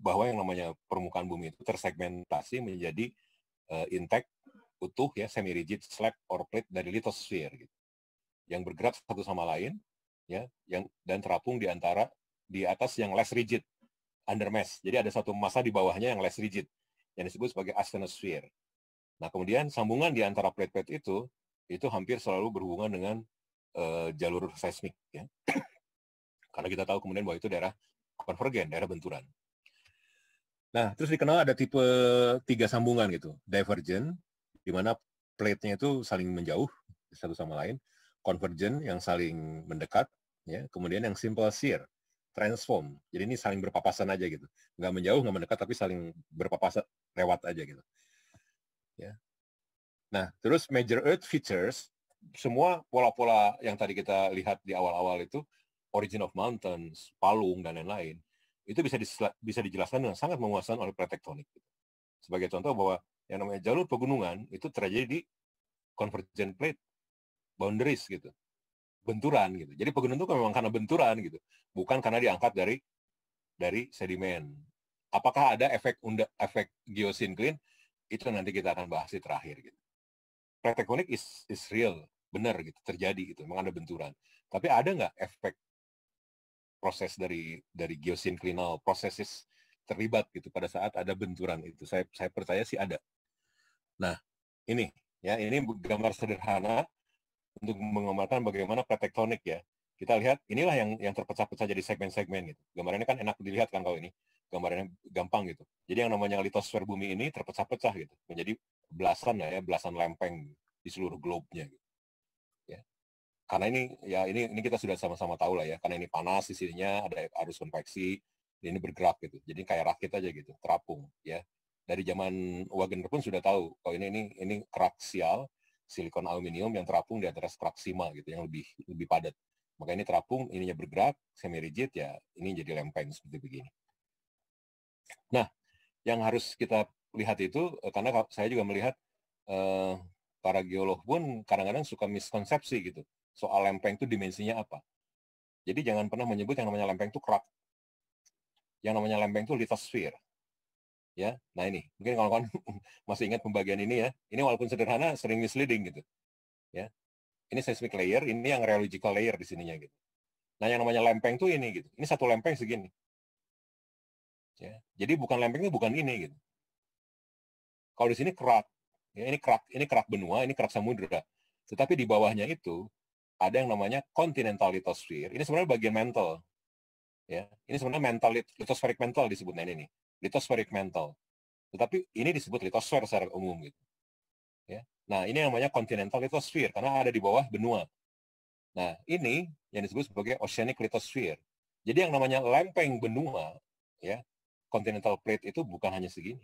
Bahwa yang namanya permukaan bumi itu tersegmentasi menjadi intact, utuh ya, semi-rigid, slab, or plate dari lithosphere gitu yang bergerak satu sama lain ya yang dan terapung di antara di atas yang less rigid under mass. Jadi ada satu massa di bawahnya yang less rigid yang disebut sebagai asthenosphere. Nah, kemudian sambungan di antara plate-plate itu itu hampir selalu berhubungan dengan uh, jalur seismik ya. (clears throat) Karena kita tahu kemudian bahwa itu daerah konvergen, daerah benturan. Nah, terus dikenal ada tipe tiga sambungan gitu, divergen, di mana plate-nya itu saling menjauh satu sama lain convergent yang saling mendekat, ya. Kemudian yang simple shear, transform. Jadi ini saling berpapasan aja gitu. Nggak menjauh, nggak mendekat, tapi saling berpapasan lewat aja gitu. Ya. Nah, terus major earth features, semua pola-pola yang tadi kita lihat di awal-awal itu, origin of mountains, palung, dan lain-lain, itu bisa bisa dijelaskan dengan sangat menguasai oleh pretektonik. Gitu. Sebagai contoh bahwa yang namanya jalur pegunungan itu terjadi di convergent plate boundaries gitu benturan gitu jadi pegunungan itu memang karena benturan gitu bukan karena diangkat dari dari sedimen apakah ada efek unda, efek geosinklin itu nanti kita akan bahas di terakhir gitu tektonik is is real benar gitu terjadi gitu memang ada benturan tapi ada nggak efek proses dari dari geosinklinal proses terlibat gitu pada saat ada benturan itu saya saya percaya sih ada nah ini ya ini gambar sederhana untuk menggambarkan bagaimana plate tektonik ya. Kita lihat inilah yang yang terpecah-pecah jadi segmen-segmen gitu. Gambarannya kan enak dilihat kan kalau ini. Gambarannya gampang gitu. Jadi yang namanya litosfer bumi ini terpecah-pecah gitu. Menjadi belasan ya, belasan lempeng di seluruh globe-nya gitu. Ya. Karena ini ya ini ini kita sudah sama-sama tahu lah ya. Karena ini panas di sininya ada arus konveksi, ini bergerak gitu. Jadi kayak rakit aja gitu, terapung ya. Dari zaman Wagener pun sudah tahu kalau oh ini ini ini kraksial silikon aluminium yang terapung di atas traksima gitu yang lebih lebih padat. Maka ini terapung, ininya bergerak, semi rigid ya ini jadi lempeng seperti begini. Nah, yang harus kita lihat itu eh, karena saya juga melihat eh, para geolog pun kadang-kadang suka miskonsepsi gitu soal lempeng itu dimensinya apa. Jadi jangan pernah menyebut yang namanya lempeng itu kerak. Yang namanya lempeng itu litosfer ya nah ini mungkin kalau kawan (laughs) masih ingat pembagian ini ya ini walaupun sederhana sering misleading gitu ya ini seismic layer ini yang rheological layer di sininya gitu nah yang namanya lempeng tuh ini gitu ini satu lempeng segini ya jadi bukan lempengnya bukan ini gitu kalau di sini kerak ya ini kerak ini kerak benua ini kerak samudra tetapi di bawahnya itu ada yang namanya continental lithosphere ini sebenarnya bagian mental ya ini sebenarnya mental lithospheric mantle disebutnya ini nih litosferik mental, Tetapi ini disebut litosfer secara umum gitu. Ya. Nah, ini namanya continental litosphere karena ada di bawah benua. Nah, ini yang disebut sebagai oceanic litosphere. Jadi yang namanya lempeng benua, ya, continental plate itu bukan hanya segini.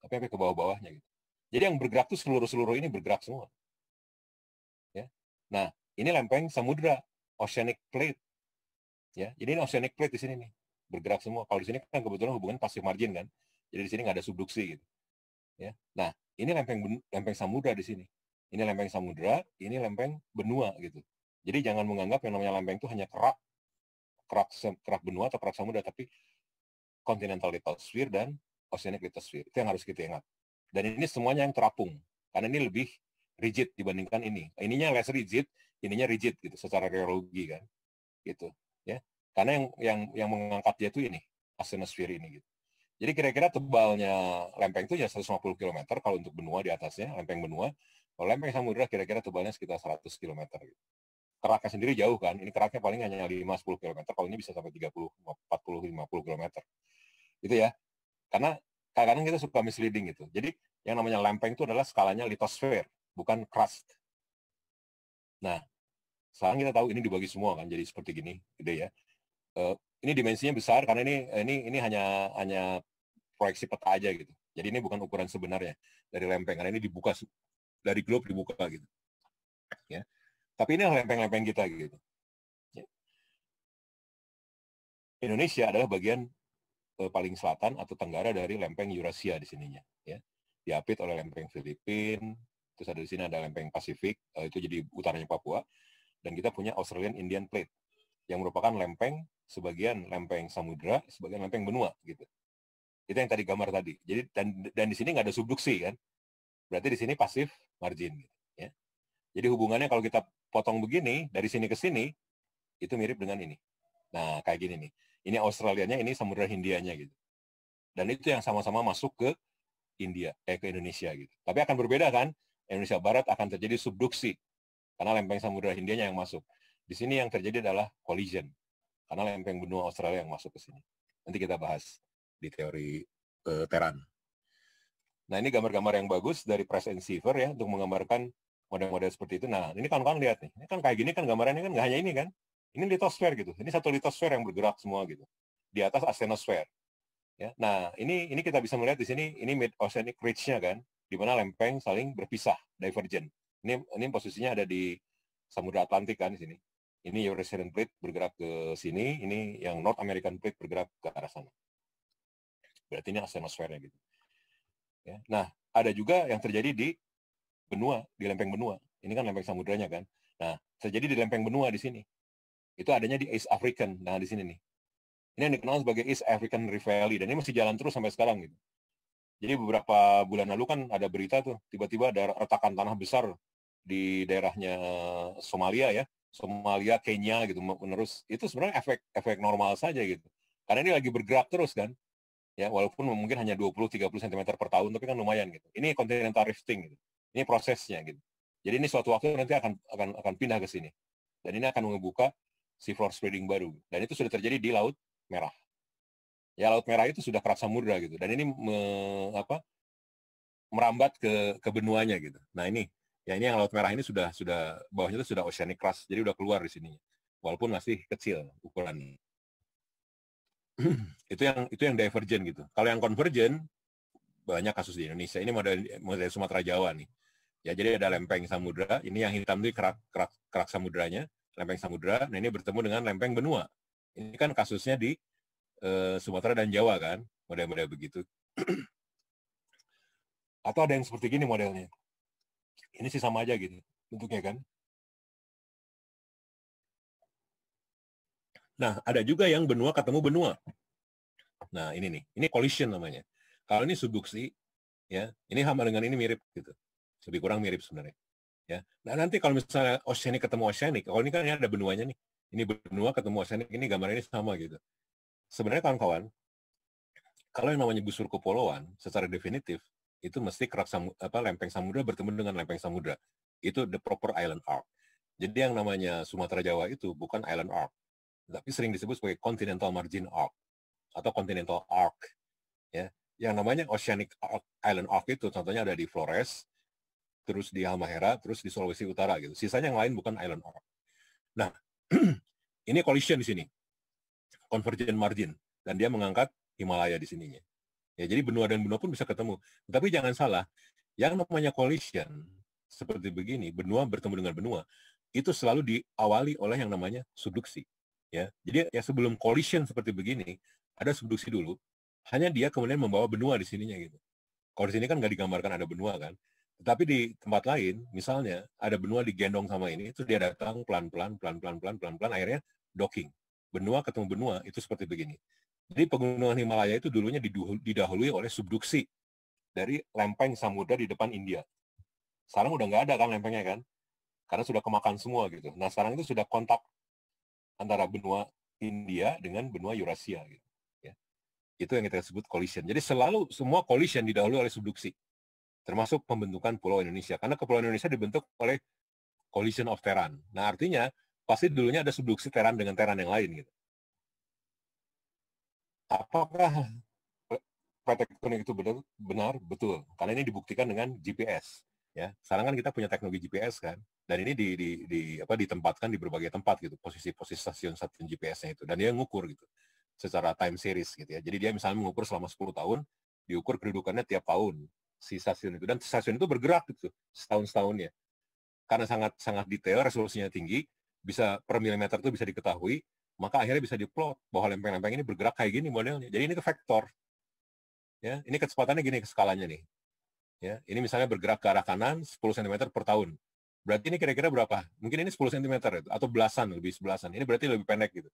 Tapi sampai ke bawah-bawahnya gitu. Jadi yang bergerak tuh seluruh-seluruh ini bergerak semua. Ya. Nah, ini lempeng samudra, oceanic plate. Ya, jadi ini oceanic plate di sini nih bergerak semua. Kalau di sini kan kebetulan hubungan pasif margin kan. Jadi di sini nggak ada subduksi gitu. Ya. Nah, ini lempeng lempeng samudra di sini. Ini lempeng samudra, ini lempeng benua gitu. Jadi jangan menganggap yang namanya lempeng itu hanya kerak kerak kerak benua atau kerak samudra tapi continental lithosphere dan oceanic lithosphere. Itu yang harus kita ingat. Dan ini semuanya yang terapung karena ini lebih rigid dibandingkan ini. Ininya less rigid, ininya rigid gitu secara geologi kan. Gitu, ya. Karena yang yang yang mengangkat dia tuh ini, asenosfer ini gitu. Jadi kira-kira tebalnya lempeng itu ya 150 km kalau untuk benua di atasnya, lempeng benua. Kalau lempeng samudera kira-kira tebalnya sekitar 100 km gitu. Keraknya sendiri jauh kan, ini keraknya paling hanya 5-10 km, kalau ini bisa sampai 30, 40, 50 km. Gitu ya. Karena kadang-kadang kita suka misleading gitu. Jadi yang namanya lempeng itu adalah skalanya litosfer, bukan crust. Nah, sekarang kita tahu ini dibagi semua kan, jadi seperti gini, gede ya. Eh, ini dimensinya besar karena ini eh, ini ini hanya hanya proyeksi peta aja gitu. Jadi ini bukan ukuran sebenarnya dari lempeng karena ini dibuka dari globe dibuka gitu. Ya. Tapi ini lempeng-lempeng kita gitu. Ya. Indonesia adalah bagian eh, paling selatan atau tenggara dari lempeng Eurasia di sininya ya. Diapit oleh lempeng Filipin, terus ada di sini ada lempeng Pasifik, eh, itu jadi utaranya Papua dan kita punya Australian Indian Plate yang merupakan lempeng sebagian lempeng samudra, sebagian lempeng benua gitu. Itu yang tadi gambar tadi. Jadi dan, dan di sini nggak ada subduksi kan. Berarti di sini pasif margin gitu, ya. Jadi hubungannya kalau kita potong begini dari sini ke sini itu mirip dengan ini. Nah, kayak gini nih. Ini Australianya, ini samudra Hindianya gitu. Dan itu yang sama-sama masuk ke India, eh ke Indonesia gitu. Tapi akan berbeda kan? Indonesia Barat akan terjadi subduksi karena lempeng samudra Hindianya yang masuk. Di sini yang terjadi adalah collision karena lempeng benua Australia yang masuk ke sini. Nanti kita bahas di teori uh, eh, Teran. Nah, ini gambar-gambar yang bagus dari Press and Seaver ya untuk menggambarkan model-model seperti itu. Nah, ini kan kawan lihat nih. Ini kan kayak gini kan gambarannya kan nggak hanya ini kan. Ini litosfer gitu. Ini satu litosfer yang bergerak semua gitu. Di atas astenosfer. Ya. Nah, ini ini kita bisa melihat di sini ini mid oceanic ridge-nya kan, di mana lempeng saling berpisah, divergent. Ini ini posisinya ada di Samudra Atlantik kan di sini ini Eurasian plate bergerak ke sini, ini yang North American plate bergerak ke arah sana. Berarti ini atmosfernya gitu. Ya. Nah, ada juga yang terjadi di benua, di lempeng benua. Ini kan lempeng samudranya kan. Nah, terjadi di lempeng benua di sini. Itu adanya di East African. Nah, di sini nih. Ini yang dikenal sebagai East African Rift Valley dan ini masih jalan terus sampai sekarang gitu. Jadi beberapa bulan lalu kan ada berita tuh, tiba-tiba ada retakan tanah besar di daerahnya Somalia ya, Somalia, Kenya gitu menerus itu sebenarnya efek efek normal saja gitu. Karena ini lagi bergerak terus kan. Ya, walaupun mungkin hanya 20 30 cm per tahun tapi kan lumayan gitu. Ini continental rifting gitu. Ini prosesnya gitu. Jadi ini suatu waktu nanti akan akan akan pindah ke sini. Dan ini akan membuka sea floor spreading baru. Dan itu sudah terjadi di Laut Merah. Ya, Laut Merah itu sudah kerasa samudra gitu. Dan ini me, apa merambat ke ke benuanya gitu. Nah, ini Ya ini yang laut merah ini sudah sudah bawahnya itu sudah oceanic crust jadi udah keluar di sini. Walaupun masih kecil ukuran (clears throat) itu yang itu yang divergent gitu. Kalau yang convergent banyak kasus di Indonesia. Ini model model Sumatera Jawa nih. Ya jadi ada lempeng samudra, ini yang hitam itu kerak kerak kerak samudranya, lempeng samudra. Nah ini bertemu dengan lempeng benua. Ini kan kasusnya di eh, Sumatera dan Jawa kan, model-model begitu. (clears throat) Atau ada yang seperti gini modelnya ini sih sama aja gitu bentuknya kan. Nah, ada juga yang benua ketemu benua. Nah, ini nih. Ini collision namanya. Kalau ini subduksi, ya, ini sama dengan ini mirip gitu. Lebih kurang mirip sebenarnya. Ya. Nah, nanti kalau misalnya oceanic ketemu oceanic, kalau ini kan ini ada benuanya nih. Ini benua ketemu oceanic, ini gambar ini sama gitu. Sebenarnya kawan-kawan, kalau yang namanya busur kepulauan secara definitif, itu mesti kerak samu, apa lempeng samudra bertemu dengan lempeng samudra. Itu the proper island arc. Jadi yang namanya Sumatera Jawa itu bukan island arc, tapi sering disebut sebagai continental margin arc atau continental arc. Ya, yang namanya oceanic arc, island arc itu contohnya ada di Flores, terus di Halmahera, terus di Sulawesi Utara gitu. Sisanya yang lain bukan island arc. Nah, (clears throat) ini collision di sini, convergent margin, dan dia mengangkat Himalaya di sininya. Ya, jadi benua dan benua pun bisa ketemu. Tapi jangan salah, yang namanya collision seperti begini, benua bertemu dengan benua, itu selalu diawali oleh yang namanya subduksi. Ya, jadi ya sebelum collision seperti begini, ada subduksi dulu. Hanya dia kemudian membawa benua di sininya gitu. Kalau di sini kan nggak digambarkan ada benua kan. Tetapi di tempat lain, misalnya ada benua digendong sama ini, itu dia datang pelan-pelan, pelan-pelan, pelan-pelan, akhirnya docking. Benua ketemu benua itu seperti begini. Jadi pegunungan Himalaya itu dulunya didahului oleh subduksi dari lempeng samudra di depan India. Sekarang udah nggak ada kan lempengnya kan? Karena sudah kemakan semua gitu. Nah sekarang itu sudah kontak antara benua India dengan benua Eurasia gitu. Ya. Itu yang kita sebut collision. Jadi selalu semua collision didahului oleh subduksi. Termasuk pembentukan Pulau Indonesia. Karena Kepulauan Indonesia dibentuk oleh collision of Terran. Nah artinya pasti dulunya ada subduksi Terran dengan Terran yang lain gitu apakah PT Konek itu benar? Benar, betul. Karena ini dibuktikan dengan GPS. Ya, sekarang kan kita punya teknologi GPS kan, dan ini di, di, di apa ditempatkan di berbagai tempat gitu, posisi-posisi stasiun-stasiun GPS-nya itu, dan dia ngukur gitu secara time series gitu ya. Jadi dia misalnya mengukur selama 10 tahun, diukur kedudukannya tiap tahun si stasiun itu dan stasiun itu bergerak gitu setahun-setahunnya. Karena sangat sangat detail, resolusinya tinggi, bisa per milimeter itu bisa diketahui, maka akhirnya bisa diplot bahwa lempeng-lempeng ini bergerak kayak gini modelnya. Jadi ini ke vektor. Ya, ini kecepatannya gini ke skalanya nih. Ya, ini misalnya bergerak ke arah kanan 10 cm per tahun. Berarti ini kira-kira berapa? Mungkin ini 10 cm atau belasan, lebih sebelasan. Ini berarti lebih pendek gitu.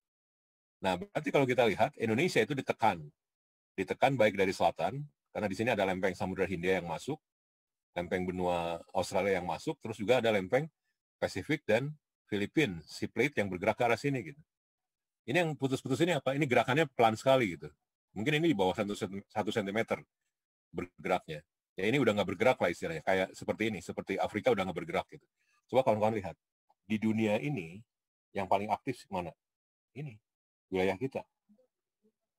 Nah, berarti kalau kita lihat Indonesia itu ditekan. Ditekan baik dari selatan karena di sini ada lempeng Samudra Hindia yang masuk, lempeng benua Australia yang masuk, terus juga ada lempeng Pasifik dan Filipina, si plate yang bergerak ke arah sini gitu ini yang putus-putus ini apa? Ini gerakannya pelan sekali gitu. Mungkin ini di bawah satu sentimeter bergeraknya. Ya ini udah nggak bergerak lah istilahnya. Kayak seperti ini, seperti Afrika udah nggak bergerak gitu. Coba kawan-kawan lihat di dunia ini yang paling aktif mana? Ini wilayah kita.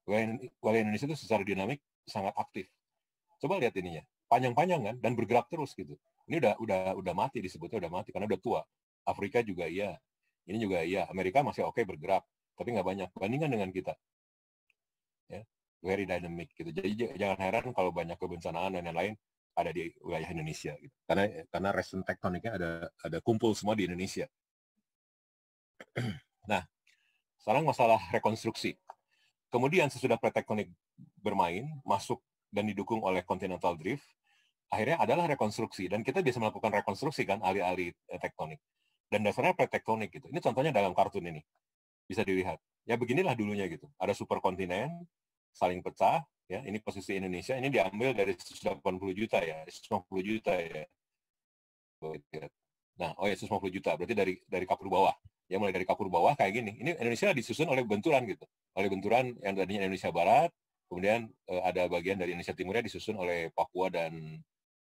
Wilayah, wilayah Indonesia itu secara dinamik sangat aktif. Coba lihat ininya, panjang-panjang kan dan bergerak terus gitu. Ini udah udah udah mati disebutnya udah mati karena udah tua. Afrika juga iya, ini juga iya. Amerika masih oke okay bergerak, tapi nggak banyak bandingkan dengan kita ya very dynamic gitu jadi jangan heran kalau banyak kebencanaan dan lain-lain ada di wilayah Indonesia gitu. karena karena resin tektoniknya ada ada kumpul semua di Indonesia (clears throat) nah sekarang masalah rekonstruksi kemudian sesudah pretektonik bermain masuk dan didukung oleh continental drift akhirnya adalah rekonstruksi dan kita bisa melakukan rekonstruksi kan alih-alih tektonik dan dasarnya pretektonik gitu ini contohnya dalam kartun ini bisa dilihat. Ya beginilah dulunya gitu. Ada super kontinen saling pecah, ya ini posisi Indonesia, ini diambil dari 180 juta ya, 150 juta ya. Nah, oh ya 150 juta, berarti dari dari kapur bawah. Ya mulai dari kapur bawah kayak gini. Ini Indonesia disusun oleh benturan gitu. Oleh benturan yang tadinya Indonesia Barat, kemudian eh, ada bagian dari Indonesia Timurnya disusun oleh Papua dan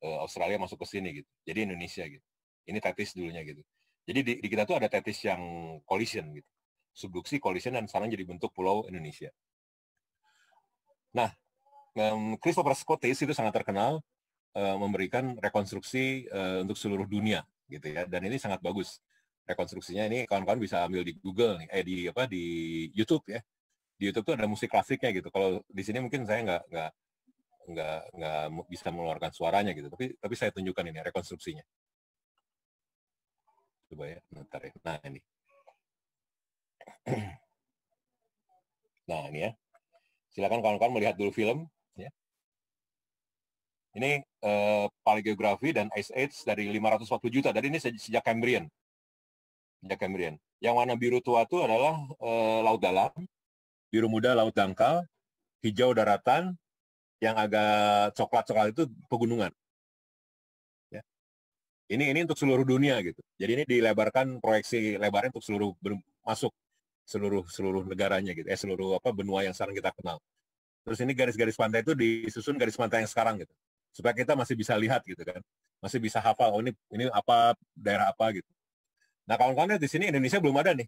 eh, Australia masuk ke sini gitu. Jadi Indonesia gitu. Ini tetis dulunya gitu. Jadi di, di kita tuh ada tetis yang collision gitu subduksi, kolision dan sekarang jadi bentuk Pulau Indonesia. Nah, um, Christopher Scottis itu sangat terkenal uh, memberikan rekonstruksi uh, untuk seluruh dunia, gitu ya. Dan ini sangat bagus rekonstruksinya. Ini kawan-kawan bisa ambil di Google, eh di apa di YouTube ya. Di YouTube tuh ada musik klasiknya gitu. Kalau di sini mungkin saya nggak nggak nggak nggak bisa mengeluarkan suaranya gitu. Tapi tapi saya tunjukkan ini rekonstruksinya. Coba ya, bentar ya. Nah ini. Nah, ini ya. Silakan kawan-kawan melihat dulu film. Ya. Ini uh, paleografi dan Ice Age dari 540 juta. Dari ini sejak Cambrian. Sejak Cambrian. Yang warna biru tua itu adalah uh, laut dalam, biru muda laut dangkal, hijau daratan, yang agak coklat-coklat itu pegunungan. Ya. Ini ini untuk seluruh dunia gitu. Jadi ini dilebarkan proyeksi lebarnya untuk seluruh masuk seluruh seluruh negaranya gitu, eh seluruh apa benua yang sekarang kita kenal. Terus ini garis-garis pantai itu disusun garis pantai yang sekarang gitu, supaya kita masih bisa lihat gitu kan, masih bisa hafal oh ini ini apa daerah apa gitu. Nah kawan-kawan di sini Indonesia belum ada nih,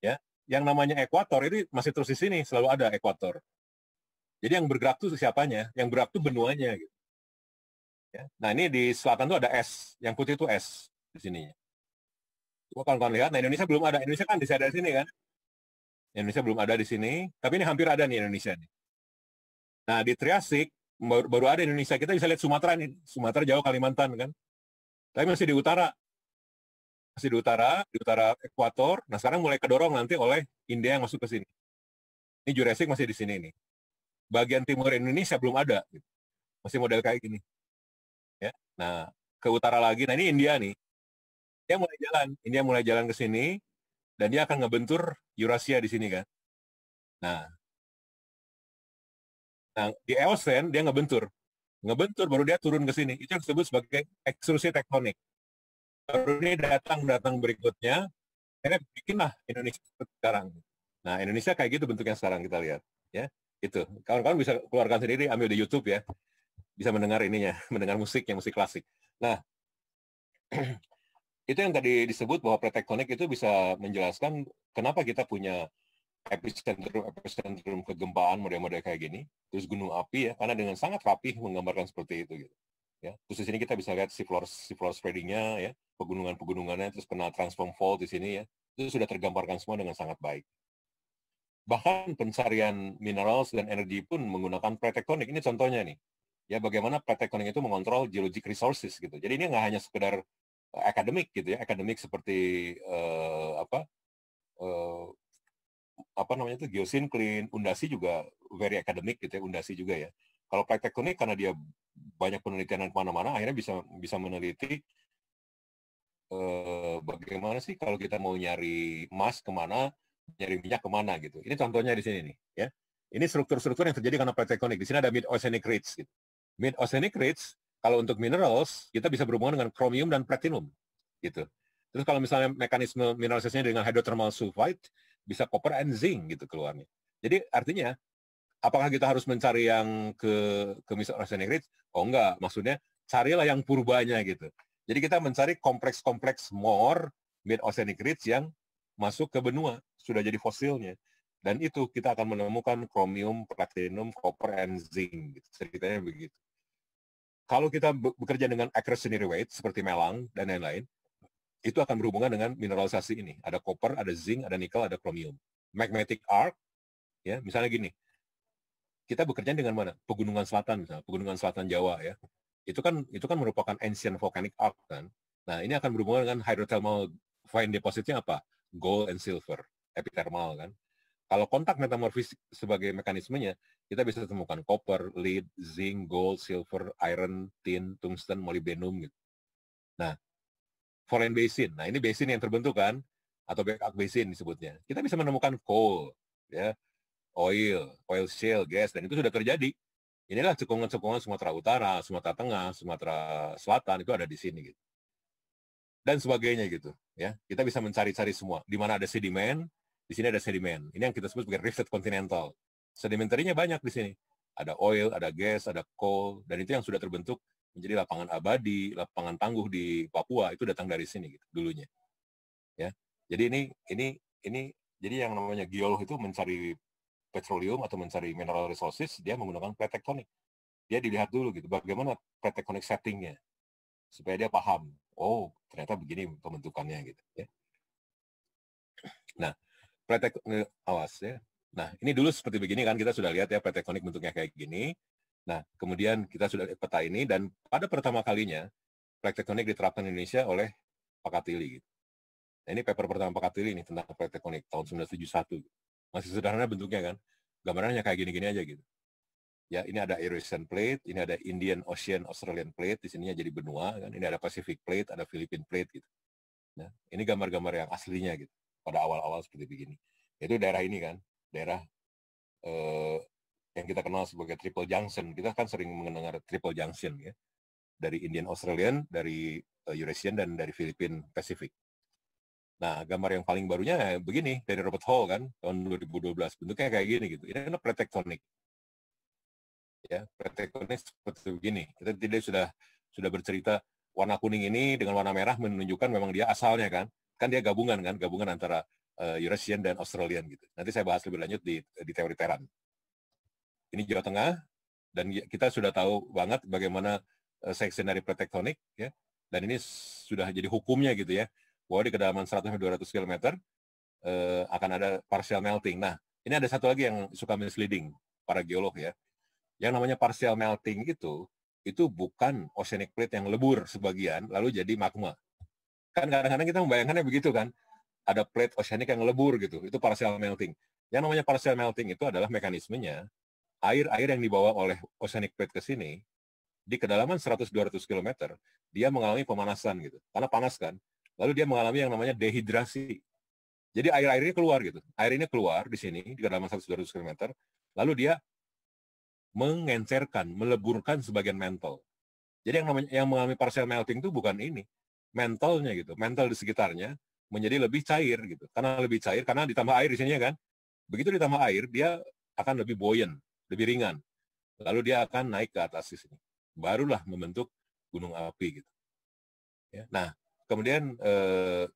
ya. Yang namanya ekuator ini masih terus di sini selalu ada ekuator. Jadi yang bergerak tuh siapanya, yang bergerak tuh benuanya gitu. Ya. Nah ini di selatan tuh ada es, yang putih itu es di sini. Coba kawan-kawan lihat, nah Indonesia belum ada. Indonesia kan di sana sini kan. Indonesia belum ada di sini, tapi ini hampir ada nih Indonesia nih. Nah, di Triasik baru, baru ada Indonesia. Kita bisa lihat Sumatera nih, Sumatera jauh Kalimantan kan. Tapi masih di utara. Masih di utara, di utara ekuator. Nah, sekarang mulai kedorong nanti oleh India yang masuk ke sini. Ini Jurassic masih di sini nih. Bagian timur Indonesia belum ada. Gitu. Masih model kayak gini. Ya. Nah, ke utara lagi. Nah, ini India nih. dia mulai jalan. India mulai jalan ke sini dan dia akan ngebentur Eurasia di sini kan. Nah, nah di Eocene dia ngebentur, ngebentur baru dia turun ke sini. Itu yang disebut sebagai ekstrusi tektonik. Baru ini datang-datang berikutnya, akhirnya bikinlah Indonesia sekarang. Nah, Indonesia kayak gitu bentuknya sekarang kita lihat. ya Itu, kawan-kawan bisa keluarkan sendiri, ambil di YouTube ya. Bisa mendengar ininya, (laughs) mendengar musik yang musik klasik. Nah, (clears throat) itu yang tadi disebut bahwa pretektonik itu bisa menjelaskan kenapa kita punya epicentrum epicentrum kegempaan model-model kayak gini terus gunung api ya karena dengan sangat rapi menggambarkan seperti itu gitu ya terus di sini kita bisa lihat si floor spreadingnya ya pegunungan pegunungannya terus kena transform fault di sini ya itu sudah tergambarkan semua dengan sangat baik bahkan pencarian mineral dan energi pun menggunakan pretektonik ini contohnya nih ya bagaimana pretektonik itu mengontrol geologic resources gitu jadi ini nggak hanya sekedar akademik gitu ya akademik seperti uh, apa uh, apa namanya itu geosinklin undasi juga very akademik gitu ya undasi juga ya kalau praktek karena dia banyak penelitian dan kemana-mana akhirnya bisa bisa meneliti uh, bagaimana sih kalau kita mau nyari emas kemana nyari minyak kemana gitu ini contohnya di sini nih ya ini struktur-struktur yang terjadi karena praktek tektonik di sini ada mid oceanic ridge gitu. mid oceanic ridge kalau untuk minerals, kita bisa berhubungan dengan kromium dan platinum. Gitu. Terus kalau misalnya mekanisme mineralisasinya dengan hydrothermal sulfide, bisa copper and zinc gitu keluarnya. Jadi artinya, apakah kita harus mencari yang ke, ke misal Oh enggak, maksudnya carilah yang purbanya gitu. Jadi kita mencari kompleks-kompleks more mid oceanic rich yang masuk ke benua, sudah jadi fosilnya. Dan itu kita akan menemukan kromium, platinum, copper, and zinc. Gitu. Ceritanya begitu. Kalau kita bekerja dengan accretionary weight seperti melang dan lain-lain, itu akan berhubungan dengan mineralisasi ini. Ada koper, ada zinc, ada nikel, ada kromium. Magnetic arc, ya misalnya gini, kita bekerja dengan mana? Pegunungan Selatan, misalnya, Pegunungan Selatan Jawa ya. Itu kan itu kan merupakan ancient volcanic arc kan. Nah ini akan berhubungan dengan hydrothermal fine depositnya apa? Gold and silver, epithermal kan. Kalau kontak metamorfis sebagai mekanismenya, kita bisa temukan copper, lead, zinc, gold, silver, iron, tin, tungsten, molybdenum gitu. Nah, foreign basin. Nah, ini basin yang terbentuk kan atau backup basin disebutnya. Kita bisa menemukan coal, ya, oil, oil shale, gas dan itu sudah terjadi. Inilah cekungan-cekungan Sumatera Utara, Sumatera Tengah, Sumatera Selatan itu ada di sini gitu. Dan sebagainya gitu, ya. Kita bisa mencari-cari semua. Di mana ada sedimen, di sini ada sedimen. Ini yang kita sebut sebagai rift continental sedimentarinya banyak di sini. Ada oil, ada gas, ada coal, dan itu yang sudah terbentuk menjadi lapangan abadi, lapangan tangguh di Papua itu datang dari sini gitu dulunya. Ya. Jadi ini ini ini jadi yang namanya geolog itu mencari petroleum atau mencari mineral resources dia menggunakan plate tektonik. Dia dilihat dulu gitu bagaimana plate tektonik settingnya supaya dia paham. Oh, ternyata begini pembentukannya gitu ya. Nah, plate eh, awas ya. Nah, ini dulu seperti begini kan kita sudah lihat ya peta konik bentuknya kayak gini. Nah, kemudian kita sudah lihat peta ini dan pada pertama kalinya PT tektonik diterapkan di Indonesia oleh Pakatili. Gitu. Nah, ini paper pertama Pakatili ini tentang PT konik tahun 1971. Masih sederhana bentuknya kan. Gambarannya kayak gini-gini aja gitu. Ya, ini ada Eurasian Plate, ini ada Indian Ocean Australian Plate, di sininya jadi benua kan. Ini ada Pacific Plate, ada Philippine Plate gitu. Nah, ini gambar-gambar yang aslinya gitu pada awal-awal seperti begini. Itu daerah ini kan, daerah eh, yang kita kenal sebagai triple junction. Kita kan sering mendengar triple junction ya. Dari Indian Australian, dari eh, Eurasian, dan dari Filipin Pacific. Nah, gambar yang paling barunya begini, dari Robert Hall kan, tahun 2012. Bentuknya kayak gini gitu. Ini adalah kan pretektonik. Ya, pretektonik seperti begini. Kita tidak sudah sudah bercerita warna kuning ini dengan warna merah menunjukkan memang dia asalnya kan. Kan dia gabungan kan, gabungan antara uh, Eurasian dan Australian gitu. Nanti saya bahas lebih lanjut di, di teori Teran. Ini Jawa Tengah dan ya, kita sudah tahu banget bagaimana uh, eh, dari pretektonik ya. Dan ini sudah jadi hukumnya gitu ya. Bahwa di kedalaman 100 200 km uh, akan ada partial melting. Nah, ini ada satu lagi yang suka misleading para geolog ya. Yang namanya partial melting itu itu bukan oceanic plate yang lebur sebagian lalu jadi magma. Kan kadang-kadang kita membayangkannya begitu kan ada plate oceanic yang lebur gitu. Itu partial melting. Yang namanya partial melting itu adalah mekanismenya air-air yang dibawa oleh oceanic plate ke sini di kedalaman 100-200 km dia mengalami pemanasan gitu. Karena panas kan. Lalu dia mengalami yang namanya dehidrasi. Jadi air-air keluar gitu. Air ini keluar di sini di kedalaman 100-200 km. Lalu dia mengencerkan, meleburkan sebagian mantle. Jadi yang namanya yang mengalami partial melting itu bukan ini, mentalnya gitu, mental di sekitarnya menjadi lebih cair gitu. Karena lebih cair karena ditambah air di sini ya kan. Begitu ditambah air dia akan lebih buoyant, lebih ringan. Lalu dia akan naik ke atas di sini. Barulah membentuk gunung api gitu. Ya. Nah, kemudian eh,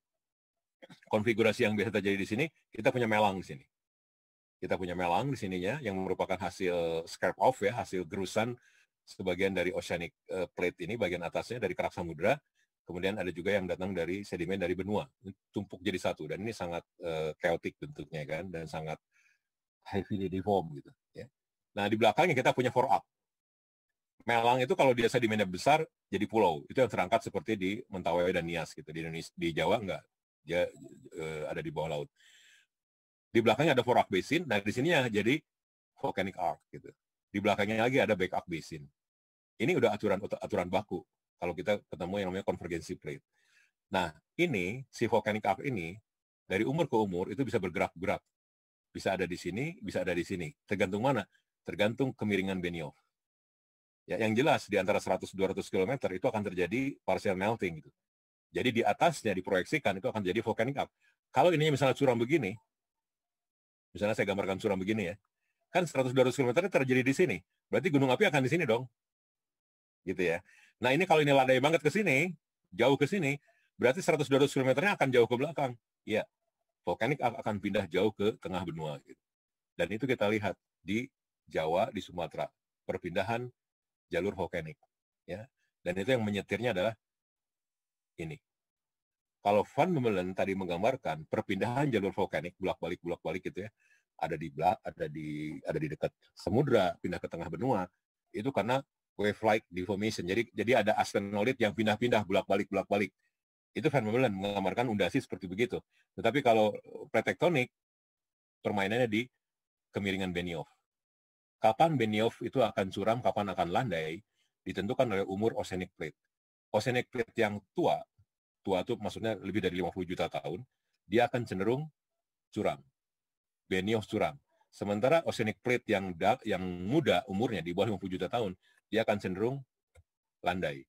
konfigurasi yang biasa terjadi di sini, kita punya melang di sini. Kita punya melang di sininya yang merupakan hasil scrap off ya, hasil gerusan sebagian dari oceanic eh, plate ini bagian atasnya dari kerak samudra kemudian ada juga yang datang dari sedimen dari benua tumpuk jadi satu dan ini sangat keotik eh, uh, bentuknya kan dan sangat heavily deform gitu ya nah di belakangnya kita punya for up Melang itu kalau dia sedimennya besar jadi pulau itu yang terangkat seperti di Mentawai dan Nias gitu di Indonesia di Jawa enggak dia uh, ada di bawah laut di belakangnya ada forak basin nah di sininya jadi volcanic arc gitu di belakangnya lagi ada back basin ini udah aturan aturan baku kalau kita ketemu yang namanya konvergensi plate. Nah, ini si volcanic arc ini dari umur ke umur itu bisa bergerak-gerak. Bisa ada di sini, bisa ada di sini. Tergantung mana? Tergantung kemiringan Benioff. Ya, yang jelas di antara 100-200 km itu akan terjadi partial melting gitu. Jadi di atasnya diproyeksikan itu akan jadi volcanic arc. Kalau ini misalnya curam begini, misalnya saya gambarkan curam begini ya, kan 100-200 km terjadi di sini. Berarti gunung api akan di sini dong. Gitu ya. Nah ini kalau ini landai banget ke sini, jauh ke sini, berarti 100-200 km akan jauh ke belakang. ya vulkanik akan pindah jauh ke tengah benua. Gitu. Dan itu kita lihat di Jawa, di Sumatera, perpindahan jalur vulkanik. Ya. Dan itu yang menyetirnya adalah ini. Kalau Van Mellen tadi menggambarkan perpindahan jalur vulkanik bulak balik bulak balik gitu ya, ada di belak, ada di ada di dekat samudra, pindah ke tengah benua, itu karena wave-like deformation. Jadi jadi ada asteroid yang pindah-pindah bolak-balik bolak-balik. Itu fenomena menggambarkan undasi seperti begitu. Tetapi kalau pretektonik permainannya di kemiringan Benioff. Kapan Benioff itu akan curam, kapan akan landai ditentukan oleh umur oceanic plate. Oceanic plate yang tua, tua itu maksudnya lebih dari 50 juta tahun, dia akan cenderung curam. Benioff curam. Sementara oceanic plate yang yang muda umurnya di bawah 50 juta tahun, dia akan cenderung landai.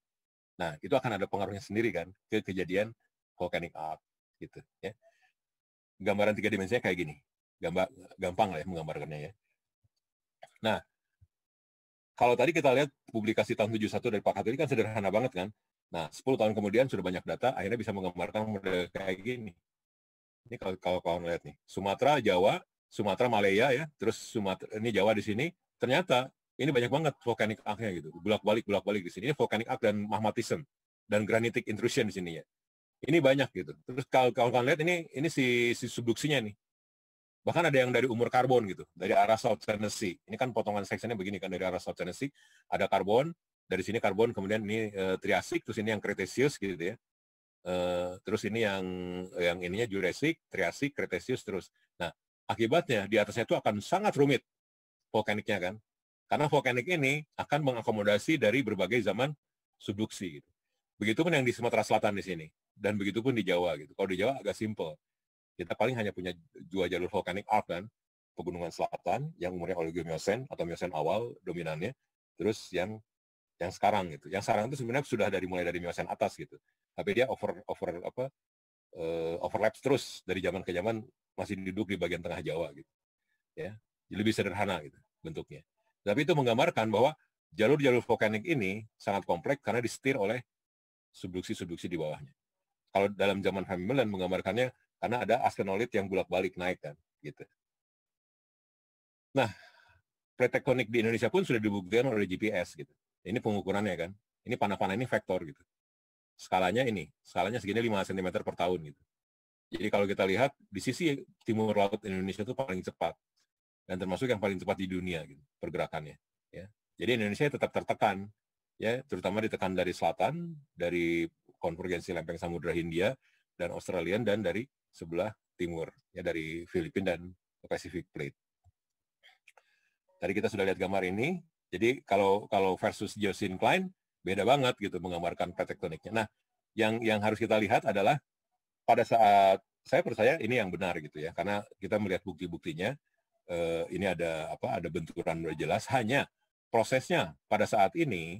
Nah, itu akan ada pengaruhnya sendiri kan ke kejadian volcanic arc gitu ya. Gambaran tiga dimensinya kayak gini. Gambar gampang lah ya menggambarkannya ya. Nah, kalau tadi kita lihat publikasi tahun 71 dari Pak Katili kan sederhana banget kan. Nah, 10 tahun kemudian sudah banyak data, akhirnya bisa menggambarkan model kayak gini. Ini kalau kalau kawan lihat nih, Sumatera, Jawa, Sumatera, Malaya ya, terus Sumatera ini Jawa di sini, ternyata ini banyak banget volcanic arc-nya gitu. Bolak-balik bolak-balik di sini. Ini volcanic arc dan magmatism dan granitic intrusion di sini ya. Ini banyak gitu. Terus kalau kalau kalian lihat ini ini si, si subduksinya nih. Bahkan ada yang dari umur karbon gitu, dari arah South China Ini kan potongan seksinya begini kan dari arah South China ada karbon, dari sini karbon kemudian ini e, eh, Triasik, terus ini yang Cretaceous gitu ya. E, terus ini yang yang ininya Jurassic, Triasik, Cretaceous terus. Nah, akibatnya di atasnya itu akan sangat rumit volcanic kan karena vulkanik ini akan mengakomodasi dari berbagai zaman subduksi. Gitu. Begitupun yang di Sumatera Selatan di sini. Dan begitupun di Jawa. gitu. Kalau di Jawa agak simple. Kita paling hanya punya dua jalur vulkanik arc kan. Pegunungan selatan yang umurnya oligomiosen atau miosen awal dominannya. Terus yang yang sekarang gitu. Yang sekarang itu sebenarnya sudah dari mulai dari miosen atas gitu. Tapi dia over over apa uh, overlap terus dari zaman ke zaman masih duduk di bagian tengah Jawa gitu. Ya. lebih sederhana gitu bentuknya. Tapi itu menggambarkan bahwa jalur-jalur vulkanik ini sangat kompleks karena disetir oleh subduksi-subduksi di bawahnya. Kalau dalam zaman Hamilton menggambarkannya karena ada askenolit yang bolak-balik naik kan, gitu. Nah, pretektonik di Indonesia pun sudah dibuktikan oleh GPS gitu. Ini pengukurannya kan. Ini panah-panah ini vektor gitu. Skalanya ini, skalanya segini 5 cm per tahun gitu. Jadi kalau kita lihat di sisi timur laut Indonesia itu paling cepat dan termasuk yang paling cepat di dunia gitu, pergerakannya. Ya. Jadi Indonesia tetap tertekan, ya terutama ditekan dari selatan, dari konvergensi lempeng Samudra Hindia dan Australian dan dari sebelah timur, ya dari Filipina dan Pacific Plate. Tadi kita sudah lihat gambar ini. Jadi kalau kalau versus geosyncline beda banget gitu menggambarkan tektoniknya. Nah, yang yang harus kita lihat adalah pada saat saya percaya ini yang benar gitu ya karena kita melihat bukti-buktinya eh, ini ada apa ada benturan sudah jelas hanya prosesnya pada saat ini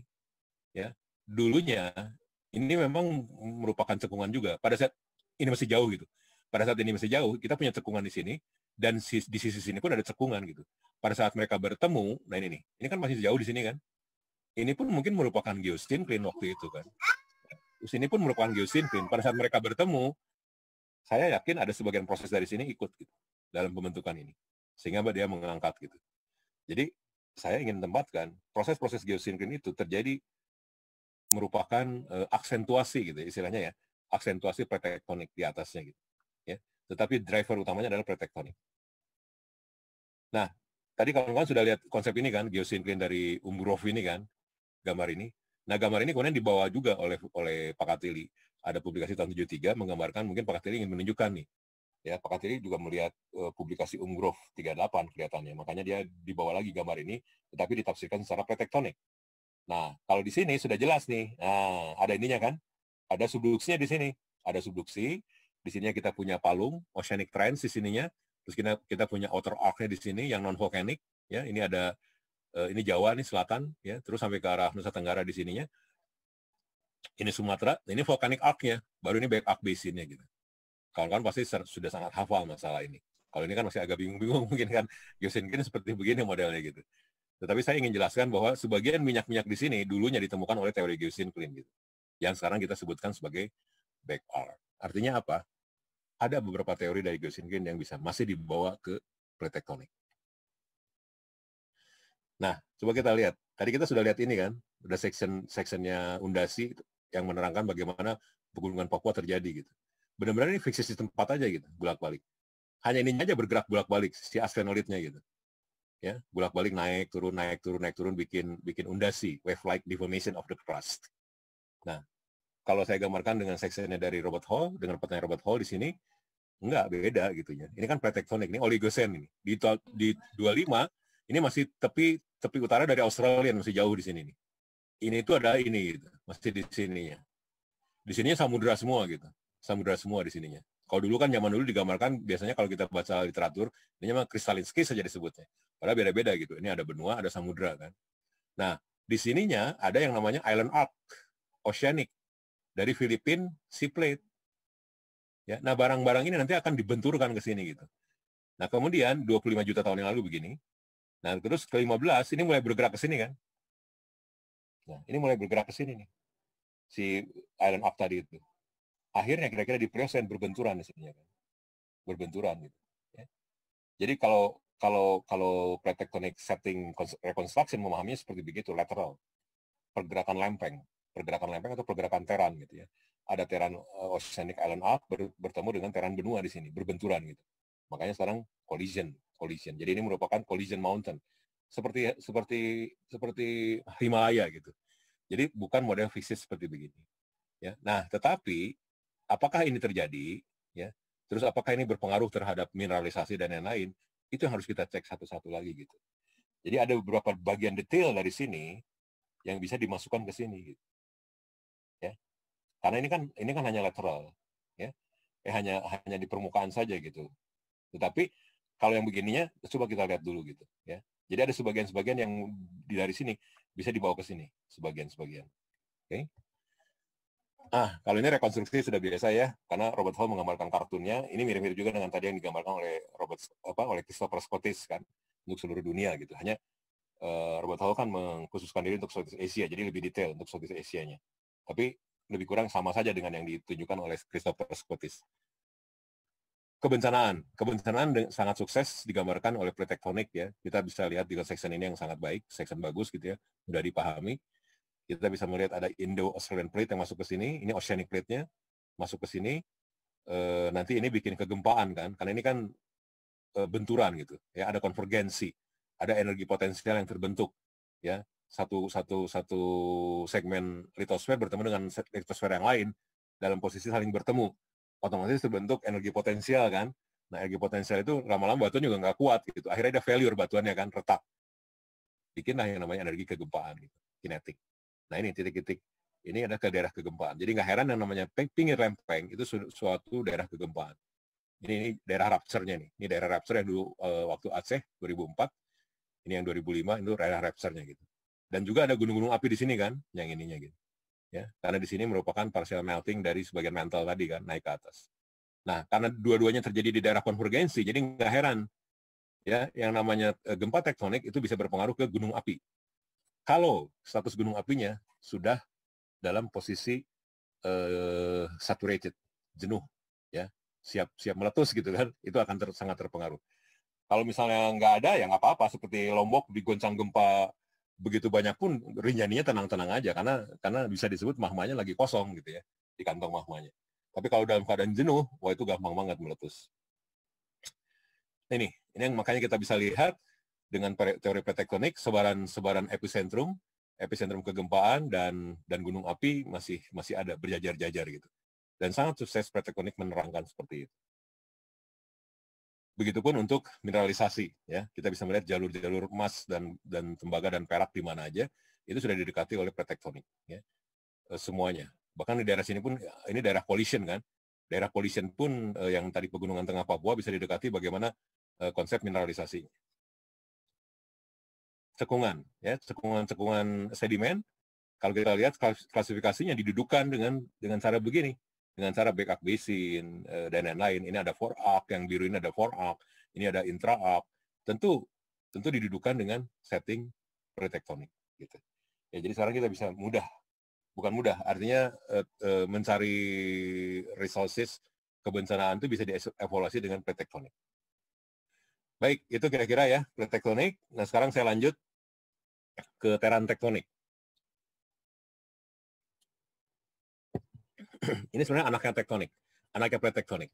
ya dulunya ini memang merupakan cekungan juga pada saat ini masih jauh gitu pada saat ini masih jauh kita punya cekungan di sini dan di sisi sini pun ada cekungan gitu pada saat mereka bertemu nah ini nih ini kan masih jauh di sini kan ini pun mungkin merupakan clean waktu itu kan terus ini pun merupakan clean pada saat mereka bertemu saya yakin ada sebagian proses dari sini ikut gitu dalam pembentukan ini sehingga dia mengangkat gitu. Jadi saya ingin tempatkan proses-proses geosinkron itu terjadi merupakan e, aksentuasi gitu ya, istilahnya ya, aksentuasi pretektonik di atasnya gitu. Ya. Tetapi driver utamanya adalah pretektonik. Nah, tadi kawan-kawan sudah lihat konsep ini kan, geosinkron dari Umbrov ini kan, gambar ini. Nah, gambar ini kemudian dibawa juga oleh oleh Pak Katili. Ada publikasi tahun 73 menggambarkan mungkin Pak Katili ingin menunjukkan nih ya Pak Katiri juga melihat uh, publikasi Umgrove 38 kelihatannya makanya dia dibawa lagi gambar ini tetapi ditafsirkan secara pretektonik nah kalau di sini sudah jelas nih nah, ada ininya kan ada subduksinya di sini ada subduksi di sini kita punya palung oceanic trends di sininya terus kita kita punya outer arc-nya di sini yang non volcanic ya ini ada uh, ini Jawa ini selatan ya terus sampai ke arah Nusa Tenggara di sininya ini Sumatera ini volcanic arc-nya baru ini back arc nya gitu kawan-kawan pasti sudah sangat hafal masalah ini. Kalau ini kan masih agak bingung-bingung (laughs) mungkin kan Yosinkin seperti begini modelnya gitu. Tetapi saya ingin jelaskan bahwa sebagian minyak-minyak di sini dulunya ditemukan oleh teori Geosyncline gitu. Yang sekarang kita sebutkan sebagai back R. Artinya apa? Ada beberapa teori dari Geosyncline yang bisa masih dibawa ke plate Nah, coba kita lihat. Tadi kita sudah lihat ini kan, udah section sectionnya undasi yang menerangkan bagaimana pegunungan Papua terjadi gitu benar-benar ini fiksi sistem tempat aja gitu, bolak-balik. Hanya ini aja bergerak bolak-balik si asfenolitnya gitu. Ya, bolak-balik naik turun naik turun naik turun bikin bikin undasi, wave like deformation of the crust. Nah, kalau saya gambarkan dengan seksinya dari Robert Hall dengan pertanyaan Robert Hall di sini enggak beda gitu ya. Ini kan pretektonik, ini oligosen ini. Di di 25 ini masih tepi tepi utara dari Australia masih jauh di sini nih. Ini itu ada ini gitu, masih di sininya. Di sininya samudra semua gitu samudra semua di sininya. Kalau dulu kan zaman dulu digambarkan biasanya kalau kita baca literatur ini memang kristalinski saja disebutnya. Padahal beda-beda gitu. Ini ada benua, ada samudra kan. Nah, di sininya ada yang namanya island arc oceanic dari Filipin, Sea Plate. Ya, nah barang-barang ini nanti akan dibenturkan ke sini gitu. Nah, kemudian 25 juta tahun yang lalu begini. Nah, terus ke-15 ini mulai bergerak ke sini kan. Nah, ini mulai bergerak ke sini nih. Si island arc tadi itu akhirnya kira-kira di playoff berbenturan misalnya kan berbenturan gitu ya. jadi kalau kalau kalau pretectonic setting reconstruction memahaminya seperti begitu lateral pergerakan lempeng pergerakan lempeng atau pergerakan teran gitu ya ada teran eh, oceanic island arc ber, bertemu dengan teran benua di sini berbenturan gitu makanya sekarang collision collision jadi ini merupakan collision mountain seperti seperti seperti Himalaya gitu jadi bukan model fisik seperti begini ya nah tetapi apakah ini terjadi ya terus apakah ini berpengaruh terhadap mineralisasi dan lain-lain itu yang harus kita cek satu-satu lagi gitu jadi ada beberapa bagian detail dari sini yang bisa dimasukkan ke sini gitu. ya karena ini kan ini kan hanya lateral ya eh, hanya hanya di permukaan saja gitu tetapi kalau yang begininya coba kita lihat dulu gitu ya jadi ada sebagian-sebagian yang dari sini bisa dibawa ke sini sebagian-sebagian oke okay? Ah, kalau ini rekonstruksi sudah biasa ya, karena Robert Hall menggambarkan kartunnya. Ini mirip-mirip juga dengan tadi yang digambarkan oleh Robert apa oleh Christopher Scottis kan untuk seluruh dunia gitu. Hanya uh, Robert Hall kan mengkhususkan diri untuk Southeast Asia, jadi lebih detail untuk Southeast Asia-nya. Tapi lebih kurang sama saja dengan yang ditunjukkan oleh Christopher Scottis. Kebencanaan, kebencanaan sangat sukses digambarkan oleh plate tectonic ya. Kita bisa lihat di section ini yang sangat baik, section bagus gitu ya, sudah dipahami kita bisa melihat ada Indo-Australian Plate yang masuk ke sini, ini Oceanic Plate-nya masuk ke sini, e, nanti ini bikin kegempaan kan, karena ini kan e, benturan gitu, ya ada konvergensi, ada energi potensial yang terbentuk, ya satu satu satu segmen litosfer bertemu dengan litosfer yang lain dalam posisi saling bertemu, otomatis terbentuk energi potensial kan, nah energi potensial itu lama-lama batuan juga nggak kuat gitu, akhirnya ada failure batuannya kan retak, bikinlah yang namanya energi kegempaan gitu, kinetik. Nah ini titik-titik ini adalah ke daerah kegempaan. Jadi nggak heran yang namanya pinggir lempeng itu su suatu daerah kegempaan. Ini, ini daerah rapture-nya nih. Ini daerah rapture yang dulu e, waktu Aceh 2004, ini yang 2005 itu daerah rapture-nya gitu. Dan juga ada gunung-gunung api di sini kan, yang ininya gitu. Ya, karena di sini merupakan partial melting dari sebagian mantle tadi kan naik ke atas. Nah, karena dua-duanya terjadi di daerah konvergensi, jadi nggak heran ya yang namanya eh, gempa tektonik itu bisa berpengaruh ke gunung api kalau status gunung apinya sudah dalam posisi uh, saturated, jenuh, ya siap siap meletus gitu kan, itu akan ter, sangat terpengaruh. Kalau misalnya nggak ada ya nggak apa-apa, seperti Lombok digoncang gempa begitu banyak pun rinjaninya tenang-tenang aja karena karena bisa disebut mahmanya lagi kosong gitu ya di kantong mahmanya. Tapi kalau dalam keadaan jenuh, wah itu gampang banget meletus. Ini, ini yang makanya kita bisa lihat dengan teori tektonik, sebaran-sebaran epicentrum, epicentrum kegempaan dan dan gunung api masih masih ada berjajar-jajar gitu. Dan sangat sukses tektonik menerangkan seperti itu. Begitupun untuk mineralisasi ya, kita bisa melihat jalur-jalur emas dan dan tembaga dan perak di mana aja itu sudah didekati oleh tektonik ya. Eh, semuanya. Bahkan di daerah sini pun ya, ini daerah collision kan. Daerah collision pun eh, yang tadi pegunungan tengah Papua bisa didekati bagaimana eh, konsep mineralisasi cekungan, ya cekungan-cekungan sedimen. Kalau kita lihat klasifikasinya didudukan dengan dengan cara begini, dengan cara backup basin eh, dan lain-lain. Ini ada arc yang biru ini ada arc ini ada intra arc Tentu tentu didudukan dengan setting pretektonik gitu. Ya jadi sekarang kita bisa mudah bukan mudah artinya eh, eh, mencari resources kebencanaan itu bisa dievaluasi dengan pretektonik. Baik, itu kira-kira ya pretektonik. Nah, sekarang saya lanjut ke teran tektonik. (clears throat) Ini sebenarnya anaknya tektonik, anaknya plate tektonik.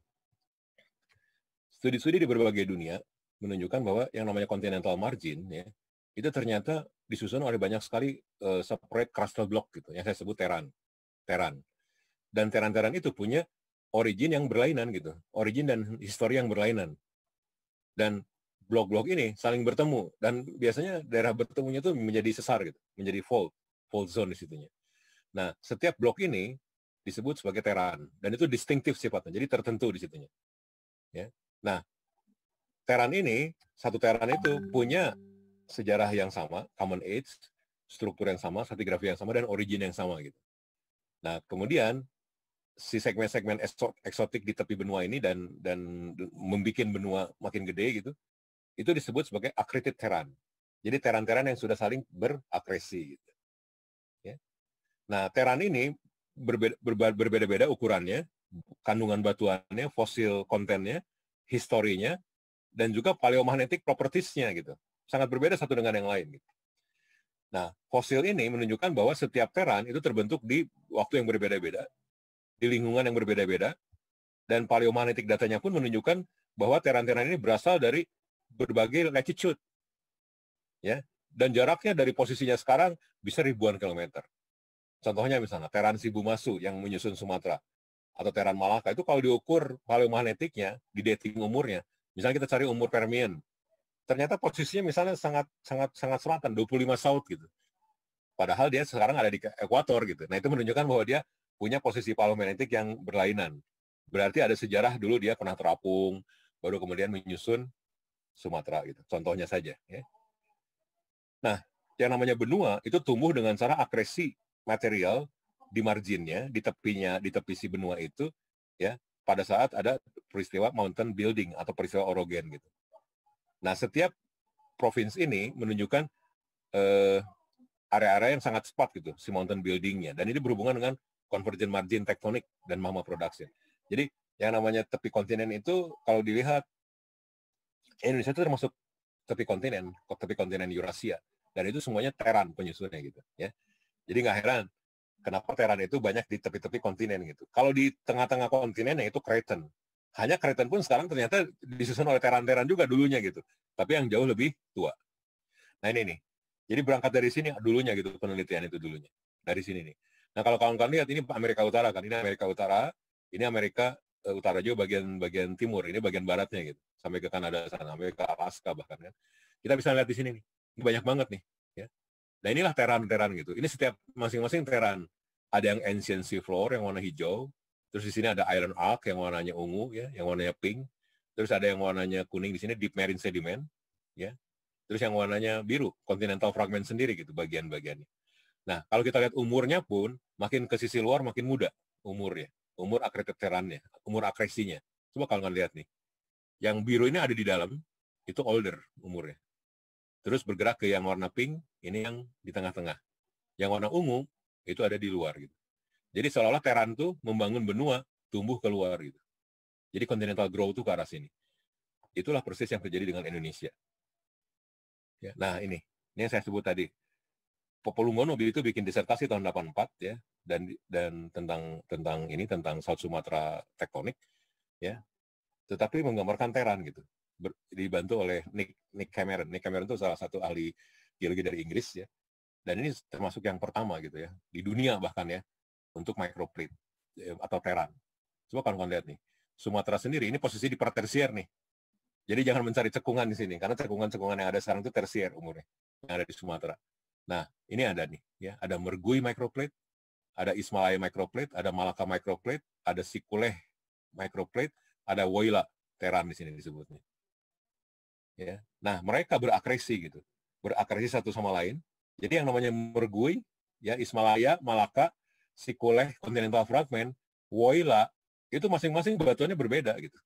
Studi-studi di berbagai dunia menunjukkan bahwa yang namanya continental margin ya itu ternyata disusun oleh banyak sekali uh, eh, subproyek crustal block gitu yang saya sebut teran teran dan teran-teran itu punya origin yang berlainan gitu origin dan histori yang berlainan dan blok-blok ini saling bertemu dan biasanya daerah bertemunya itu menjadi sesar gitu, menjadi fold, fold zone di situnya. Nah, setiap blok ini disebut sebagai teran dan itu distintif sifatnya, jadi tertentu di situnya. Ya. Nah, teran ini satu teran itu punya sejarah yang sama, common age, struktur yang sama, stratigrafi yang sama dan origin yang sama gitu. Nah, kemudian si segmen-segmen eksotik di tepi benua ini dan dan membuat benua makin gede gitu itu disebut sebagai akritid teran. Jadi teran-teran yang sudah saling berakresi. Gitu. Ya. Nah, teran ini berbeda-beda ukurannya, kandungan batuannya, fosil kontennya, historinya, dan juga paleomagnetik propertisnya gitu. Sangat berbeda satu dengan yang lain. Gitu. Nah, fosil ini menunjukkan bahwa setiap teran itu terbentuk di waktu yang berbeda-beda, di lingkungan yang berbeda-beda, dan paleomagnetik datanya pun menunjukkan bahwa teran-teran ini berasal dari berbagai latitude. Ya, dan jaraknya dari posisinya sekarang bisa ribuan kilometer. Contohnya misalnya Teran Sibumasu yang menyusun Sumatera atau Teran Malaka itu kalau diukur magnetiknya, di dating umurnya, misalnya kita cari umur Permian, ternyata posisinya misalnya sangat sangat sangat selatan 25 south gitu. Padahal dia sekarang ada di ekuator gitu. Nah, itu menunjukkan bahwa dia punya posisi magnetik yang berlainan. Berarti ada sejarah dulu dia pernah terapung, baru kemudian menyusun Sumatera gitu. Contohnya saja ya. Nah, yang namanya benua itu tumbuh dengan cara akresi material di marginnya, di tepinya, di tepi si benua itu ya pada saat ada peristiwa mountain building atau peristiwa orogen gitu. Nah, setiap provinsi ini menunjukkan area eh, area-area yang sangat spot gitu si mountain buildingnya dan ini berhubungan dengan convergent margin tektonik dan magma production jadi yang namanya tepi kontinen itu kalau dilihat Indonesia itu termasuk tepi kontinen, tepi kontinen Eurasia. Dan itu semuanya Teran penyusunnya gitu. ya. Jadi nggak heran kenapa Teran itu banyak di tepi-tepi kontinen gitu. Kalau di tengah-tengah kontinen ya itu Kreten. Hanya Kreten pun sekarang ternyata disusun oleh Teran-Teran juga dulunya gitu. Tapi yang jauh lebih tua. Nah ini nih. Jadi berangkat dari sini dulunya gitu penelitian itu dulunya. Dari sini nih. Nah kalau kawan-kawan lihat ini Amerika Utara kan. Ini Amerika Utara, ini Amerika Eh, utara juga bagian bagian timur ini bagian baratnya gitu sampai ke Kanada sana sampai ke Alaska bahkan kan kita bisa lihat di sini nih ini banyak banget nih ya nah inilah teran-teran gitu ini setiap masing-masing teran ada yang ancient sea floor yang warna hijau terus di sini ada iron arc yang warnanya ungu ya yang warnanya pink terus ada yang warnanya kuning di sini deep marine sediment ya terus yang warnanya biru continental fragment sendiri gitu bagian-bagiannya nah kalau kita lihat umurnya pun makin ke sisi luar makin muda umurnya umur akrediterannya, umur akresinya. Coba kalian lihat nih. Yang biru ini ada di dalam, itu older umurnya. Terus bergerak ke yang warna pink, ini yang di tengah-tengah. Yang warna ungu, itu ada di luar. gitu. Jadi seolah-olah Teran tuh membangun benua, tumbuh keluar gitu. Jadi continental grow itu ke arah sini. Itulah persis yang terjadi dengan Indonesia. Ya, nah ini, ini yang saya sebut tadi. Populungono itu bikin disertasi tahun 84 ya, dan dan tentang tentang ini tentang South Sumatera tektonik ya tetapi menggambarkan Teran gitu Ber, dibantu oleh Nick Nick Cameron Nick Cameron itu salah satu ahli geologi dari Inggris ya dan ini termasuk yang pertama gitu ya di dunia bahkan ya untuk microplate eh, atau Teran coba kalian lihat nih Sumatera sendiri ini posisi di pertersier nih jadi jangan mencari cekungan di sini karena cekungan-cekungan yang ada sekarang itu tersier umurnya yang ada di Sumatera nah ini ada nih ya ada mergui microplate ada Ismalaya microplate, ada Malaka microplate, ada Sikuleh microplate, ada Woyla Teran di sini disebutnya. Ya. Nah, mereka berakresi gitu. Berakresi satu sama lain. Jadi yang namanya Mergui, ya Ismalaya, Malaka, Sikuleh, Continental Fragment, Woyla, itu masing-masing batuannya berbeda gitu.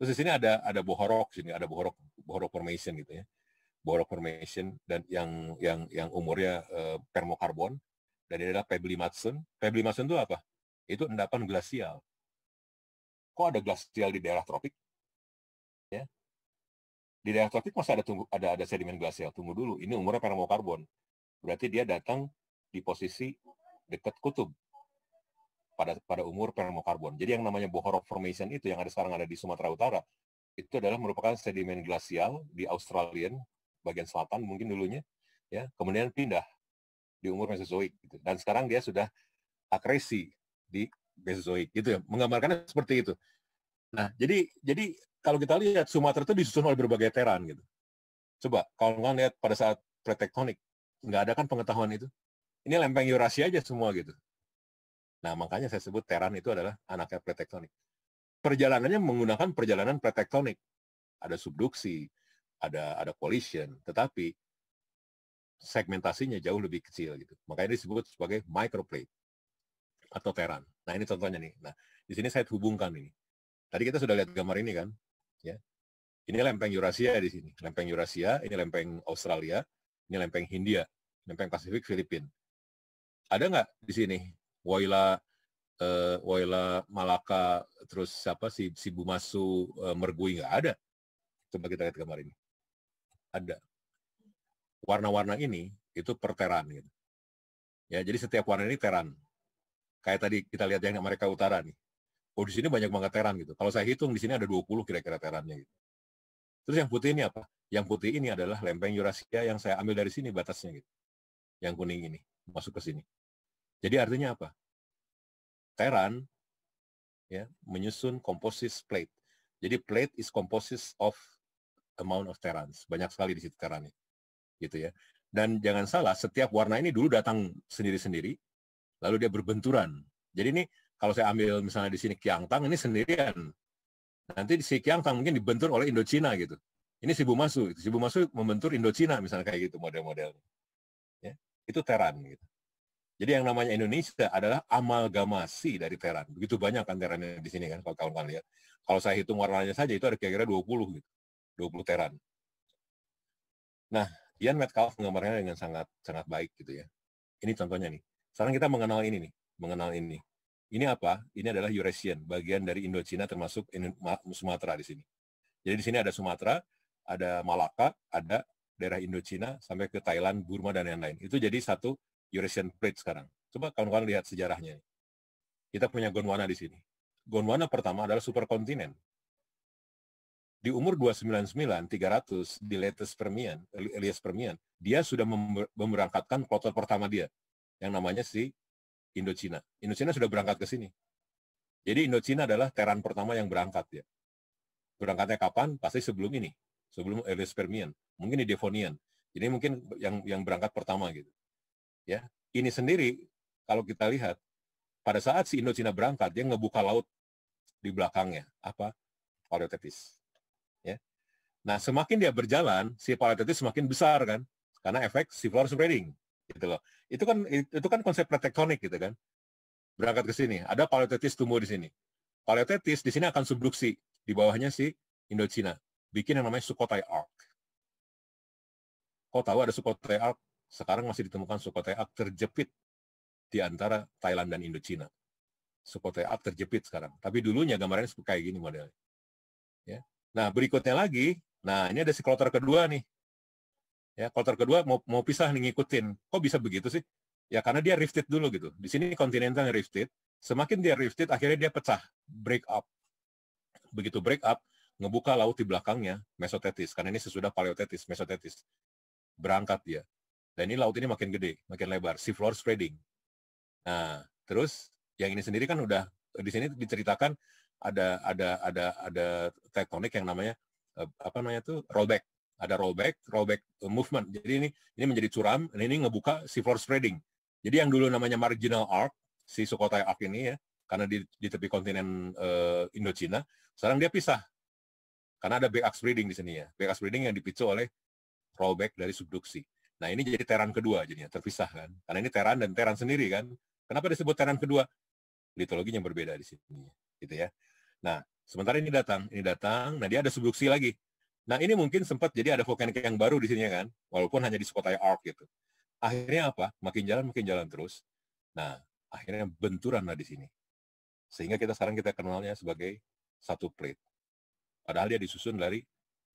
Terus di sini ada ada bohorok sini, ada bohorok bohorok formation gitu ya. Bohorok formation dan yang yang yang umurnya eh, termokarbon ini adalah Pebli Madsen. Pebli Madsen itu apa? Itu endapan glasial. Kok ada glasial di daerah tropik? Ya. Di daerah tropik masih ada tunggu, ada ada sedimen glasial. Tunggu dulu, ini umurnya permokarbon. Berarti dia datang di posisi dekat kutub pada pada umur permokarbon. Jadi yang namanya Bohorok Formation itu yang ada sekarang ada di Sumatera Utara itu adalah merupakan sedimen glasial di Australian bagian selatan mungkin dulunya ya kemudian pindah di umur Mesozoik. Gitu. Dan sekarang dia sudah akresi di Mesozoik. Gitu ya. Menggambarkannya seperti itu. Nah, jadi jadi kalau kita lihat Sumatera itu disusun oleh berbagai teran gitu. Coba kalau nggak lihat pada saat pretektonik, nggak ada kan pengetahuan itu. Ini lempeng Eurasia aja semua gitu. Nah, makanya saya sebut teran itu adalah anaknya pretektonik. Perjalanannya menggunakan perjalanan pretektonik. Ada subduksi, ada ada collision, tetapi segmentasinya jauh lebih kecil gitu. Makanya disebut sebagai microplate atau teran. Nah ini contohnya nih. Nah di sini saya hubungkan ini. Tadi kita sudah lihat gambar ini kan, ya. Ini lempeng Eurasia di sini, lempeng Eurasia, ini lempeng Australia, ini lempeng Hindia, lempeng Pasifik Filipin. Ada nggak di sini Waila uh, Waila Malaka terus siapa sih? si Bumasu eh, Mergui nggak ada? Coba kita lihat gambar ini. Ada warna-warna ini itu per teran gitu. Ya, jadi setiap warna ini teran. Kayak tadi kita lihat yang Amerika Utara nih. Oh, di sini banyak banget teran gitu. Kalau saya hitung di sini ada 20 kira-kira terannya gitu. Terus yang putih ini apa? Yang putih ini adalah lempeng Eurasia yang saya ambil dari sini batasnya gitu. Yang kuning ini masuk ke sini. Jadi artinya apa? Teran ya, menyusun composite plate. Jadi plate is composite of amount of terans. Banyak sekali di situ terannya gitu ya. Dan jangan salah, setiap warna ini dulu datang sendiri-sendiri, lalu dia berbenturan. Jadi ini kalau saya ambil misalnya di sini Kiang Tang, ini sendirian. Nanti si Kiang Tang mungkin dibentur oleh Indochina gitu. Ini Sibu Masu, gitu. Sibu Masu membentur Indochina misalnya kayak gitu model model Ya, itu Teran gitu. Jadi yang namanya Indonesia adalah amalgamasi dari Teran. Begitu banyak kan Terannya di sini kan kalau kawan-kawan lihat. Kalau saya hitung warnanya saja itu ada kira-kira 20 gitu. 20 Teran. Nah, Ian Metcalf menggambarkannya dengan sangat sangat baik gitu ya. Ini contohnya nih. Sekarang kita mengenal ini nih, mengenal ini. Ini apa? Ini adalah Eurasian, bagian dari Indochina termasuk Sumatera di sini. Jadi di sini ada Sumatera, ada Malaka, ada daerah Indochina sampai ke Thailand, Burma dan lain-lain. Itu jadi satu Eurasian plate sekarang. Coba kawan-kawan lihat sejarahnya. Kita punya Gondwana di sini. Gondwana pertama adalah superkontinen di umur 299 300 di latest Permian, Elias Permian, dia sudah memberangkatkan kloter pertama dia yang namanya si Indochina. Indochina sudah berangkat ke sini. Jadi Indochina adalah teran pertama yang berangkat ya. Berangkatnya kapan? Pasti sebelum ini, sebelum Elias Permian, mungkin di Devonian. Jadi mungkin yang yang berangkat pertama gitu. Ya, ini sendiri kalau kita lihat pada saat si Indochina berangkat dia ngebuka laut di belakangnya apa? Paleotetis Ya. Nah, semakin dia berjalan, si palet semakin besar kan, karena efek floor spreading, gitu loh. Itu kan itu kan konsep tektonik gitu kan. Berangkat ke sini, ada paleotetis tumbuh di sini. Paleotetis di sini akan subduksi di bawahnya si Indochina, bikin yang namanya Sukhothai Arc. Kau tahu ada Sukhothai Arc? Sekarang masih ditemukan Sukhothai Arc terjepit di antara Thailand dan Indochina. Sukhothai Arc terjepit sekarang. Tapi dulunya gambarnya kayak gini modelnya. Ya. Nah, berikutnya lagi, nah ini ada si kloter kedua nih. Ya, kloter kedua mau, mau pisah nih ngikutin. Kok bisa begitu sih? Ya karena dia rifted dulu gitu. Di sini yang rifted, semakin dia rifted akhirnya dia pecah, break up. Begitu break up, ngebuka laut di belakangnya, mesotetis. Karena ini sesudah paleotetis, mesotetis. Berangkat dia. Dan ini laut ini makin gede, makin lebar, Sea floor spreading. Nah, terus yang ini sendiri kan udah di sini diceritakan ada ada ada ada tektonik yang namanya eh, apa namanya tuh rollback ada rollback rollback eh, movement jadi ini ini menjadi curam dan ini ngebuka si floor spreading jadi yang dulu namanya marginal arc si Sukhothai arc ini ya karena di, di tepi kontinen uh, Indochina sekarang dia pisah karena ada back arc spreading di sini ya back arc spreading yang dipicu oleh rollback dari subduksi nah ini jadi teran kedua jadinya terpisah kan karena ini teran dan teran sendiri kan kenapa disebut teran kedua litologinya yang berbeda di sini gitu ya Nah, sementara ini datang, ini datang, nah dia ada subduksi lagi. Nah, ini mungkin sempat jadi ada vulkanik yang baru di sini ya kan, walaupun hanya di Skotaya Arc gitu. Akhirnya apa? Makin jalan, makin jalan terus. Nah, akhirnya benturan lah di sini. Sehingga kita sekarang kita kenalnya sebagai satu plate. Padahal dia disusun dari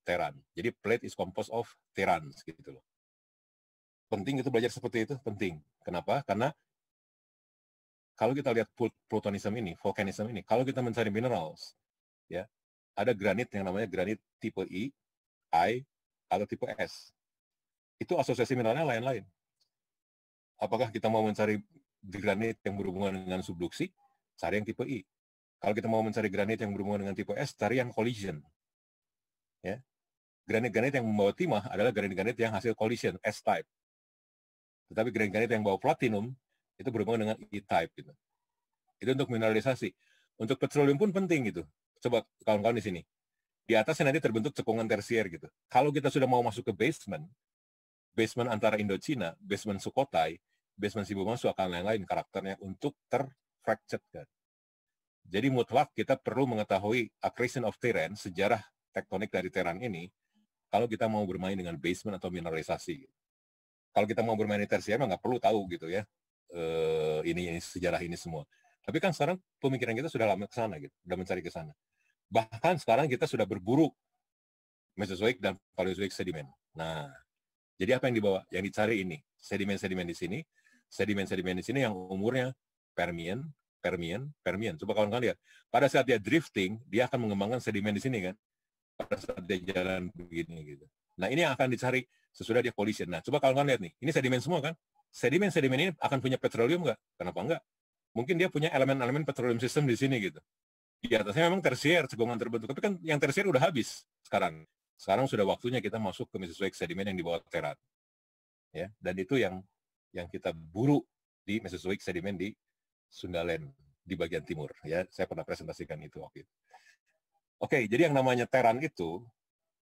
teran. Jadi plate is composed of terans gitu loh. Penting itu belajar seperti itu, penting. Kenapa? Karena kalau kita lihat plutonism ini, volcanism ini, kalau kita mencari minerals, ya, ada granit yang namanya granit tipe I, I, atau tipe S. Itu asosiasi mineralnya lain-lain. Apakah kita mau mencari granit yang berhubungan dengan subduksi? Cari yang tipe I. Kalau kita mau mencari granit yang berhubungan dengan tipe S, cari yang collision. Ya. Granit-granit yang membawa timah adalah granit-granit yang hasil collision, S-type. Tetapi granit-granit yang bawa platinum itu berhubungan dengan E-type gitu. Itu untuk mineralisasi. Untuk petroleum pun penting gitu. Coba kawan-kawan di sini. Di atasnya nanti terbentuk cekungan tersier gitu. Kalau kita sudah mau masuk ke basement, basement antara Indochina, basement Sukhothai, basement Sibumasu akan lain-lain karakternya untuk terfractured kan. Jadi mutlak kita perlu mengetahui accretion of terrain, sejarah tektonik dari terrain ini, kalau kita mau bermain dengan basement atau mineralisasi. Kalau kita mau bermain di tersier, nggak perlu tahu gitu ya uh, ini, ini sejarah ini semua. Tapi kan sekarang pemikiran kita sudah lama ke sana gitu, sudah mencari ke sana. Bahkan sekarang kita sudah berburu Mesozoik dan Paleozoik sedimen. Nah, jadi apa yang dibawa? Yang dicari ini, sedimen-sedimen di sini, sedimen-sedimen di sini yang umurnya Permian, Permian, Permian. Coba kawan-kawan lihat. Pada saat dia drifting, dia akan mengembangkan sedimen di sini kan. Pada saat dia jalan begini gitu. Nah, ini yang akan dicari sesudah dia collision. Nah, coba kawan-kawan lihat nih. Ini sedimen semua kan? sedimen-sedimen ini akan punya petroleum nggak? Kenapa nggak? Mungkin dia punya elemen-elemen petroleum sistem di sini gitu. Di atasnya memang tersier cekungan terbentuk, tapi kan yang tersier udah habis sekarang. Sekarang sudah waktunya kita masuk ke Mesozoic sedimen yang di bawah terat. Ya, dan itu yang yang kita buru di Mesozoic sedimen di Sundaland di bagian timur ya saya pernah presentasikan itu waktu itu. Oke, jadi yang namanya Teran itu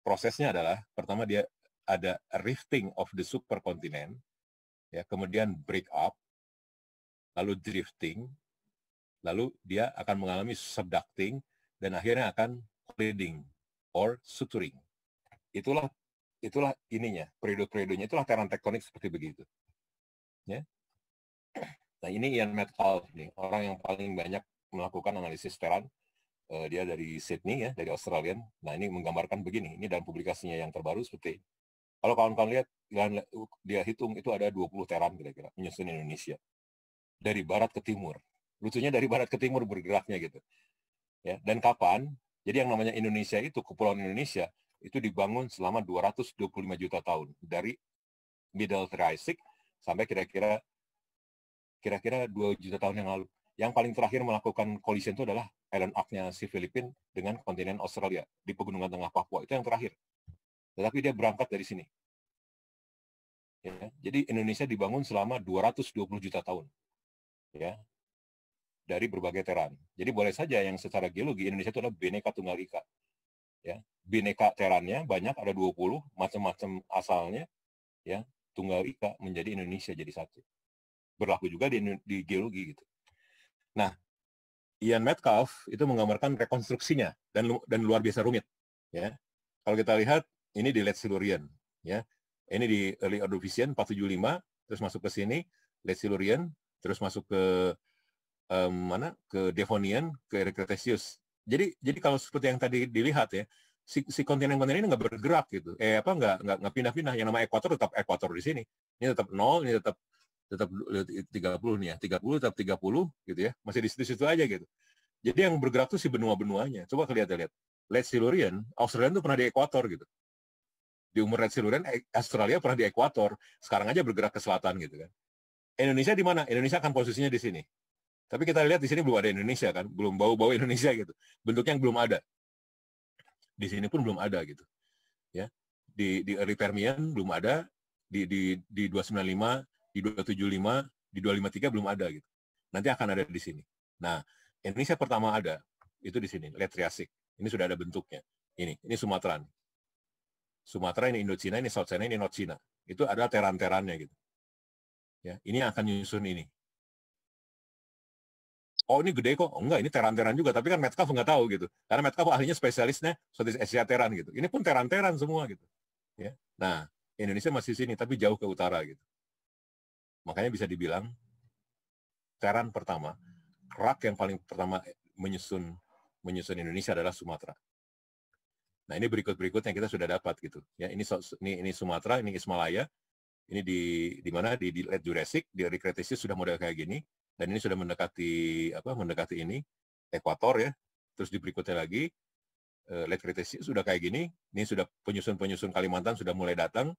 prosesnya adalah pertama dia ada rifting of the supercontinent ya kemudian break up, lalu drifting, lalu dia akan mengalami subducting dan akhirnya akan leading or suturing. Itulah itulah ininya, periode-periodenya itulah teran tektonik seperti begitu. Ya. Nah, ini Ian Metcalf nih, orang yang paling banyak melakukan analisis teran. Eh, dia dari Sydney ya, dari Australia. Nah, ini menggambarkan begini. Ini dalam publikasinya yang terbaru seperti kalau kawan-kawan lihat, ya, dia hitung itu ada 20 teram kira-kira menyusun Indonesia. Dari barat ke timur. Lucunya dari barat ke timur bergeraknya gitu. Ya, dan kapan? Jadi yang namanya Indonesia itu, kepulauan Indonesia, itu dibangun selama 225 juta tahun. Dari Middle Triassic sampai kira-kira kira-kira 2 juta tahun yang lalu. Yang paling terakhir melakukan collision itu adalah island arc-nya si Filipin dengan kontinen Australia di pegunungan tengah Papua. Itu yang terakhir. Tetapi dia berangkat dari sini. Ya, jadi Indonesia dibangun selama 220 juta tahun. Ya, dari berbagai teran. Jadi boleh saja yang secara geologi Indonesia itu adalah Bhinneka Tunggal Ika. Ya, Bhinneka terannya banyak ada 20 macam-macam asalnya ya, Tunggal Ika menjadi Indonesia jadi satu. Berlaku juga di, di geologi gitu. Nah, Ian Metcalf itu menggambarkan rekonstruksinya dan dan luar biasa rumit ya. Kalau kita lihat ini di late Silurian ya ini di early Ordovician 475 terus masuk ke sini late Silurian terus masuk ke um, mana ke Devonian ke Cretaceous jadi jadi kalau seperti yang tadi dilihat ya si, si kontinen-kontinen ini nggak bergerak gitu eh apa nggak nggak nggak pindah-pindah yang nama ekuator tetap ekuator di sini ini tetap nol ini tetap tetap 30 nih ya 30 tetap 30 gitu ya masih di situ-situ aja gitu jadi yang bergerak tuh si benua-benuanya coba lihat lihat late Silurian Australia itu pernah di ekuator gitu di umur Red Silurian eh, Australia pernah di ekuator, sekarang aja bergerak ke selatan gitu kan. Indonesia di mana? Indonesia kan posisinya di sini. Tapi kita lihat di sini belum ada Indonesia kan, belum bau-bau (laughs) Indonesia gitu. Bentuknya yang belum ada. Di sini pun belum ada gitu. Ya. Di di early Permian belum ada, di di di 295, di 275, di 253 belum ada gitu. Nanti akan ada di sini. Nah, Indonesia pertama ada itu di sini, Letriasik. Ini sudah ada bentuknya. Ini, ini Sumatera. Nih. Sumatera, ini Indochina, ini South China, ini North China. Itu adalah teran-terannya gitu. Ya, ini yang akan nyusun ini. Oh ini gede kok, oh, enggak ini teran-teran juga, tapi kan Metcalf nggak tahu gitu. Karena Metcalf ahlinya spesialisnya Southeast Asia teran gitu. Ini pun teran-teran semua gitu. Ya. Nah, Indonesia masih sini, tapi jauh ke utara gitu. Makanya bisa dibilang teran pertama, kerak yang paling pertama menyusun menyusun Indonesia adalah Sumatera. Nah ini berikut berikut yang kita sudah dapat gitu. Ya ini ini, ini Sumatera, ini Ismalaya, ini di di mana di, di late Jurassic, di early Cretaceous sudah model kayak gini, dan ini sudah mendekati apa mendekati ini ekuator ya. Terus di berikutnya lagi uh, eh, late Cretaceous sudah kayak gini, ini sudah penyusun-penyusun Kalimantan sudah mulai datang.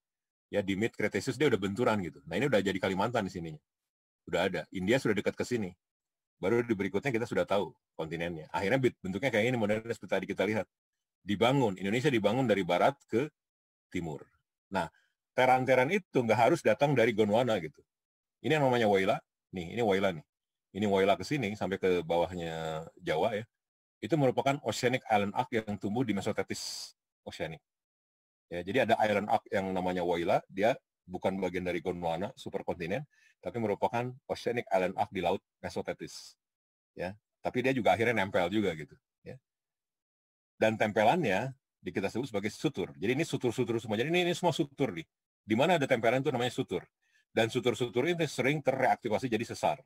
Ya di mid Cretaceous dia udah benturan gitu. Nah ini udah jadi Kalimantan di sininya. Udah ada. India sudah dekat ke sini. Baru di berikutnya kita sudah tahu kontinennya. Akhirnya bentuknya kayak ini modelnya seperti tadi kita lihat dibangun. Indonesia dibangun dari barat ke timur. Nah, teran-teran itu nggak harus datang dari Gondwana gitu. Ini yang namanya Waila. Nih, ini Waila nih. Ini Waila ke sini sampai ke bawahnya Jawa ya. Itu merupakan oceanic island arc yang tumbuh di Mesotetis oceanic. Ya, jadi ada island arc yang namanya Waila, dia bukan bagian dari Gondwana superkontinen, tapi merupakan oceanic island arc di laut Mesotetis. Ya, tapi dia juga akhirnya nempel juga gitu dan tempelannya di kita sebut sebagai sutur. Jadi ini sutur-sutur semua. Jadi ini, ini semua sutur nih. Di mana ada tempelan itu namanya sutur. Dan sutur-sutur ini sering terreaktivasi jadi sesar.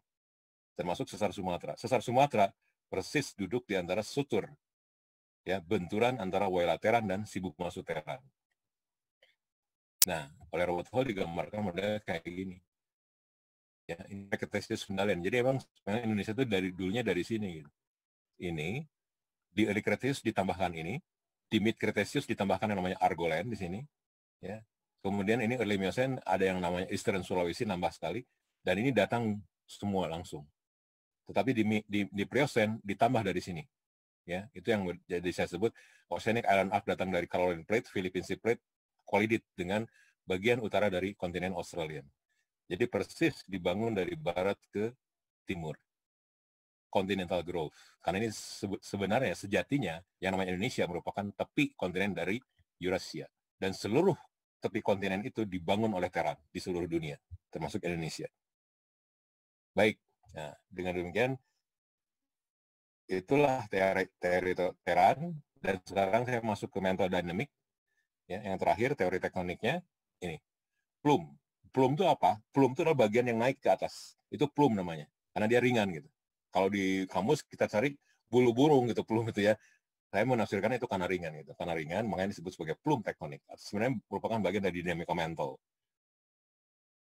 Termasuk sesar Sumatera. Sesar Sumatera persis duduk di antara sutur. Ya, benturan antara Wailateran dan Sibuk Masuteran. Nah, oleh Robert Hall digambarkan model kayak gini. Ya, ini ketesis Sundalen. Jadi emang Indonesia itu dari dulunya dari sini. Gitu. Ini di early Cretaceous ditambahkan ini, di mid Cretaceous ditambahkan yang namanya Argolan di sini, ya. Kemudian ini early Miocene ada yang namanya Eastern Sulawesi nambah sekali dan ini datang semua langsung. Tetapi di di, di Pliocene ditambah dari sini. Ya, itu yang jadi saya sebut Oceanic Island Arc datang dari Caroline Plate, Philippine Sea Plate, kolidit dengan bagian utara dari kontinen Australia. Jadi persis dibangun dari barat ke timur continental growth. Karena ini sebenarnya sejatinya yang namanya Indonesia merupakan tepi kontinen dari Eurasia dan seluruh tepi kontinen itu dibangun oleh Teran di seluruh dunia, termasuk Indonesia. Baik, nah, dengan demikian itulah teori, teori Teran dan sekarang saya masuk ke mental dynamic ya yang terakhir teori tektoniknya ini plum plum itu apa plum itu adalah bagian yang naik ke atas itu plum namanya karena dia ringan gitu kalau di kamus kita cari bulu burung gitu plum itu ya saya menafsirkan itu karena ringan gitu karena ringan makanya disebut sebagai plum tektonik sebenarnya merupakan bagian dari dinamika mental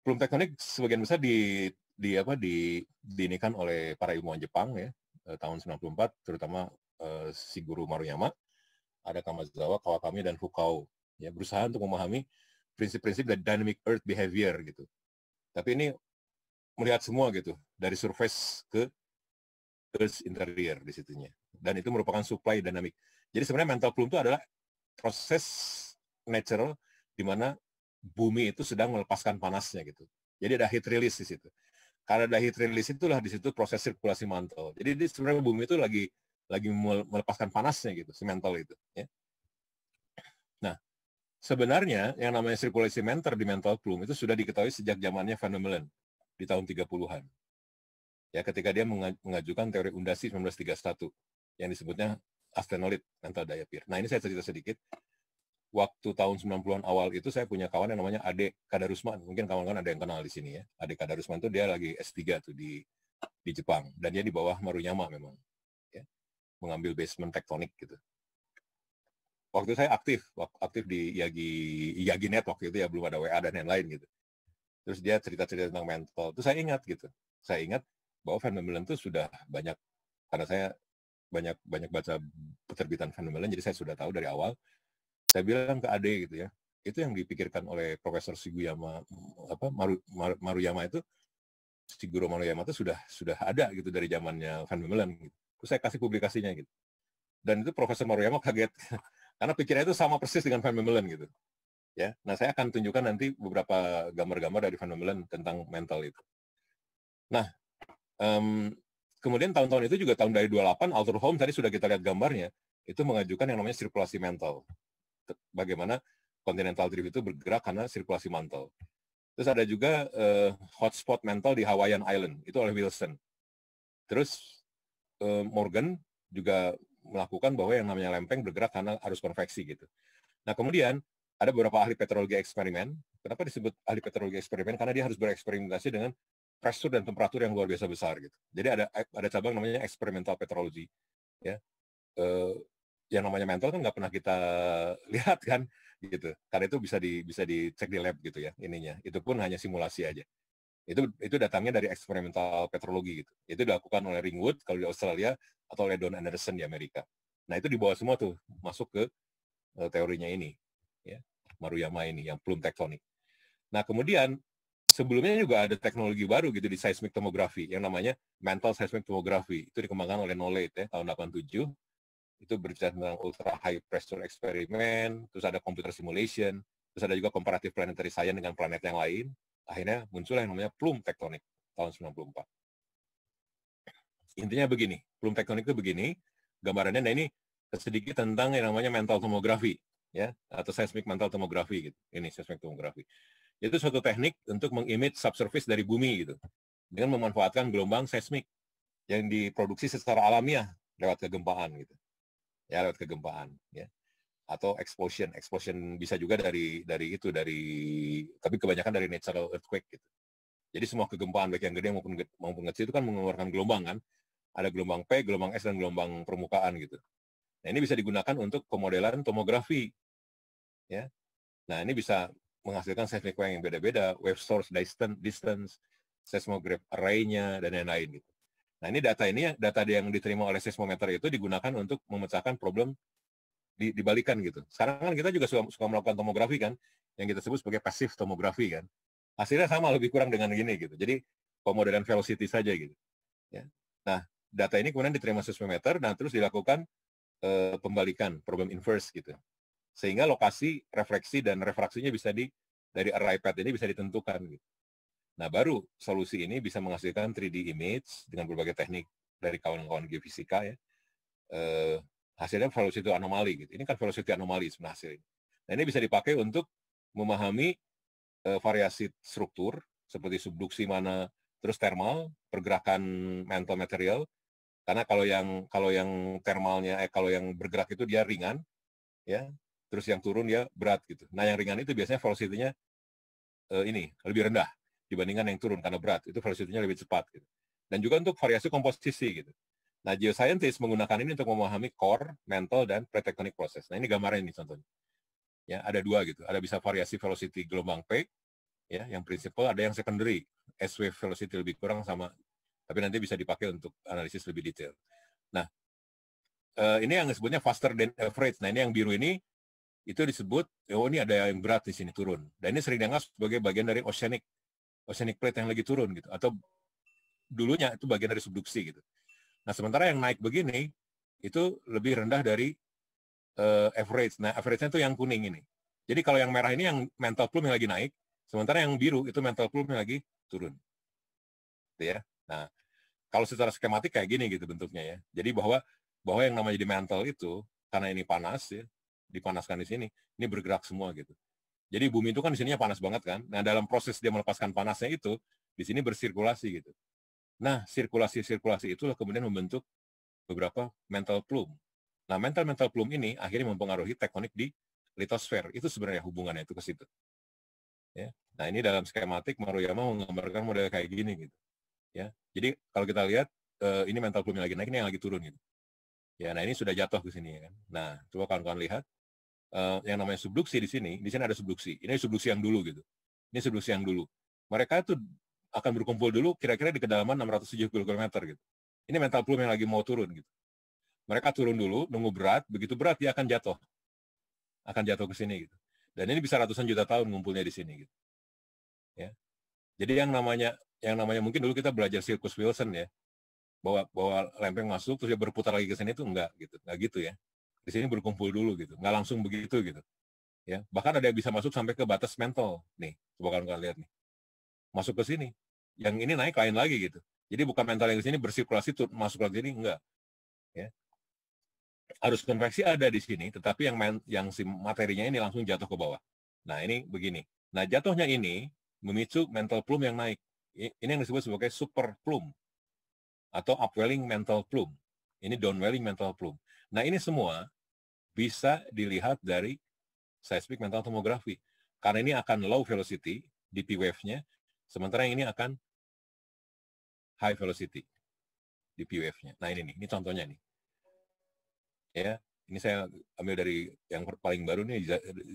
plum tektonik sebagian besar di di apa di dinikan oleh para ilmuwan Jepang ya eh, tahun 94 terutama eh, guru Maruyama ada Kamazawa Kawakami dan Fukao ya berusaha untuk memahami prinsip-prinsip dari dynamic earth behavior gitu tapi ini melihat semua gitu dari surface ke terus interior di situnya. Dan itu merupakan supply dynamic. Jadi sebenarnya mental plume itu adalah proses natural di mana bumi itu sedang melepaskan panasnya gitu. Jadi ada heat release di situ. Karena ada heat release itulah di situ proses sirkulasi mantel. Jadi di sebenarnya bumi itu lagi lagi melepaskan panasnya gitu, si mental itu. Ya. Nah, sebenarnya yang namanya sirkulasi mental di mental plume itu sudah diketahui sejak zamannya Van mellen di tahun 30-an ya ketika dia mengajukan teori undasi 1931 yang disebutnya astenolit antar daya pir. Nah ini saya cerita sedikit. Waktu tahun 90-an awal itu saya punya kawan yang namanya Ade Kadarusman. Mungkin kawan-kawan ada yang kenal di sini ya. Ade Kadarusman itu dia lagi S3 tuh di di Jepang dan dia di bawah Maruyama memang. Ya. Mengambil basement tektonik gitu. Waktu saya aktif, aktif di Yagi Yagi Net waktu itu ya belum ada WA dan lain-lain gitu. Terus dia cerita-cerita tentang mental. Terus saya ingat gitu. Saya ingat bahwa fenomenon itu sudah banyak karena saya banyak banyak baca penerbitan Van fenomenon jadi saya sudah tahu dari awal saya bilang ke Ade gitu ya itu yang dipikirkan oleh Profesor Shiguyama, apa Maru, Mar, Maruyama itu Siguro Maruyama itu sudah sudah ada gitu dari zamannya Van Meulen gitu. Terus saya kasih publikasinya gitu. Dan itu Profesor Maruyama kaget (laughs) karena pikirannya itu sama persis dengan Van Meulen gitu. Ya. Nah, saya akan tunjukkan nanti beberapa gambar-gambar dari Van Meulen tentang mental itu. Nah, Um, kemudian tahun-tahun itu juga tahun dari 28 Alter Home tadi sudah kita lihat gambarnya itu mengajukan yang namanya sirkulasi mental. Bagaimana continental drift itu bergerak karena sirkulasi mantel. Terus ada juga uh, hotspot mental di Hawaiian Island itu oleh Wilson. Terus uh, Morgan juga melakukan bahwa yang namanya lempeng bergerak karena arus konveksi gitu. Nah kemudian ada beberapa ahli petrologi eksperimen. Kenapa disebut ahli petrologi eksperimen? Karena dia harus bereksperimentasi dengan pressure dan temperatur yang luar biasa besar gitu. Jadi ada eh, ada cabang namanya eksperimental petrologi, ya. Uh, yang namanya mental kan nggak pernah kita (laughs) lihat kan gitu. Karena itu bisa di bisa dicek di lab gitu ya ininya. Itu pun hanya simulasi aja. Itu itu datangnya dari eksperimental petrologi gitu. Itu dilakukan oleh Ringwood kalau di Australia atau oleh Don Anderson di Amerika. Nah, itu dibawa semua tuh masuk ke eh, teorinya ini ya. Maruyama ini yang plume tektonik. Nah, kemudian sebelumnya juga ada teknologi baru gitu di seismic tomografi yang namanya mental seismic tomografi. Itu dikembangkan oleh Nolet ya, tahun 87. Itu berbicara tentang ultra high pressure experiment terus ada computer simulation, terus ada juga comparative planetary science dengan planet yang lain. Akhirnya muncullah yang namanya plume tektonik tahun 94. Intinya begini, plume tektonik itu begini, gambarannya nah ini sedikit tentang yang namanya mental tomografi ya atau seismic mental tomografi gitu. Ini seismic tomografi. Itu suatu teknik untuk mengimit subsurface dari bumi gitu dengan memanfaatkan gelombang seismik yang diproduksi secara alamiah lewat kegempaan gitu. Ya, lewat kegempaan ya. Atau explosion, explosion bisa juga dari dari itu dari tapi kebanyakan dari natural earthquake gitu. Jadi semua kegempaan baik yang gede maupun maupun kecil itu kan mengeluarkan gelombang kan. Ada gelombang P, gelombang S dan gelombang permukaan gitu. Nah, ini bisa digunakan untuk pemodelan tomografi. Ya. Nah, ini bisa menghasilkan safety wave yang beda-beda, wave source distance, distance seismograph array-nya, dan lain-lain. Gitu. Nah ini data ini, data yang diterima oleh seismometer itu digunakan untuk memecahkan problem di, dibalikan gitu. Sekarang kan kita juga suka, suka melakukan tomografi kan, yang kita sebut sebagai pasif tomografi kan. Hasilnya sama lebih kurang dengan gini gitu. Jadi pemodelan velocity saja gitu. Ya. Nah data ini kemudian diterima seismometer dan nah, terus dilakukan uh, pembalikan problem inverse gitu sehingga lokasi refleksi dan refraksinya bisa di dari array pad ini bisa ditentukan gitu. Nah, baru solusi ini bisa menghasilkan 3D image dengan berbagai teknik dari kawan-kawan geofisika ya. Eh, hasilnya velocity anomali gitu. Ini kan velocity anomali sebenarnya hasilnya. Nah, ini bisa dipakai untuk memahami eh, variasi struktur seperti subduksi mana, terus thermal, pergerakan mantle material. Karena kalau yang kalau yang thermalnya eh kalau yang bergerak itu dia ringan ya terus yang turun ya berat gitu. Nah yang ringan itu biasanya velocity-nya uh, ini lebih rendah dibandingkan yang turun karena berat itu velocity-nya lebih cepat gitu. Dan juga untuk variasi komposisi gitu. Nah geoscientist menggunakan ini untuk memahami core, mantle dan pretectonic proses Nah ini gambarnya ini contohnya. Ya ada dua gitu. Ada bisa variasi velocity gelombang P, ya yang prinsipal ada yang secondary S wave velocity lebih kurang sama tapi nanti bisa dipakai untuk analisis lebih detail. Nah, eh, ini yang disebutnya faster than average. Nah, ini yang biru ini itu disebut oh ini ada yang berat di sini turun dan ini sering dianggap sebagai bagian dari oceanic oceanic plate yang lagi turun gitu atau dulunya itu bagian dari subduksi gitu nah sementara yang naik begini itu lebih rendah dari uh, average nah average-nya itu yang kuning ini jadi kalau yang merah ini yang mental plume yang lagi naik sementara yang biru itu mental plume yang lagi turun gitu ya nah kalau secara skematik kayak gini gitu bentuknya ya jadi bahwa bahwa yang namanya di mental itu karena ini panas ya dipanaskan di sini, ini bergerak semua gitu. Jadi bumi itu kan di sininya panas banget kan. Nah, dalam proses dia melepaskan panasnya itu, di sini bersirkulasi gitu. Nah, sirkulasi-sirkulasi itulah kemudian membentuk beberapa mental plume. Nah, mental-mental plume ini akhirnya mempengaruhi tektonik di litosfer. Itu sebenarnya hubungannya itu ke situ. Ya. Nah, ini dalam skematik Maruyama menggambarkan model kayak gini gitu. Ya. Jadi kalau kita lihat eh, ini mental plume lagi naik, ini yang lagi turun gitu. Ya, nah ini sudah jatuh ke sini ya kan. Nah, coba kawan-kawan lihat Eh, yang namanya subduksi di sini, di sini ada subduksi. Ini subduksi yang dulu gitu. Ini subduksi yang dulu. Mereka itu akan berkumpul dulu kira-kira di kedalaman 670 km gitu. Ini mental plume yang lagi mau turun gitu. Mereka turun dulu, nunggu berat, begitu berat dia akan jatuh. Akan jatuh ke sini gitu. Dan ini bisa ratusan juta tahun ngumpulnya di sini gitu. Ya. Jadi yang namanya yang namanya mungkin dulu kita belajar sirkus Wilson ya. Bahwa bahwa lempeng masuk terus dia berputar lagi ke sini itu enggak gitu. Enggak gitu ya di sini berkumpul dulu gitu nggak langsung begitu gitu ya bahkan ada yang bisa masuk sampai ke batas mental nih coba kalian, lihat nih masuk ke sini yang ini naik lain lagi gitu jadi bukan mental yang di sini bersirkulasi tuh masuk lagi sini enggak ya harus konveksi ada di sini tetapi yang main, yang si materinya ini langsung jatuh ke bawah nah ini begini nah jatuhnya ini memicu mental plume yang naik ini yang disebut sebagai super plume atau upwelling mental plume ini downwelling mental plume Nah ini semua bisa dilihat dari seismic mental tomografi. Karena ini akan low velocity, DP wave-nya, sementara yang ini akan high velocity, DP wave-nya. Nah ini nih, ini contohnya nih. Ya, ini saya ambil dari yang paling baru nih,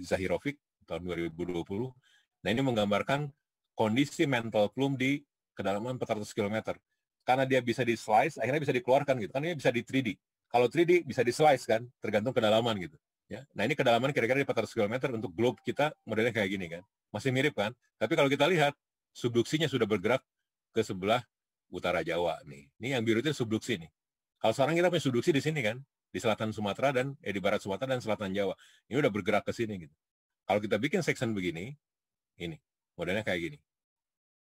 Zahirovic tahun 2020. Nah ini menggambarkan kondisi mental plume di kedalaman 400 km. Karena dia bisa di-slice, akhirnya bisa dikeluarkan gitu. Karena ini bisa di 3D kalau 3D bisa di slice kan, tergantung kedalaman gitu. Ya. Nah ini kedalaman kira-kira di 400 km untuk globe kita modelnya kayak gini kan. Masih mirip kan? Tapi kalau kita lihat, subduksinya sudah bergerak ke sebelah utara Jawa nih. Ini yang biru itu subduksi nih. Kalau sekarang kita punya subduksi di sini kan, di selatan Sumatera dan eh, di barat Sumatera dan selatan Jawa. Ini udah bergerak ke sini gitu. Kalau kita bikin section begini, ini modelnya kayak gini.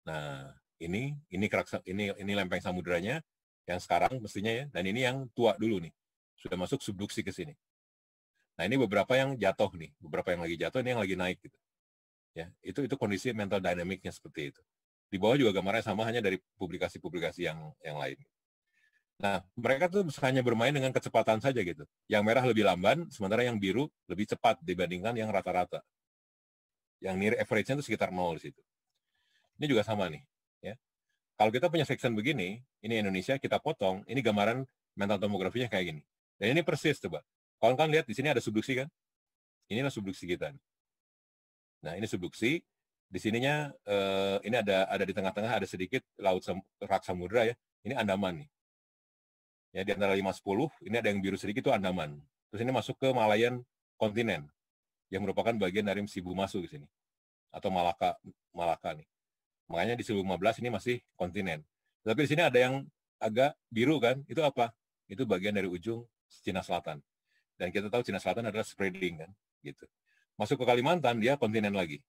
Nah, ini ini kerak ini ini lempeng samudranya, yang sekarang mestinya ya, dan ini yang tua dulu nih, sudah masuk subduksi ke sini. Nah ini beberapa yang jatuh nih, beberapa yang lagi jatuh, ini yang lagi naik gitu. Ya, itu itu kondisi mental dynamicnya seperti itu. Di bawah juga gambarnya sama hanya dari publikasi-publikasi yang yang lain. Nah, mereka tuh hanya bermain dengan kecepatan saja gitu. Yang merah lebih lamban, sementara yang biru lebih cepat dibandingkan yang rata-rata. Yang near average-nya itu sekitar nol di situ. Ini juga sama nih. Kalau kita punya section begini, ini Indonesia, kita potong, ini gambaran mental tomografinya kayak gini. Dan ini persis, coba. Kalau kalian lihat di sini ada subduksi kan? Inilah subduksi kita. Nah, ini subduksi. Di sininya, eh, ini ada ada di tengah-tengah, ada sedikit laut sem rak samudera ya. Ini Andaman nih. Ya, di antara 5-10, ini ada yang biru sedikit, itu Andaman. Terus ini masuk ke Malayan kontinen, yang merupakan bagian dari Sibu Masu di sini. Atau Malaka, Malaka nih. Makanya di 1015 ini masih kontinen. Tapi di sini ada yang agak biru kan, itu apa? Itu bagian dari ujung Cina Selatan. Dan kita tahu Cina Selatan adalah spreading kan, gitu. Masuk ke Kalimantan dia kontinen lagi.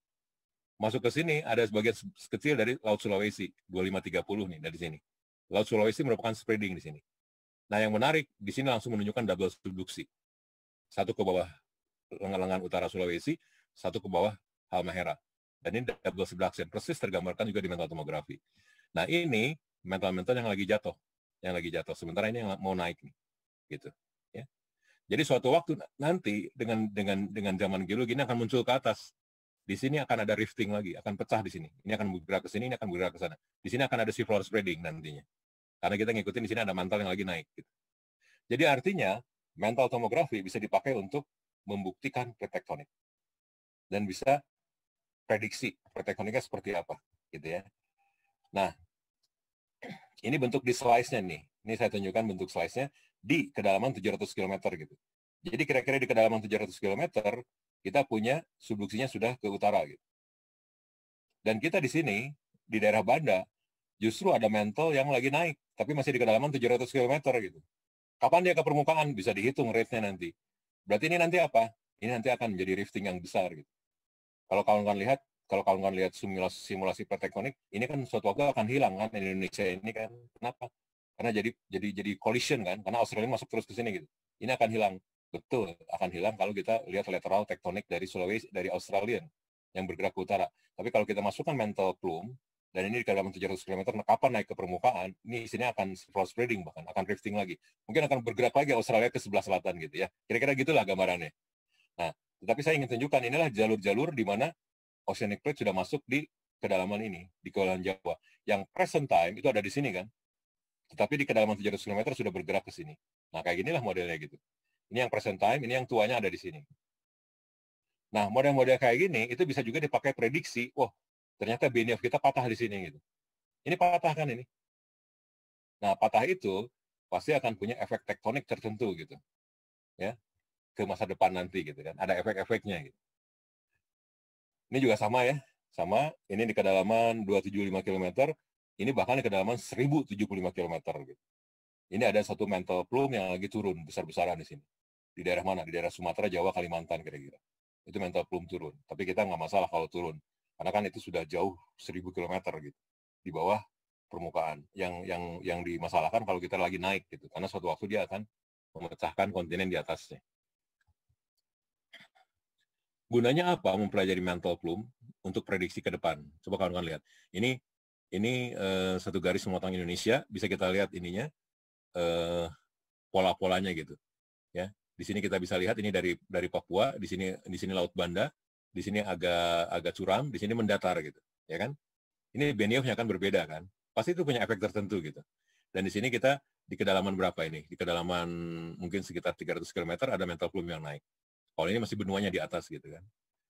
Masuk ke sini ada sebagian kecil dari Laut Sulawesi 2530 nih dari sini. Laut Sulawesi merupakan spreading di sini. Nah yang menarik di sini langsung menunjukkan double subduksi. Satu ke bawah lengan-lengan utara Sulawesi, satu ke bawah Halmahera. Dan ini double aksen persis tergambarkan juga di mental tomografi. Nah ini mental-mental yang lagi jatuh, yang lagi jatuh. Sementara ini yang mau naik nih, gitu. Ya. Jadi suatu waktu nanti dengan dengan dengan zaman geologi ini akan muncul ke atas. Di sini akan ada rifting lagi, akan pecah di sini. Ini akan bergerak ke sini, ini akan bergerak ke sana. Di sini akan ada seafloor spreading nantinya. Karena kita ngikutin di sini ada mantel yang lagi naik. Gitu. Jadi artinya mental tomografi bisa dipakai untuk membuktikan plate tektonik dan bisa prediksi protektoniknya seperti apa gitu ya. Nah, ini bentuk di slice-nya nih. Ini saya tunjukkan bentuk slice-nya di kedalaman 700 km gitu. Jadi kira-kira di kedalaman 700 km kita punya subduksinya sudah ke utara gitu. Dan kita di sini di daerah Banda justru ada mantle yang lagi naik tapi masih di kedalaman 700 km gitu. Kapan dia ke permukaan bisa dihitung rate-nya nanti. Berarti ini nanti apa? Ini nanti akan menjadi rifting yang besar gitu. Kalau kawan-kawan lihat, kalau kawan-kawan lihat simulasi, simulasi tektonik, ini kan suatu waktu akan hilang kan Indonesia ini kan. Kenapa? Karena jadi jadi jadi collision kan, karena Australia masuk terus ke sini gitu. Ini akan hilang. Betul, akan hilang kalau kita lihat lateral tektonik dari Sulawesi dari Australia yang bergerak ke utara. Tapi kalau kita masukkan mental plume dan ini di kedalaman 700 km, nah kapan naik ke permukaan, ini sini akan cross spreading bahkan, akan drifting lagi. Mungkin akan bergerak lagi Australia ke sebelah selatan gitu ya. Kira-kira gitulah gambarannya. Nah, tetapi saya ingin tunjukkan inilah jalur-jalur di mana oceanic plate sudah masuk di kedalaman ini, di kawasan Jawa. Yang present time itu ada di sini kan. Tetapi di kedalaman 700 km sudah bergerak ke sini. Nah, kayak inilah modelnya gitu. Ini yang present time, ini yang tuanya ada di sini. Nah, model-model kayak gini itu bisa juga dipakai prediksi, wah, ternyata BNF kita patah di sini gitu. Ini patah kan ini. Nah, patah itu pasti akan punya efek tektonik tertentu gitu. Ya ke masa depan nanti gitu kan. Ada efek-efeknya gitu. Ini juga sama ya. Sama, ini di kedalaman 275 km, ini bahkan di kedalaman 1075 km gitu. Ini ada satu mental plume yang lagi turun besar-besaran di sini. Di daerah mana? Di daerah Sumatera, Jawa, Kalimantan kira-kira. Itu mental plume turun. Tapi kita nggak masalah kalau turun. Karena kan itu sudah jauh 1000 km gitu. Di bawah permukaan. Yang yang yang dimasalahkan kalau kita lagi naik gitu, karena suatu waktu dia akan memecahkan kontinen di atasnya gunanya apa mempelajari mental plume untuk prediksi ke depan? Coba kawan-kawan lihat. Ini ini uh, satu garis memotong Indonesia, bisa kita lihat ininya uh, pola-polanya gitu. Ya. Di sini kita bisa lihat ini dari dari Papua, di sini di sini Laut Banda, di sini agak agak curam, di sini mendatar gitu, ya kan? Ini band akan berbeda kan? Pasti itu punya efek tertentu gitu. Dan di sini kita di kedalaman berapa ini? Di kedalaman mungkin sekitar 300 km ada mental plume yang naik. Kalau ini masih benuanya di atas gitu kan.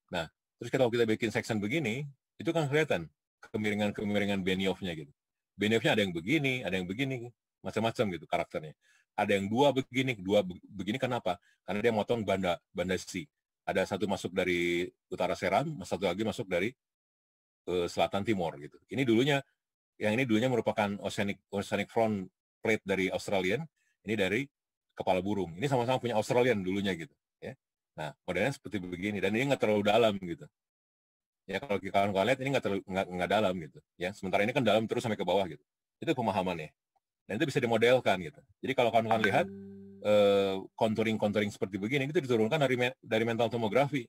Nah, terus kalau kita bikin section begini, itu kan kelihatan kemiringan-kemiringan Benioff-nya gitu. Benioff-nya ada yang begini, ada yang begini, macam-macam gitu karakternya. Ada yang dua begini, dua begini kenapa? Karena dia motong banda banda C. Ada satu masuk dari utara Seram, satu lagi masuk dari uh, selatan timur gitu. Ini dulunya yang ini dulunya merupakan oceanic oceanic front plate dari Australian, ini dari kepala burung. Ini sama-sama punya Australian dulunya gitu, ya. Nah, modelnya seperti begini dan ini nggak terlalu dalam gitu. Ya kalau kawan-kawan lihat ini nggak terlalu nggak, nggak dalam gitu. Ya sementara ini kan dalam terus sampai ke bawah gitu. Itu pemahamannya. Dan itu bisa dimodelkan gitu. Jadi kalau kawan-kawan lihat eh, contouring-contouring uh, seperti begini itu diturunkan dari dari mental tomografi.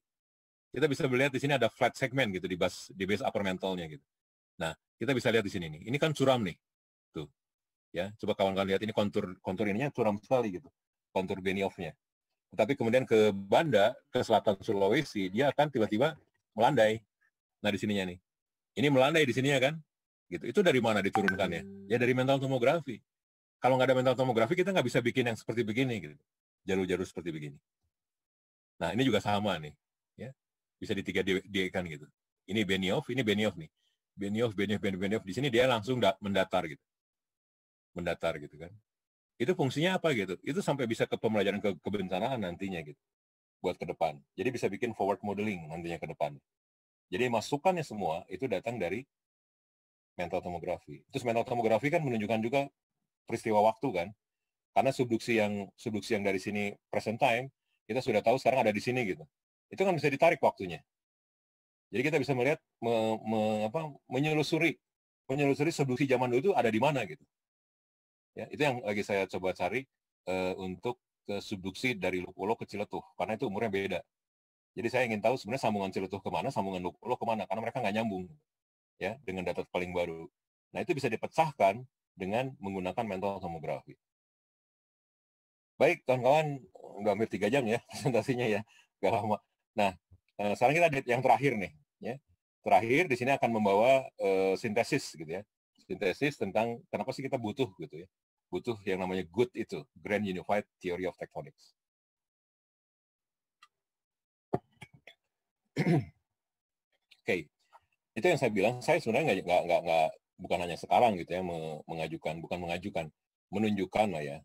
Kita bisa melihat di sini ada flat segment gitu di base di base upper mentalnya gitu. Nah, kita bisa lihat di sini nih. Ini kan curam nih. Tuh. Ya, coba kawan-kawan lihat ini kontur kontur ininya curam sekali gitu. Kontur benioff-nya. Tetapi kemudian ke Banda, ke selatan Sulawesi, dia akan tiba-tiba melandai. Nah, di sininya nih. Ini melandai di sininya kan? Gitu. Itu dari mana diturunkannya? Ya dari mental tomografi. Kalau nggak ada mental tomografi, kita nggak bisa bikin yang seperti begini. Gitu. Jalur-jalur seperti begini. Nah, ini juga sama nih. ya Bisa di tiga kan gitu. Ini Benioff, ini Benioff nih. Benioff, Benioff, Benioff, Benioff. Di sini dia langsung mendatar gitu. Mendatar gitu kan itu fungsinya apa gitu itu sampai bisa ke pembelajaran ke kebencanaan nantinya gitu buat ke depan jadi bisa bikin forward modeling nantinya ke depan jadi masukannya semua itu datang dari mental tomografi terus mental tomografi kan menunjukkan juga peristiwa waktu kan karena subduksi yang subduksi yang dari sini present time kita sudah tahu sekarang ada di sini gitu itu kan bisa ditarik waktunya jadi kita bisa melihat me, me, apa, menyelusuri menyelusuri subduksi zaman dulu itu ada di mana gitu Ya, itu yang lagi saya coba cari uh, untuk ke subduksi dari Lukulo ke Ciletuh, karena itu umurnya beda. Jadi saya ingin tahu sebenarnya sambungan Ciletuh kemana, sambungan Lukulo kemana, karena mereka nggak nyambung ya dengan data paling baru. Nah itu bisa dipecahkan dengan menggunakan mental tomografi. Baik, kawan-kawan, nggak hampir tiga jam ya (laughs) presentasinya ya, nggak lama. Nah, eh, sekarang kita yang terakhir nih, ya. Terakhir di sini akan membawa uh, sintesis gitu ya sintesis tentang kenapa sih kita butuh gitu ya. Butuh yang namanya good itu, Grand Unified Theory of Tectonics. Oke, (clears throat) okay. itu yang saya bilang. Saya sebenarnya nggak nggak nggak bukan hanya sekarang gitu ya mengajukan, bukan mengajukan, menunjukkan lah ya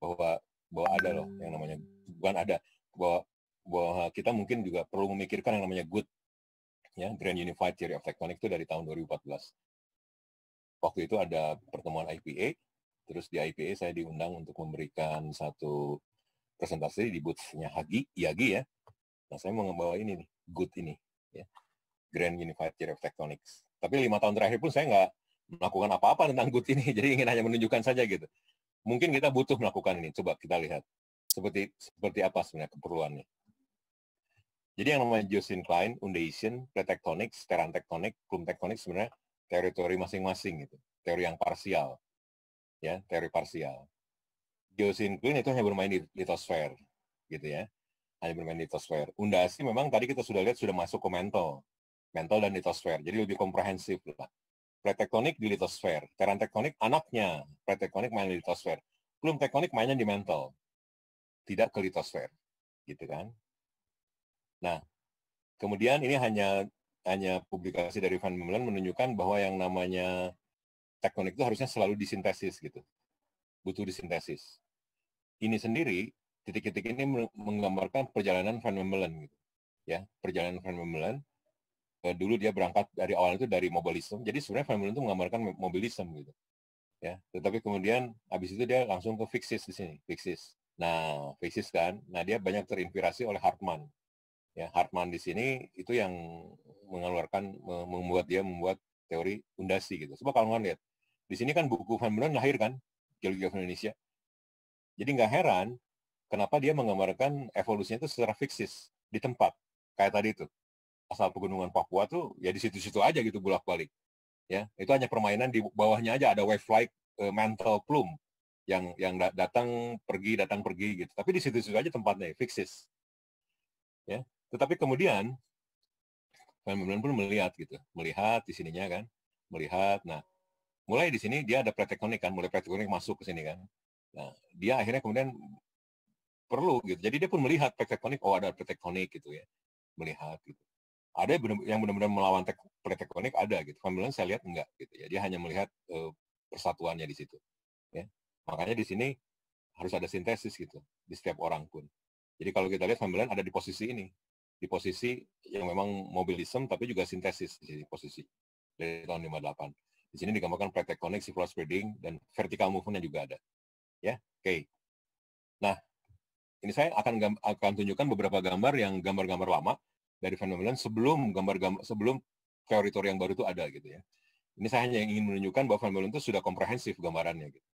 bahwa bahwa ada loh yang namanya bukan ada bahwa bahwa kita mungkin juga perlu memikirkan yang namanya good ya Grand Unified Theory of Tectonics itu dari tahun 2014 waktu itu ada pertemuan IPA, terus di IPA saya diundang untuk memberikan satu presentasi di booth-nya Hagi, Yagi ya. Nah saya mau membawa ini nih, good ini, ya. Grand Unified Theory of Tectonics. Tapi lima tahun terakhir pun saya nggak melakukan apa-apa tentang good ini, (laughs) jadi ingin hanya menunjukkan saja gitu. Mungkin kita butuh melakukan ini, coba kita lihat. Seperti seperti apa sebenarnya keperluannya. Jadi yang namanya Klein, undation, plate tectonics, terran tectonic, plume tectonics sebenarnya teritori masing-masing gitu. Teori yang parsial. Ya, teori parsial. Geosinkline itu hanya bermain di litosfer gitu ya. Hanya bermain di litosfer. Undasi memang tadi kita sudah lihat sudah masuk ke mental Mentol dan litosfer. Jadi lebih komprehensif lah. Pretektonik di litosfer. Teran tektonik anaknya. Pretektonik main di litosfer. Belum tektonik mainnya di mental, Tidak ke litosfer. Gitu kan. Nah, kemudian ini hanya hanya publikasi dari Van Meulen menunjukkan bahwa yang namanya tektonik itu harusnya selalu disintesis gitu. Butuh disintesis. Ini sendiri titik-titik ini menggambarkan perjalanan Van Meulen gitu. Ya, perjalanan Van Meulen eh, dulu dia berangkat dari awal itu dari mobilisme. Jadi sebenarnya Van Meulen itu menggambarkan mobilisme gitu. Ya, tetapi kemudian habis itu dia langsung ke fixis di sini, fixis. Nah, fixis kan. Nah, dia banyak terinspirasi oleh Hartmann. Ya, Hartman di sini itu yang mengeluarkan membuat dia membuat teori undasi gitu. Coba kalau lihat, di sini kan buku Van Buren lahir kan geologi Indonesia. Jadi nggak heran kenapa dia menggambarkan evolusinya itu secara fiksis di tempat kayak tadi itu asal pegunungan Papua tuh ya di situ-situ aja gitu bolak-balik. Ya, itu hanya permainan di bawahnya aja ada wave like uh, eh, mantle plume yang yang datang pergi datang pergi gitu. Tapi di situ-situ aja tempatnya fiksis. Ya. Tetapi kemudian kemudian pun melihat gitu, melihat di sininya kan, melihat. Nah, mulai di sini dia ada pretekonik kan, mulai pretekonik masuk ke sini kan. Nah, dia akhirnya kemudian perlu gitu. Jadi dia pun melihat pretekonik, oh ada pretekonik gitu ya, melihat gitu. Ada yang benar-benar melawan pretekonik ada gitu. Kemudian saya lihat enggak gitu ya. Dia hanya melihat uh, persatuannya di situ. Ya. Makanya di sini harus ada sintesis gitu di setiap orang pun. Jadi kalau kita lihat sambilan ada di posisi ini, di posisi yang memang mobilism tapi juga sintesis di posisi dari tahun 58. Di sini digambarkan praktek koneksi, flow spreading, dan vertical movement juga ada. Ya, oke. Okay. Nah, ini saya akan akan tunjukkan beberapa gambar yang gambar-gambar lama dari fenomena sebelum gambar-gambar sebelum teori-teori yang baru itu ada gitu ya. Ini saya hanya ingin menunjukkan bahwa fenomena itu sudah komprehensif gambarannya gitu.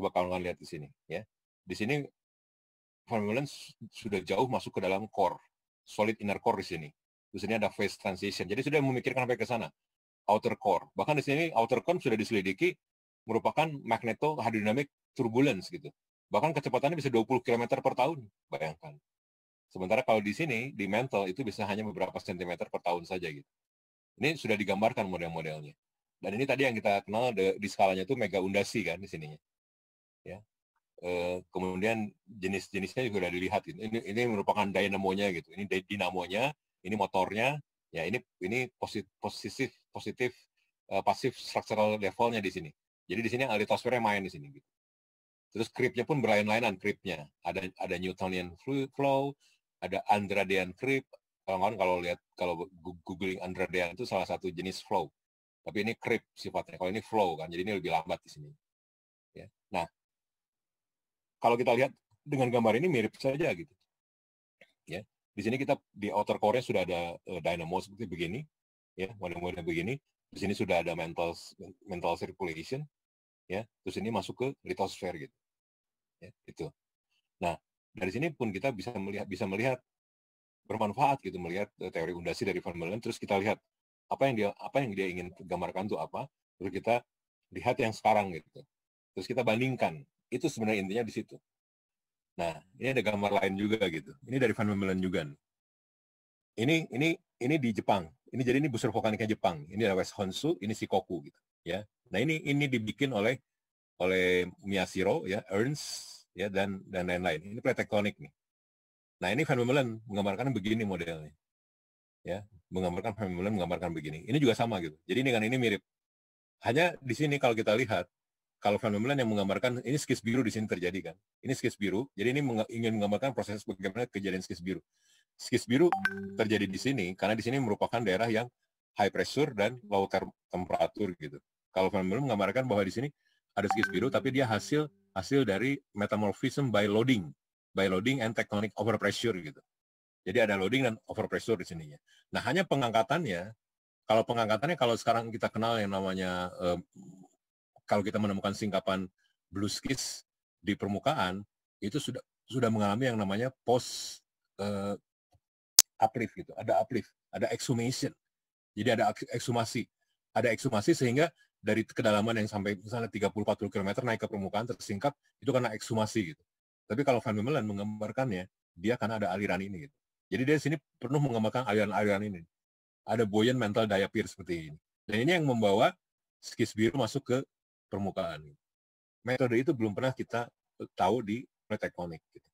Coba kalian lihat di sini ya. Di sini fenomena sudah jauh masuk ke dalam core solid inner core di sini. Di sini ada phase transition. Jadi sudah memikirkan sampai ke sana. Outer core. Bahkan di sini outer core sudah diselidiki merupakan magneto hydrodynamic turbulence gitu. Bahkan kecepatannya bisa 20 km per tahun. Bayangkan. Sementara kalau di sini, di mantle itu bisa hanya beberapa sentimeter per tahun saja gitu. Ini sudah digambarkan model-modelnya. Dan ini tadi yang kita kenal di skalanya itu mega undasi kan di sininya. Ya, Eh, kemudian jenis-jenisnya juga sudah dilihat gitu. ini ini merupakan dinamonya gitu ini dinamonya ini motornya ya ini ini posit, positif positif uh, eh, pasif structural levelnya di sini jadi di sini alitosfernya main di sini gitu terus kripnya pun berlain-lainan kripnya ada ada Newtonian flow ada Andradean krip kawan-kawan kalau lihat kalau googling Andradean itu salah satu jenis flow tapi ini krip sifatnya kalau ini flow kan jadi ini lebih lambat di sini ya nah kalau kita lihat dengan gambar ini mirip saja gitu. Ya, di sini kita di outer core sudah ada uh, dynamo seperti begini, ya, warna-warna begini. Di sini sudah ada mental mental circulation, ya. Terus ini masuk ke lithosphere gitu. Ya, itu. Nah, dari sini pun kita bisa melihat bisa melihat bermanfaat gitu melihat eh, teori undasi dari Van Meulen terus kita lihat apa yang dia apa yang dia ingin gambarkan itu apa terus kita lihat yang sekarang gitu terus kita bandingkan itu sebenarnya intinya di situ. Nah, ini ada gambar lain juga gitu. Ini dari Van Memmelen juga. Ini ini ini di Jepang. Ini jadi ini busur vulkaniknya Jepang. Ini ada West Honshu, ini si Koku gitu, ya. Nah, ini ini dibikin oleh oleh Miyashiro ya, Ernst ya dan dan lain-lain. Ini plate tektonik nih. Nah, ini Van Memmelen menggambarkan begini modelnya. Ya, menggambarkan Van Memmelen menggambarkan begini. Ini juga sama gitu. Jadi ini kan ini mirip. Hanya di sini kalau kita lihat kalau Van yang menggambarkan ini skis biru di sini terjadi kan. Ini skis biru. Jadi ini meng ingin menggambarkan proses bagaimana kejadian skis biru. Skis biru terjadi di sini karena di sini merupakan daerah yang high pressure dan low temperature gitu. Kalau Van menggambarkan bahwa di sini ada skis biru tapi dia hasil hasil dari metamorphism by loading, by loading and tectonic overpressure gitu. Jadi ada loading dan overpressure di sininya. Nah, hanya pengangkatannya kalau pengangkatannya kalau sekarang kita kenal yang namanya uh, kalau kita menemukan singkapan blue skis di permukaan itu sudah sudah mengalami yang namanya post uh, uplift gitu. Ada uplift, ada exhumation. Jadi ada ekshumasi. Ada ekshumasi sehingga dari kedalaman yang sampai misalnya 30-40 km naik ke permukaan tersingkap itu karena ekshumasi gitu. Tapi kalau Van Bemmelen menggambarkannya, dia karena ada aliran ini gitu. Jadi dia sini penuh menggambarkan aliran-aliran ini. Ada buoyant mental diapir seperti ini. Dan ini yang membawa skis biru masuk ke permukaan. Metode itu belum pernah kita eh, tahu di plate tektonik. Gitu.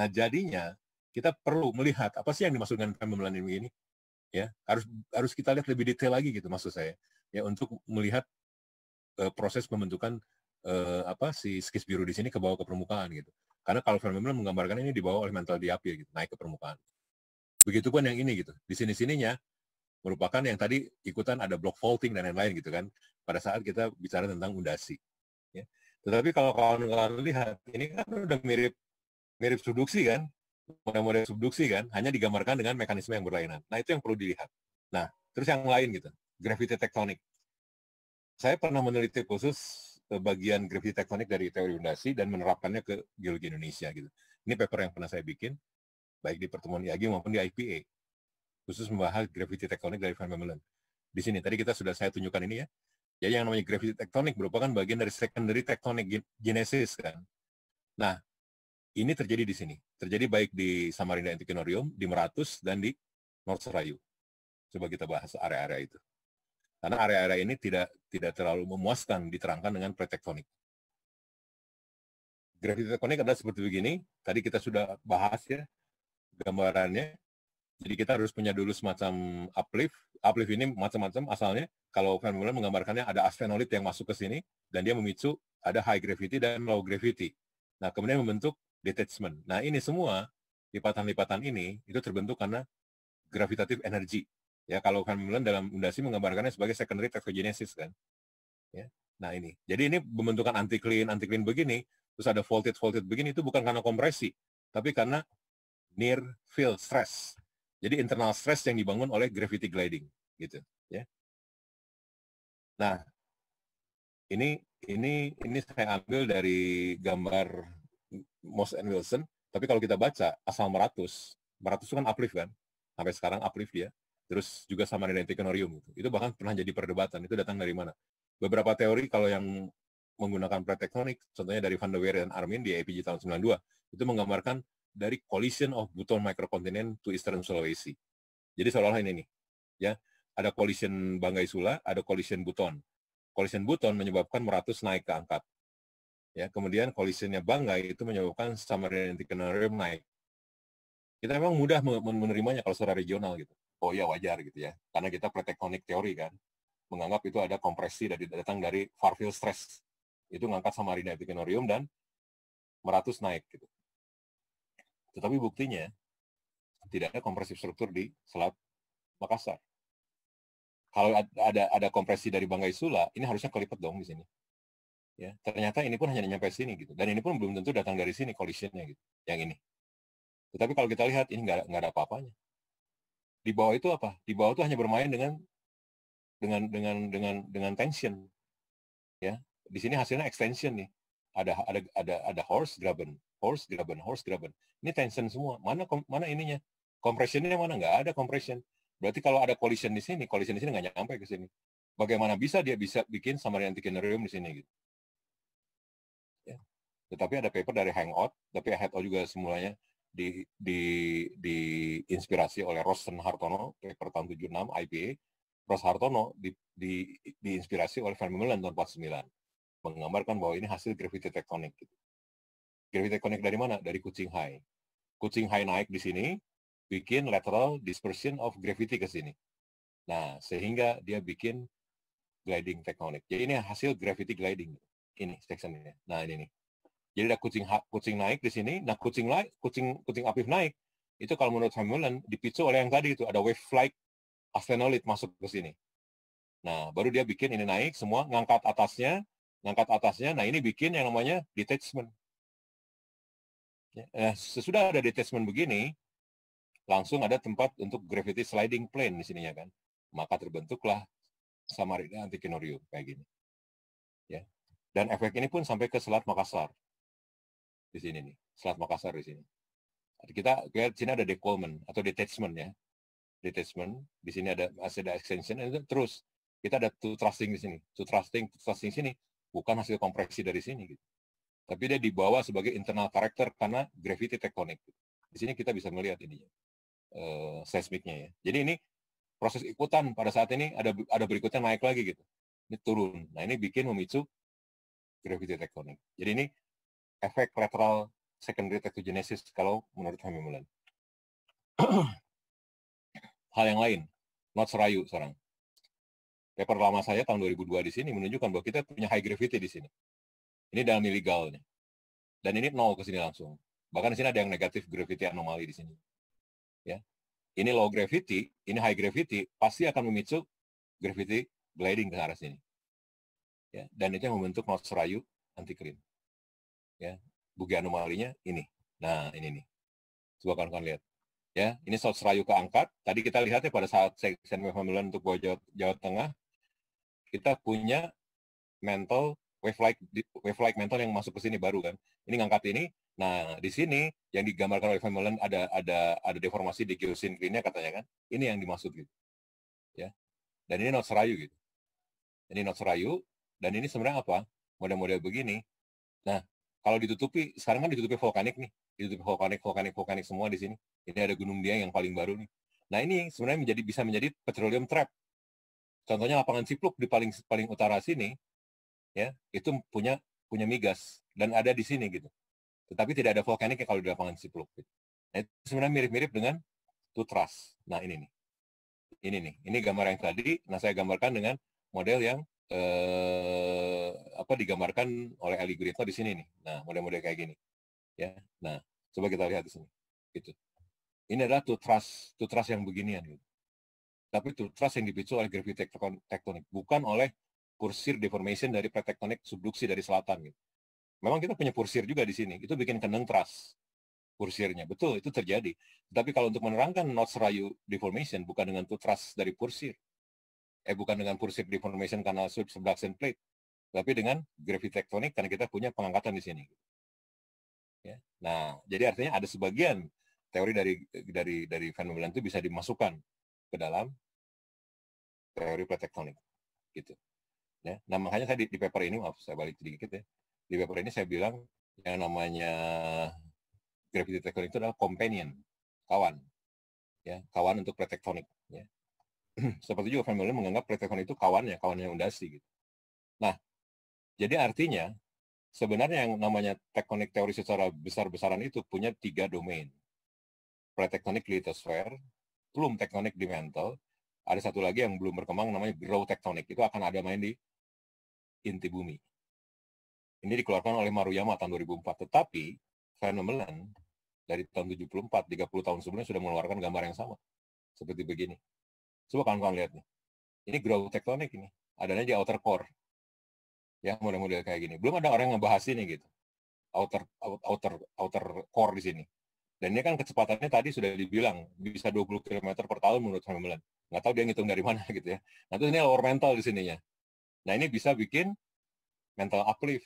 Nah jadinya kita perlu melihat apa sih yang dimaksud dengan pembelaan ini, ya harus harus kita lihat lebih detail lagi gitu maksud saya, ya untuk melihat uh, proses pembentukan uh, apa si skis biru di sini ke bawah ke permukaan gitu. Karena kalau fenomenal menggambarkan ini dibawa oleh mental diapir gitu, naik ke permukaan. Begitupun yang ini gitu. Di sini-sininya merupakan yang tadi ikutan ada block faulting dan lain-lain gitu kan pada saat kita bicara tentang undasi. Ya. Tetapi kalau kawan-kawan lihat ini kan udah mirip mirip subduksi kan, model-model subduksi kan, hanya digambarkan dengan mekanisme yang berlainan. Nah itu yang perlu dilihat. Nah terus yang lain gitu, gravity tektonik. Saya pernah meneliti khusus e, bagian gravity tektonik dari teori undasi dan menerapkannya ke geologi Indonesia gitu. Ini paper yang pernah saya bikin, baik di pertemuan IAG maupun di IPA khusus membahas gravity tektonik dari Bemelen. Di sini tadi kita sudah saya tunjukkan ini ya. Jadi ya, yang namanya gravity tektonik merupakan bagian dari secondary tektonik genesis kan. Nah, ini terjadi di sini. Terjadi baik di Samarinda antikinorium di Meratus, dan di North Serayu. Coba kita bahas area-area itu. Karena area-area ini tidak tidak terlalu memuaskan diterangkan dengan pretektonik. Gravity tektonik adalah seperti begini. Tadi kita sudah bahas ya gambarannya. Jadi kita harus punya dulu semacam uplift. Uplift ini macam-macam asalnya. Kalau Van Muller menggambarkannya ada asfenolit yang masuk ke sini dan dia memicu ada high gravity dan low gravity. Nah, kemudian membentuk detachment. Nah, ini semua lipatan-lipatan ini itu terbentuk karena gravitatif energi. Ya, kalau Van Muller dalam undasi menggambarkannya sebagai secondary tectogenesis kan. Ya. Nah, ini. Jadi ini pembentukan anticline, clean begini, terus ada faulted, faulted begini itu bukan karena kompresi, tapi karena near field stress jadi internal stress yang dibangun oleh gravity gliding gitu ya. Nah, ini ini ini saya ambil dari gambar Moss and Wilson, tapi kalau kita baca asal meratus, meratus itu kan uplift kan. Sampai sekarang uplift dia. Terus juga sama dengan Ticonorium gitu. Itu bahkan pernah jadi perdebatan, itu datang dari mana? Beberapa teori kalau yang menggunakan pretektonik, contohnya dari Van der Weer dan Armin di APG tahun 92, itu menggambarkan dari collision of Buton microcontinent to Eastern Sulawesi. Jadi seolah-olah ini nih, ya ada collision Banggai Sula, ada collision Buton. Collision Buton menyebabkan Meratus naik ke Angkat. Ya, kemudian collisionnya Banggai itu menyebabkan Samarinda Antiquarium naik. Kita memang mudah menerimanya kalau secara regional gitu. Oh ya wajar gitu ya, karena kita pretektonik teori kan, menganggap itu ada kompresi dari datang dari Farfield stress itu ngangkat Samarinda Antiquarium dan Meratus naik gitu. Tetapi buktinya tidak ada kompresif struktur di Selat Makassar. Kalau ada ada kompresi dari Banggai Sula, ini harusnya kelipat dong di sini. Ya, ternyata ini pun hanya nyampe sini gitu. Dan ini pun belum tentu datang dari sini collisionnya gitu, yang ini. Tetapi kalau kita lihat ini nggak nggak ada apa-apanya. Di bawah itu apa? Di bawah itu hanya bermain dengan dengan dengan dengan dengan tension. Ya, di sini hasilnya extension nih ada ada ada ada horse graben, horse graben, horse graben. Ini tension semua. Mana kom, mana ininya? Compressionnya mana? Nggak ada compression. Berarti kalau ada collision di sini, collision di sini nggak nyampe ke sini. Bagaimana bisa dia bisa bikin summary antikinerium di sini gitu? Ya. Tetapi ada paper dari Hangout, tapi Hangout juga semulanya di di di inspirasi oleh Rosen Hartono paper tahun 76 IPA Ros Hartono di, di, di inspirasi oleh Van Meulen tahun 49 menggambarkan bahwa ini hasil gravity tektonik. Gitu. Gravity tektonik dari mana? Dari Kucing Hai. Kucing Hai naik di sini, bikin lateral dispersion of gravity ke sini. Nah, sehingga dia bikin gliding tektonik. Jadi ini hasil gravity gliding. Ini sectionnya. Nah, ini nih. Jadi ada kucing kucing naik di sini. Nah, kucing naik, kucing kucing apif naik. Itu kalau menurut Hamilton dipicu oleh yang tadi itu ada wave flight astenolit masuk ke sini. Nah, baru dia bikin ini naik semua ngangkat atasnya ngangkat atasnya. Nah ini bikin yang namanya detachment. Ya, nah, sesudah ada detachment begini, langsung ada tempat untuk gravity sliding plane di sininya kan. Maka terbentuklah Samarinda Antikinorium kayak gini. Ya. Dan efek ini pun sampai ke Selat Makassar. Di sini nih, Selat Makassar di sini. Kita lihat sini ada decolment atau detachment ya. Detachment, di sini ada masih ada extension itu terus kita ada two thrusting di sini, two thrusting, two thrusting sini bukan hasil kompresi dari sini gitu. Tapi dia dibawa sebagai internal karakter karena gravity tektonik. Gitu. Di sini kita bisa melihat ini uh, eh, seismiknya ya. Jadi ini proses ikutan pada saat ini ada ada berikutnya naik lagi gitu. Ini turun. Nah ini bikin memicu gravity tektonik. Jadi ini efek lateral secondary tectogenesis kalau menurut Hamilton. (clears throat) Hal yang lain, not serayu sekarang paper lama saya tahun 2002 di sini menunjukkan bahwa kita punya high gravity di sini. Ini dalam nih. Dan ini nol ke sini langsung. Bahkan di sini ada yang negatif gravity anomali di sini. Ya. Ini low gravity, ini high gravity pasti akan memicu gravity gliding ke arah sini. Ya, dan itu yang membentuk anti antikline. Ya, bugi anomalinya ini. Nah, ini nih. Coba kawan-kawan lihat ya ini Sos Rayu keangkat. Tadi kita lihat ya pada saat section pemilihan untuk Jawa, Jawa Tengah, kita punya mental wave like wave like mental yang masuk ke sini baru kan. Ini ngangkat ini. Nah, di sini yang digambarkan oleh Van ada ada ada deformasi di geosinklinnya katanya kan. Ini yang dimaksud gitu. Ya. Dan ini not serayu gitu. Ini not serayu dan ini sebenarnya apa? Model-model begini. Nah, kalau ditutupi sekarang kan ditutupi vulkanik nih. Ditutupi vulkanik, vulkanik, vulkanik semua di sini. Ini ada gunung dia yang paling baru nih. Nah, ini sebenarnya menjadi bisa menjadi petroleum trap Contohnya lapangan Cipluk di paling paling utara sini, ya itu punya punya migas dan ada di sini gitu. Tetapi tidak ada vulkaniknya kalau di lapangan Cipluk. Gitu. Nah, itu sebenarnya mirip-mirip dengan tutras. Nah ini nih, ini nih, ini gambar yang tadi. Nah saya gambarkan dengan model yang eh, apa digambarkan oleh Ali Guritno di sini nih. Nah model-model kayak gini, ya. Nah coba kita lihat di sini, gitu. Ini adalah tutras, tutras yang beginian gitu tapi itu thrust yang dipicu oleh gravity tektonik, bukan oleh kursir deformation dari pretektonik subduksi dari selatan. Gitu. Memang kita punya kursir juga di sini, itu bikin kendeng thrust kursirnya. Betul, itu terjadi. Tapi kalau untuk menerangkan not rayu deformation, bukan dengan thrust dari kursir. Eh, bukan dengan kursir deformation karena subduction plate, tapi dengan gravity tektonik karena kita punya pengangkatan di sini. Gitu. Ya. Nah, jadi artinya ada sebagian teori dari dari dari Van itu bisa dimasukkan ke dalam teori tektonik gitu ya nah makanya saya di, di paper ini maaf saya balik sedikit ya di paper ini saya bilang yang namanya gravity tektonik itu adalah companion kawan ya kawan untuk tektonik ya (clears throat) seperti juga Van menganggap tektonik itu kawannya, kawannya Undasi gitu. Nah, jadi artinya sebenarnya yang namanya tektonik teori secara besar-besaran itu punya tiga domain. tektonik lithosphere plume tectonic di mantle. Ada satu lagi yang belum berkembang namanya grow tectonic. Itu akan ada main di inti bumi. Ini dikeluarkan oleh Maruyama tahun 2004. Tetapi Fenomenon dari tahun 74, 30 tahun sebelumnya sudah mengeluarkan gambar yang sama. Seperti begini. Coba kawan-kawan lihat nih. Ini grow tectonic ini. Adanya di outer core. Ya, model-model kayak gini. Belum ada orang yang ngebahas ini gitu. Outer outer outer core di sini. Dan ini kan kecepatannya tadi sudah dibilang bisa 20 km per tahun menurut Hamilton. Nggak tahu dia ngitung dari mana (laughs) gitu ya. Nah terus ini lower mental di sininya. Nah ini bisa bikin mental uplift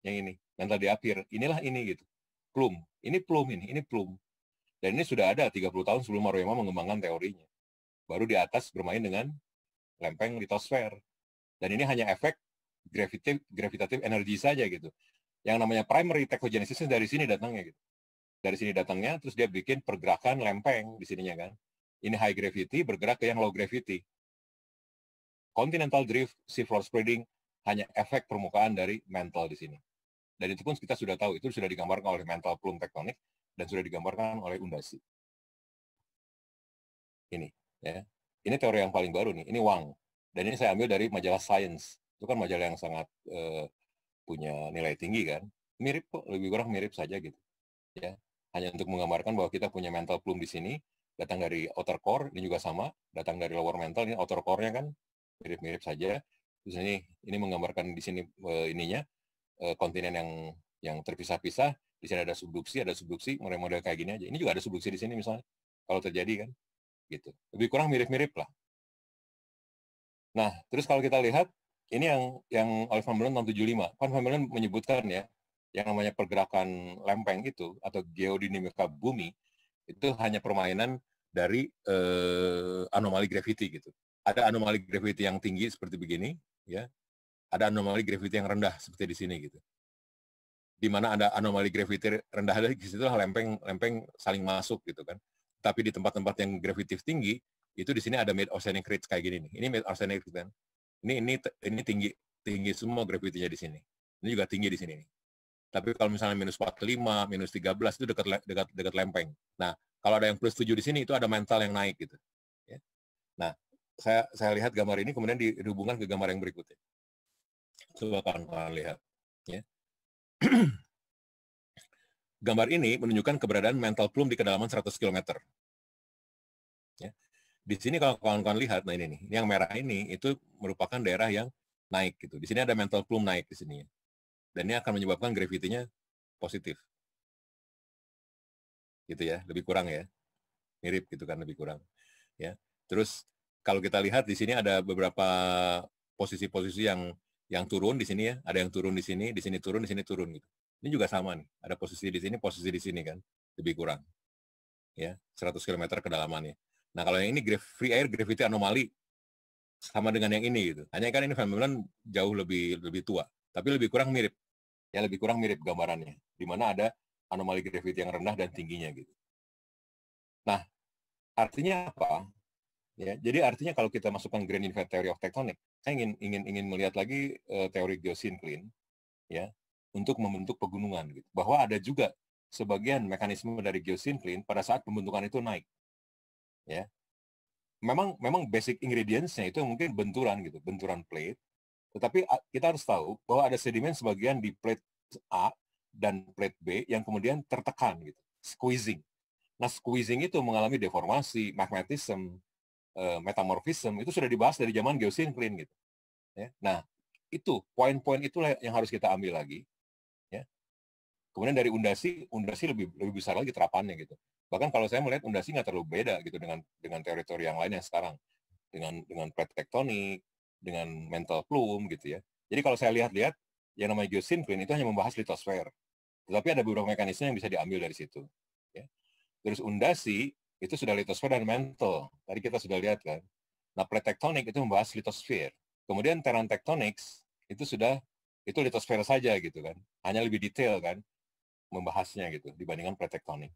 yang ini, mental diapir. Inilah ini gitu. Plum. Ini plum ini, ini plum. Dan ini sudah ada 30 tahun sebelum Maruyama mengembangkan teorinya. Baru di atas bermain dengan lempeng litosfer. Dan ini hanya efek gravitatif energi saja gitu. Yang namanya primary tekogenesis dari sini datangnya gitu dari sini datangnya, terus dia bikin pergerakan lempeng di sininya kan. Ini high gravity bergerak ke yang low gravity. Continental drift, seafloor spreading, hanya efek permukaan dari mantle di sini. Dan itu pun kita sudah tahu, itu sudah digambarkan oleh mantle plume tektonik dan sudah digambarkan oleh undasi. Ini, ya. Ini teori yang paling baru nih, ini Wang. Dan ini saya ambil dari majalah Science. Itu kan majalah yang sangat uh, punya nilai tinggi kan. Mirip kok, lebih kurang mirip saja gitu. Ya, hanya untuk menggambarkan bahwa kita punya mental plume di sini, datang dari outer core, ini juga sama, datang dari lower mental, ini outer core-nya kan mirip-mirip saja. Terus ini ini menggambarkan di sini uh, ininya uh, kontinen yang yang terpisah-pisah, di sini ada subduksi, ada subduksi, model-model kayak gini aja. Ini juga ada subduksi di sini misalnya, kalau terjadi kan, gitu. Lebih kurang mirip-mirip lah. Nah, terus kalau kita lihat, ini yang yang oleh Van tahun 75. Van Van menyebutkan ya, yang namanya pergerakan lempeng itu atau geodinamika bumi itu hanya permainan dari eh, anomali gravity gitu. Ada anomali gravity yang tinggi seperti begini, ya. Ada anomali gravity yang rendah seperti di sini gitu. Di mana ada anomali gravity rendah di situ lempeng lempeng saling masuk gitu kan. Tapi di tempat-tempat yang gravity tinggi itu di sini ada mid oceanic ridge kayak gini nih. Ini mid oceanic ridge kan. Ini ini ini tinggi tinggi semua gravitinya di sini. Ini juga tinggi di sini nih. Tapi kalau misalnya minus 45, minus 13 itu dekat dekat dekat lempeng. Nah, kalau ada yang plus 7 di sini itu ada mental yang naik gitu. Ya. Nah, saya saya lihat gambar ini kemudian dihubungkan ke gambar yang berikutnya. Coba kawan-kawan lihat. Ya. (clears throat) gambar ini menunjukkan keberadaan mental plume di kedalaman 100 km. Ya. Di sini kalau kawan-kawan lihat, nah ini nih, yang merah ini itu merupakan daerah yang naik gitu. Di sini ada mental plume naik di sini. Ya dan ini akan menyebabkan gravitinya positif. Gitu ya, lebih kurang ya. Mirip gitu kan lebih kurang. Ya. Terus kalau kita lihat di sini ada beberapa posisi-posisi yang yang turun di sini ya, ada yang turun di sini, di sini turun, di sini turun gitu. Ini juga sama nih, ada posisi di sini, posisi di sini kan, lebih kurang. Ya, 100 km kedalamannya. Nah, kalau yang ini free air gravity anomali sama dengan yang ini gitu. Hanya kan ini fenomena jauh lebih lebih tua, tapi lebih kurang mirip Ya lebih kurang mirip gambarannya, di mana ada anomali gravity yang rendah dan tingginya gitu. Nah, artinya apa? Ya, jadi artinya kalau kita masukkan grand invert theory of tectonic, saya ingin ingin ingin melihat lagi uh, teori geosyncline ya untuk membentuk pegunungan gitu. Bahwa ada juga sebagian mekanisme dari geosyncline pada saat pembentukan itu naik. Ya. Memang memang basic ingredients-nya itu mungkin benturan gitu, benturan plate tetapi kita harus tahu bahwa ada sedimen sebagian di plate A dan plate B yang kemudian tertekan gitu, squeezing. Nah, squeezing itu mengalami deformasi, magnetism, eh, metamorfism itu sudah dibahas dari zaman geosinklin, gitu. Ya. Nah, itu poin-poin itulah yang harus kita ambil lagi. Ya. Kemudian dari undasi, undasi lebih lebih besar lagi terapannya gitu. Bahkan kalau saya melihat undasi nggak terlalu beda gitu dengan dengan teritori yang lainnya sekarang dengan dengan plate tektonik, dengan mental plume gitu ya. Jadi kalau saya lihat-lihat yang namanya geosyncline itu hanya membahas litosfer. Tetapi ada beberapa mekanisme yang bisa diambil dari situ. Ya. Terus undasi itu sudah litosfer dan mantle. Tadi kita sudah lihat kan. Nah, plate tektonik itu membahas litosfer. Kemudian teran tektonik itu sudah itu litosfer saja gitu kan. Hanya lebih detail kan membahasnya gitu dibandingkan plate tektonik.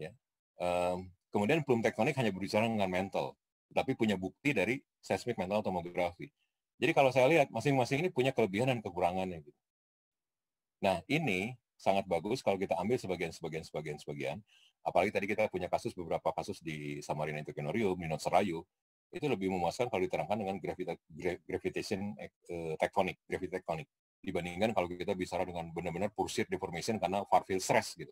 Ya. Um, kemudian plume tektonik hanya berbicara dengan mantle tapi punya bukti dari seismic mental tomografi. Jadi kalau saya lihat masing-masing ini punya kelebihan dan kekurangannya gitu. Nah, ini sangat bagus kalau kita ambil sebagian sebagian sebagian sebagian. Apalagi tadi kita punya kasus beberapa kasus di Samarinda Interprenarium, di Serayu, itu lebih memuaskan kalau diterangkan dengan gravita, gravitation eh, tektonik, tektonik, gravitektonik dibandingkan kalau kita bicara dengan benar-benar pursuit deformation karena far field stress gitu.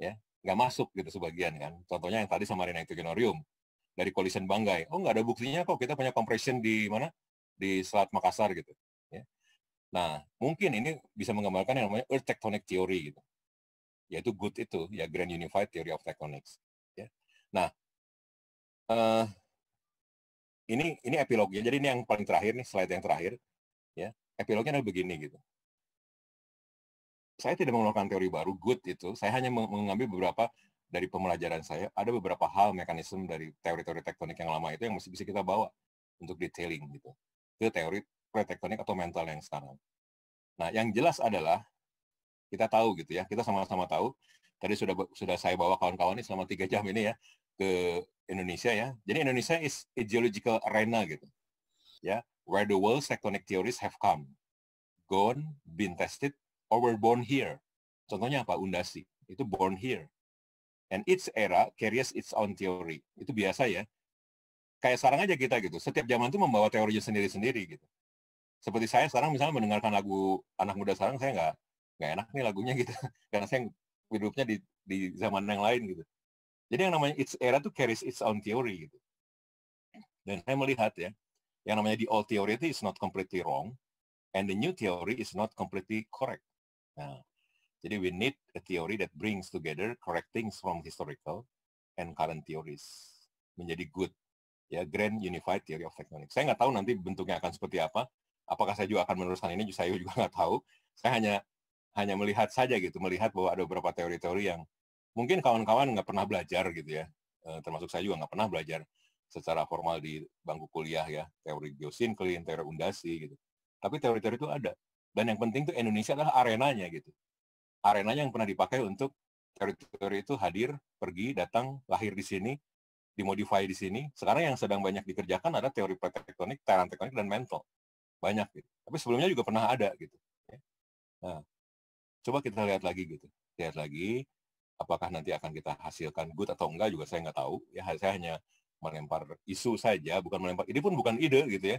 Ya, nggak masuk gitu sebagian kan. Contohnya yang tadi Samarinda Interprenarium, dari Coalition Banggai. Oh, nggak ada buktinya kok kita punya compression di mana? Di Selat Makassar gitu. Ya. Nah, mungkin ini bisa menggambarkan yang namanya Earth Tectonic Theory gitu. Yaitu good itu, ya Grand Unified Theory of Tectonics. Ya. Nah, uh, ini ini epilognya. Jadi ini yang paling terakhir nih, slide yang terakhir. Ya, epilognya adalah begini gitu. Saya tidak mengeluarkan teori baru good itu. Saya hanya mengambil beberapa dari pembelajaran saya ada beberapa hal mekanisme dari teori-teori tektonik yang lama itu yang masih bisa kita bawa untuk detailing gitu ke teori pretektonik atau mental yang sekarang. Nah, yang jelas adalah kita tahu gitu ya, kita sama-sama tahu. Tadi sudah sudah saya bawa kawan-kawan ini selama tiga jam ini ya ke Indonesia ya. Jadi Indonesia is a geological arena gitu. Ya, where the world's tectonic theories have come, gone, been tested, or were born here. Contohnya apa? Undasi. Itu born here. And each era carries its own theory. Itu biasa ya. Kayak sekarang aja kita gitu. Setiap zaman itu membawa teorinya sendiri-sendiri gitu. Seperti saya sekarang misalnya mendengarkan lagu anak muda sekarang, saya nggak nggak enak nih lagunya gitu. (laughs) Karena saya hidupnya di, di zaman yang lain gitu. Jadi yang namanya its era tuh carries its own theory gitu. Dan saya melihat ya, yang namanya the old theory itu is not completely wrong, and the new theory is not completely correct. Nah, jadi we need a theory that brings together correct things from historical and current theories menjadi good ya grand unified theory of tectonics. Saya nggak tahu nanti bentuknya akan seperti apa. Apakah saya juga akan meneruskan ini? Saya juga nggak tahu. Saya hanya hanya melihat saja gitu, melihat bahwa ada beberapa teori-teori yang mungkin kawan-kawan nggak pernah belajar gitu ya, eh, termasuk saya juga nggak pernah belajar secara formal di bangku kuliah ya, teori geosinklin, teori undasi gitu. Tapi teori-teori itu ada. Dan yang penting tuh Indonesia adalah arenanya gitu arenanya yang pernah dipakai untuk teori itu hadir, pergi, datang, lahir di sini, dimodify di sini. Sekarang yang sedang banyak dikerjakan ada teori plate tektonik, teran tektonik, dan mental. Banyak gitu. Tapi sebelumnya juga pernah ada gitu. Ya. Nah, coba kita lihat lagi gitu. Lihat lagi, apakah nanti akan kita hasilkan good atau enggak juga saya nggak tahu. Ya, saya hanya melempar isu saja, bukan melempar. Ini pun bukan ide gitu ya.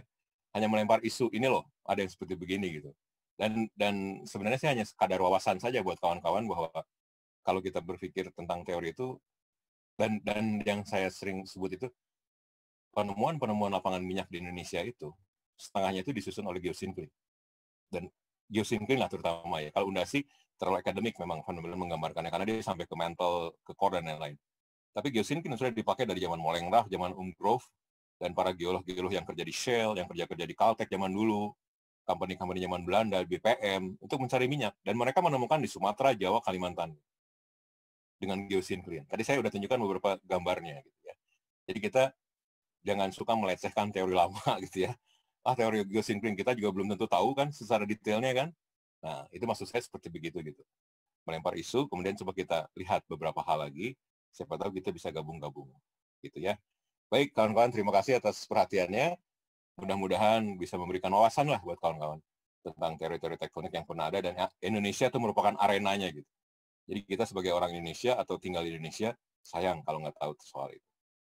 Hanya melempar isu ini loh, ada yang seperti begini gitu dan dan sebenarnya sih hanya sekadar wawasan saja buat kawan-kawan bahwa kalau kita berpikir tentang teori itu dan dan yang saya sering sebut itu penemuan-penemuan lapangan minyak di Indonesia itu setengahnya itu disusun oleh geosinkling dan geosinkling lah terutama ya kalau undasi terlalu akademik memang fenomena menggambarkannya karena dia sampai ke mental ke core dan lain-lain tapi geosinkling sudah dipakai dari zaman Molengrah zaman Umgrove dan para geolog-geolog yang kerja di Shell yang kerja kerja di Caltech zaman dulu company-company zaman Belanda, BPM, untuk mencari minyak. Dan mereka menemukan di Sumatera, Jawa, Kalimantan. Dengan geosinkrin. Tadi saya sudah tunjukkan beberapa gambarnya. Gitu ya. Jadi kita jangan suka melecehkan teori lama (laughs) gitu ya. Ah, teori geosinkrin kita juga belum tentu tahu kan secara detailnya kan. Nah, itu maksud saya seperti begitu gitu. Melempar isu, kemudian coba kita lihat beberapa hal lagi. Siapa tahu kita bisa gabung-gabung. Gitu ya. Baik, kawan-kawan, terima kasih atas perhatiannya mudah-mudahan bisa memberikan wawasan lah buat kawan-kawan tentang teritori tektonik yang pernah ada dan ya, Indonesia itu merupakan arenanya gitu. Jadi kita sebagai orang Indonesia atau tinggal di Indonesia sayang kalau nggak tahu soal itu.